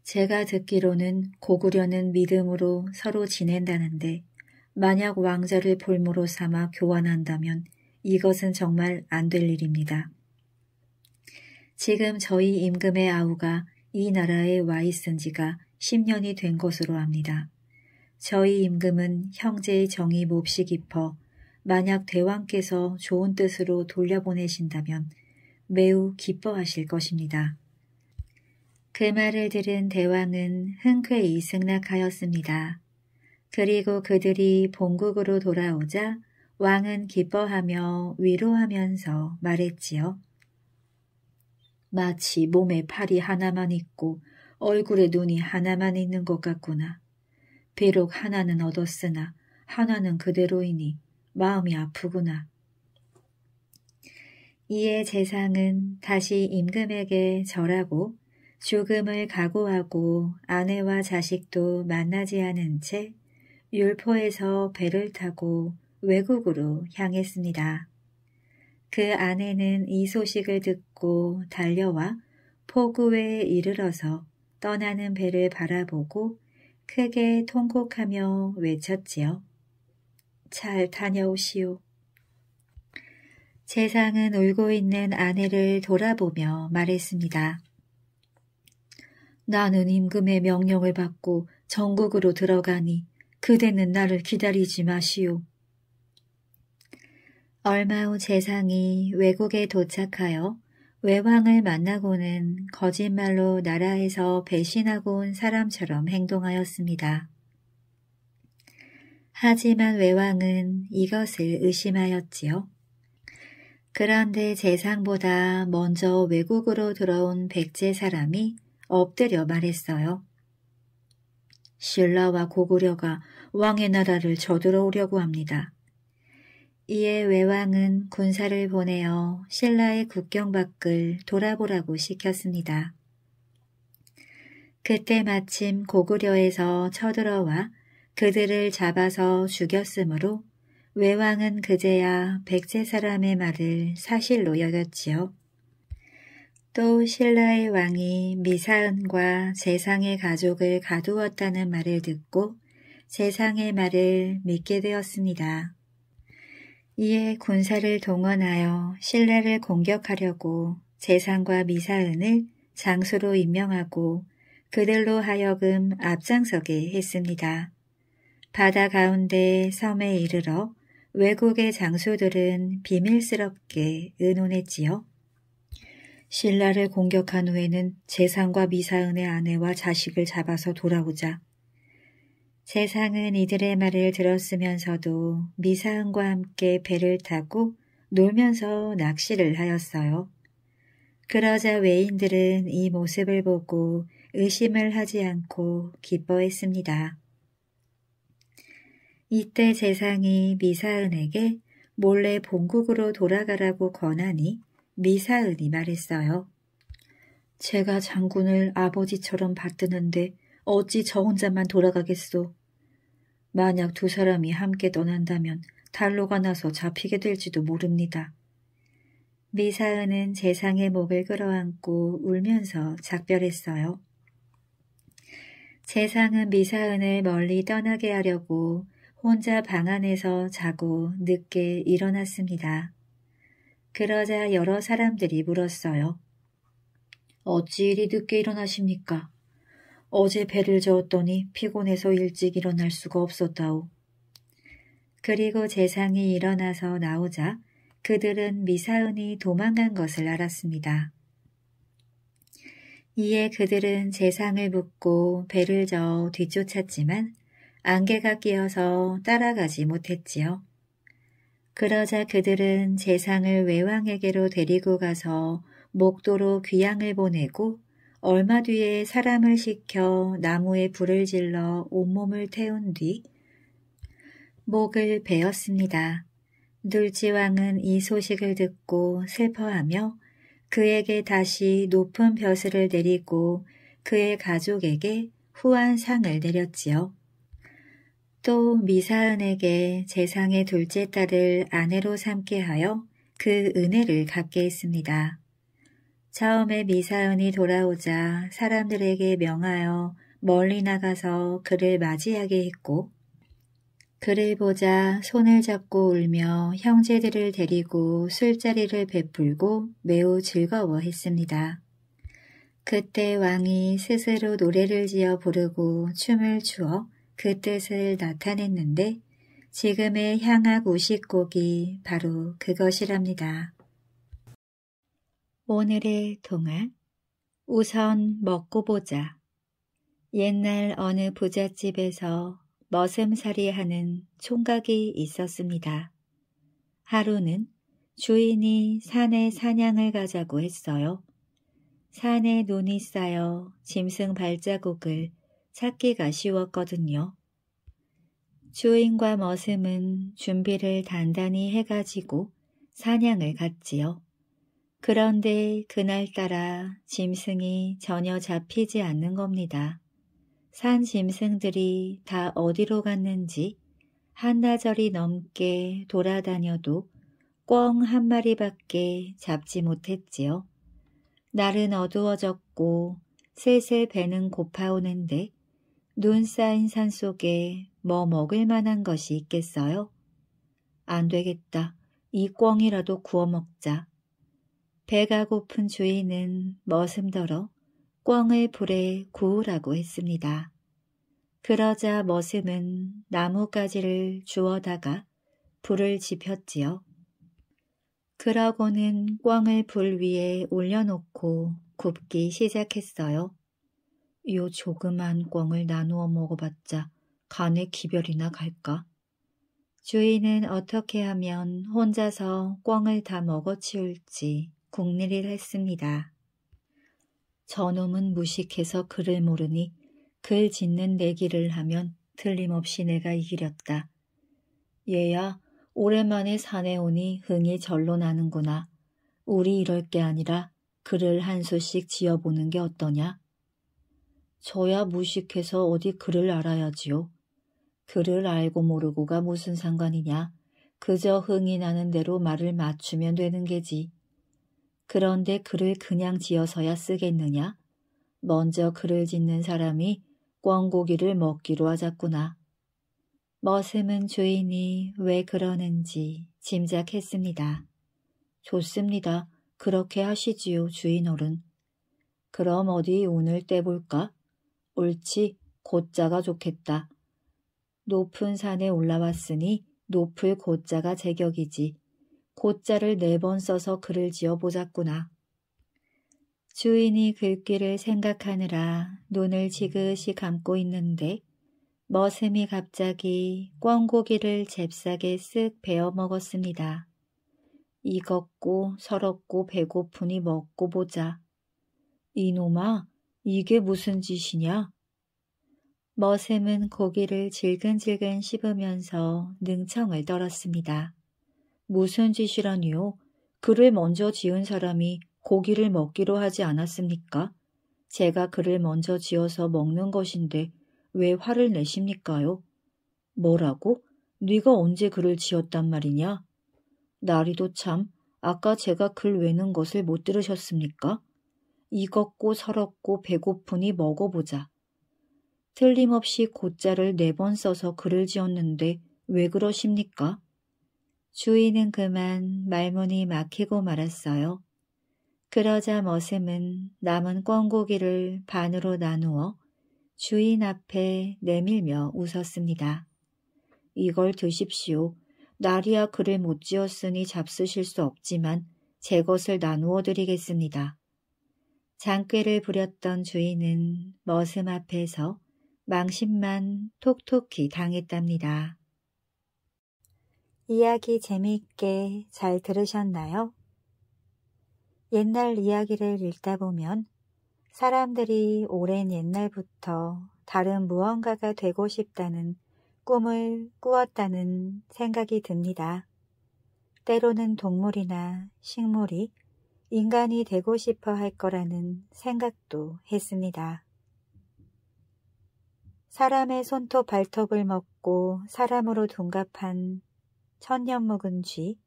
제가 듣기로는 고구려는 믿음으로 서로 지낸다는데 만약 왕자를 볼모로 삼아 교환한다면 이것은 정말 안 될 일입니다. 지금 저희 임금의 아우가 이 나라에 와 있은 지가 10년이 된 것으로 압니다. 저희 임금은 형제의 정이 몹시 깊어 만약 대왕께서 좋은 뜻으로 돌려보내신다면 매우 기뻐하실 것입니다. 그 말을 들은 대왕은 흔쾌히 승낙하였습니다. 그리고 그들이 본국으로 돌아오자 왕은 기뻐하며 위로하면서 말했지요. 마치 몸에 팔이 하나만 있고 얼굴에 눈이 하나만 있는 것 같구나. 비록 하나는 얻었으나 하나는 그대로이니 마음이 아프구나. 이에 재상은 다시 임금에게 절하고 죽음을 각오하고 아내와 자식도 만나지 않은 채 율포에서 배를 타고 외국으로 향했습니다. 그 아내는 이 소식을 듣고 달려와 포구에 이르러서 떠나는 배를 바라보고 크게 통곡하며 외쳤지요. 잘 다녀오시오. 세상은 울고 있는 아내를 돌아보며 말했습니다. 나는 임금의 명령을 받고 전국으로 들어가니 그대는 나를 기다리지 마시오. 얼마 후 재상이 외국에 도착하여 외왕을 만나고는 거짓말로 나라에서 배신하고 온 사람처럼 행동하였습니다. 하지만 외왕은 이것을 의심하였지요. 그런데 재상보다 먼저 외국으로 들어온 백제 사람이 엎드려 말했어요. 신라와 고구려가 왕의 나라를 저들어오려고 합니다. 이에 외왕은 군사를 보내어 신라의 국경 밖을 돌아보라고 시켰습니다. 그때 마침 고구려에서 쳐들어와 그들을 잡아서 죽였으므로 외왕은 그제야 백제 사람의 말을 사실로 여겼지요. 또 신라의 왕이 미사은과 세상의 가족을 가두었다는 말을 듣고 세상의 말을 믿게 되었습니다. 이에 군사를 동원하여 신라를 공격하려고 재상과 미사은을 장수로 임명하고 그들로 하여금 앞장서게 했습니다. 바다 가운데 섬에 이르러 외국의 장수들은 비밀스럽게 의논했지요. 신라를 공격한 후에는 재상과 미사은의 아내와 자식을 잡아서 돌아오자 재상은 이들의 말을 들었으면서도 미사은과 함께 배를 타고 놀면서 낚시를 하였어요. 그러자 외인들은 이 모습을 보고 의심을 하지 않고 기뻐했습니다. 이때 재상이 미사은에게 몰래 본국으로 돌아가라고 권하니 미사은이 말했어요. 제가 장군을 아버지처럼 받드는데 어찌 저 혼자만 돌아가겠소. 만약 두 사람이 함께 떠난다면 달로가 나서 잡히게 될지도 모릅니다. 미사은은 재상의 목을 끌어안고 울면서 작별했어요. 재상은 미사은을 멀리 떠나게 하려고 혼자 방 안에서 자고 늦게 일어났습니다. 그러자 여러 사람들이 물었어요. 어찌 이리 늦게 일어나십니까? 어제 배를 저었더니 피곤해서 일찍 일어날 수가 없었다오. 그리고 재상이 일어나서 나오자 그들은 미사은이 도망간 것을 알았습니다. 이에 그들은 재상을 묻고 배를 저어 뒤쫓았지만 안개가 끼어서 따라가지 못했지요. 그러자 그들은 재상을 외왕에게로 데리고 가서 목도로 귀양을 보내고 얼마 뒤에 사람을 시켜 나무에 불을 질러 온몸을 태운 뒤 목을 베었습니다. 눌지왕은 이 소식을 듣고 슬퍼하며 그에게 다시 높은 벼슬을 내리고 그의 가족에게 후한 상을 내렸지요. 또 미사은에게 재상의 둘째 딸을 아내로 삼게 하여 그 은혜를 갚게 했습니다. 처음에 미사은이 돌아오자 사람들에게 명하여 멀리 나가서 그를 맞이하게 했고 그를 보자 손을 잡고 울며 형제들을 데리고 술자리를 베풀고 매우 즐거워했습니다. 그때 왕이 스스로 노래를 지어 부르고 춤을 추어 그 뜻을 나타냈는데 지금의 향악 우식곡이 바로 그것이랍니다. 오늘의 동화 우선 먹고 보자. 옛날 어느 부잣집에서 머슴살이 하는 총각이 있었습니다. 하루는 주인이 산에 사냥을 가자고 했어요. 산에 눈이 쌓여 짐승 발자국을 찾기가 쉬웠거든요. 주인과 머슴은 준비를 단단히 해가지고 사냥을 갔지요. 그런데 그날따라 짐승이 전혀 잡히지 않는 겁니다. 산 짐승들이 다 어디로 갔는지 한나절이 넘게 돌아다녀도 꿩 한 마리밖에 잡지 못했지요. 날은 어두워졌고 슬슬 배는 고파오는데 눈 쌓인 산 속에 뭐 먹을 만한 것이 있겠어요? 안 되겠다. 이 꿩이라도 구워 먹자. 배가 고픈 주인은 머슴더러 꿩을 불에 구우라고 했습니다. 그러자 머슴은 나뭇가지를 주워다가 불을 지폈지요. 그러고는 꿩을 불 위에 올려놓고 굽기 시작했어요. 요 조그만 꿩을 나누어 먹어봤자 간에 기별이나 갈까? 주인은 어떻게 하면 혼자서 꿩을 다 먹어치울지 궁리를 했습니다. 저놈은 무식해서 글을 모르니 글 짓는 내기를 하면 틀림없이 내가 이기렸다. 얘야 오랜만에 산에 오니 흥이 절로 나는구나. 우리 이럴 게 아니라 글을 한 수씩 지어보는 게 어떠냐? 저야 무식해서 어디 그를 알아야지요. 그를 알고 모르고가 무슨 상관이냐. 그저 흥이 나는 대로 말을 맞추면 되는 게지. 그런데 글을 그냥 지어서야 쓰겠느냐? 먼저 글을 짓는 사람이 꿩고기를 먹기로 하자꾸나. 머슴은 주인이 왜 그러는지 짐작했습니다. 좋습니다. 그렇게 하시지요, 주인어른. 그럼 어디 운을 떼볼까? 옳지, 곧자가 좋겠다. 높은 산에 올라왔으니 높을 곧자가 제격이지. 곧자를 네 번 써서 글을 지어 보자꾸나. 주인이 글귀를 생각하느라 눈을 지그시 감고 있는데 머슴이 갑자기 꿩고기를 잽싸게 쓱 베어 먹었습니다. 익었고 서럽고 배고프니 먹고 보자. 이놈아 이게 무슨 짓이냐? 머샘은 고기를 질근질근 씹으면서 능청을 떨었습니다. 무슨 짓이라니요? 그를 먼저 지은 사람이 고기를 먹기로 하지 않았습니까? 제가 그를 먼저 지어서 먹는 것인데 왜 화를 내십니까요? 뭐라고? 네가 언제 그를 지었단 말이냐? 나리도 참, 아까 제가 글 외는 것을 못 들으셨습니까? 익었고 설었고 배고프니 먹어보자. 틀림없이 곧자를네 번 써서 글을 지었는데 왜 그러십니까? 주인은 그만 말문이 막히고 말았어요. 그러자 머슴은 남은 꿩고기를 반으로 나누어 주인 앞에 내밀며 웃었습니다. 이걸 드십시오. 나리아 글을 못 지었으니 잡수실 수 없지만 제 것을 나누어 드리겠습니다. 장꾀를 부렸던 주인은 머슴 앞에서 망신만 톡톡히 당했답니다. 이야기 재미있게 잘 들으셨나요? 옛날 이야기를 읽다 보면 사람들이 오랜 옛날부터 다른 무언가가 되고 싶다는 꿈을 꾸었다는 생각이 듭니다. 때로는 동물이나 식물이 인간이 되고 싶어 할 거라는 생각도 했습니다. 사람의 손톱 발톱을 먹고 사람으로 둔갑한 천년 묵은 쥐,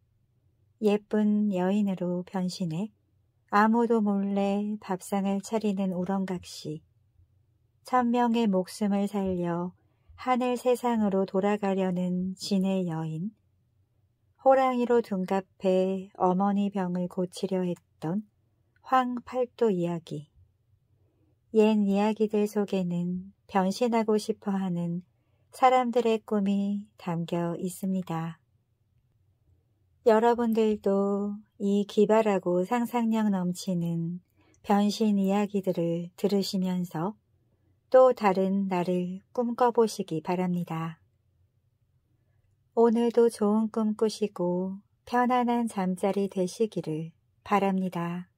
예쁜 여인으로 변신해 아무도 몰래 밥상을 차리는 우렁각시, 천명의 목숨을 살려 하늘 세상으로 돌아가려는 진의 여인, 호랑이로 둔갑해 어머니 병을 고치려 했던 황팔도 이야기 옛 이야기들 속에는 변신하고 싶어하는 사람들의 꿈이 담겨 있습니다. 여러분들도 이 기발하고 상상력 넘치는 변신 이야기들을 들으시면서 또 다른 나를 꿈꿔보시기 바랍니다. 오늘도 좋은 꿈 꾸시고 편안한 잠자리 되시기를 바랍니다.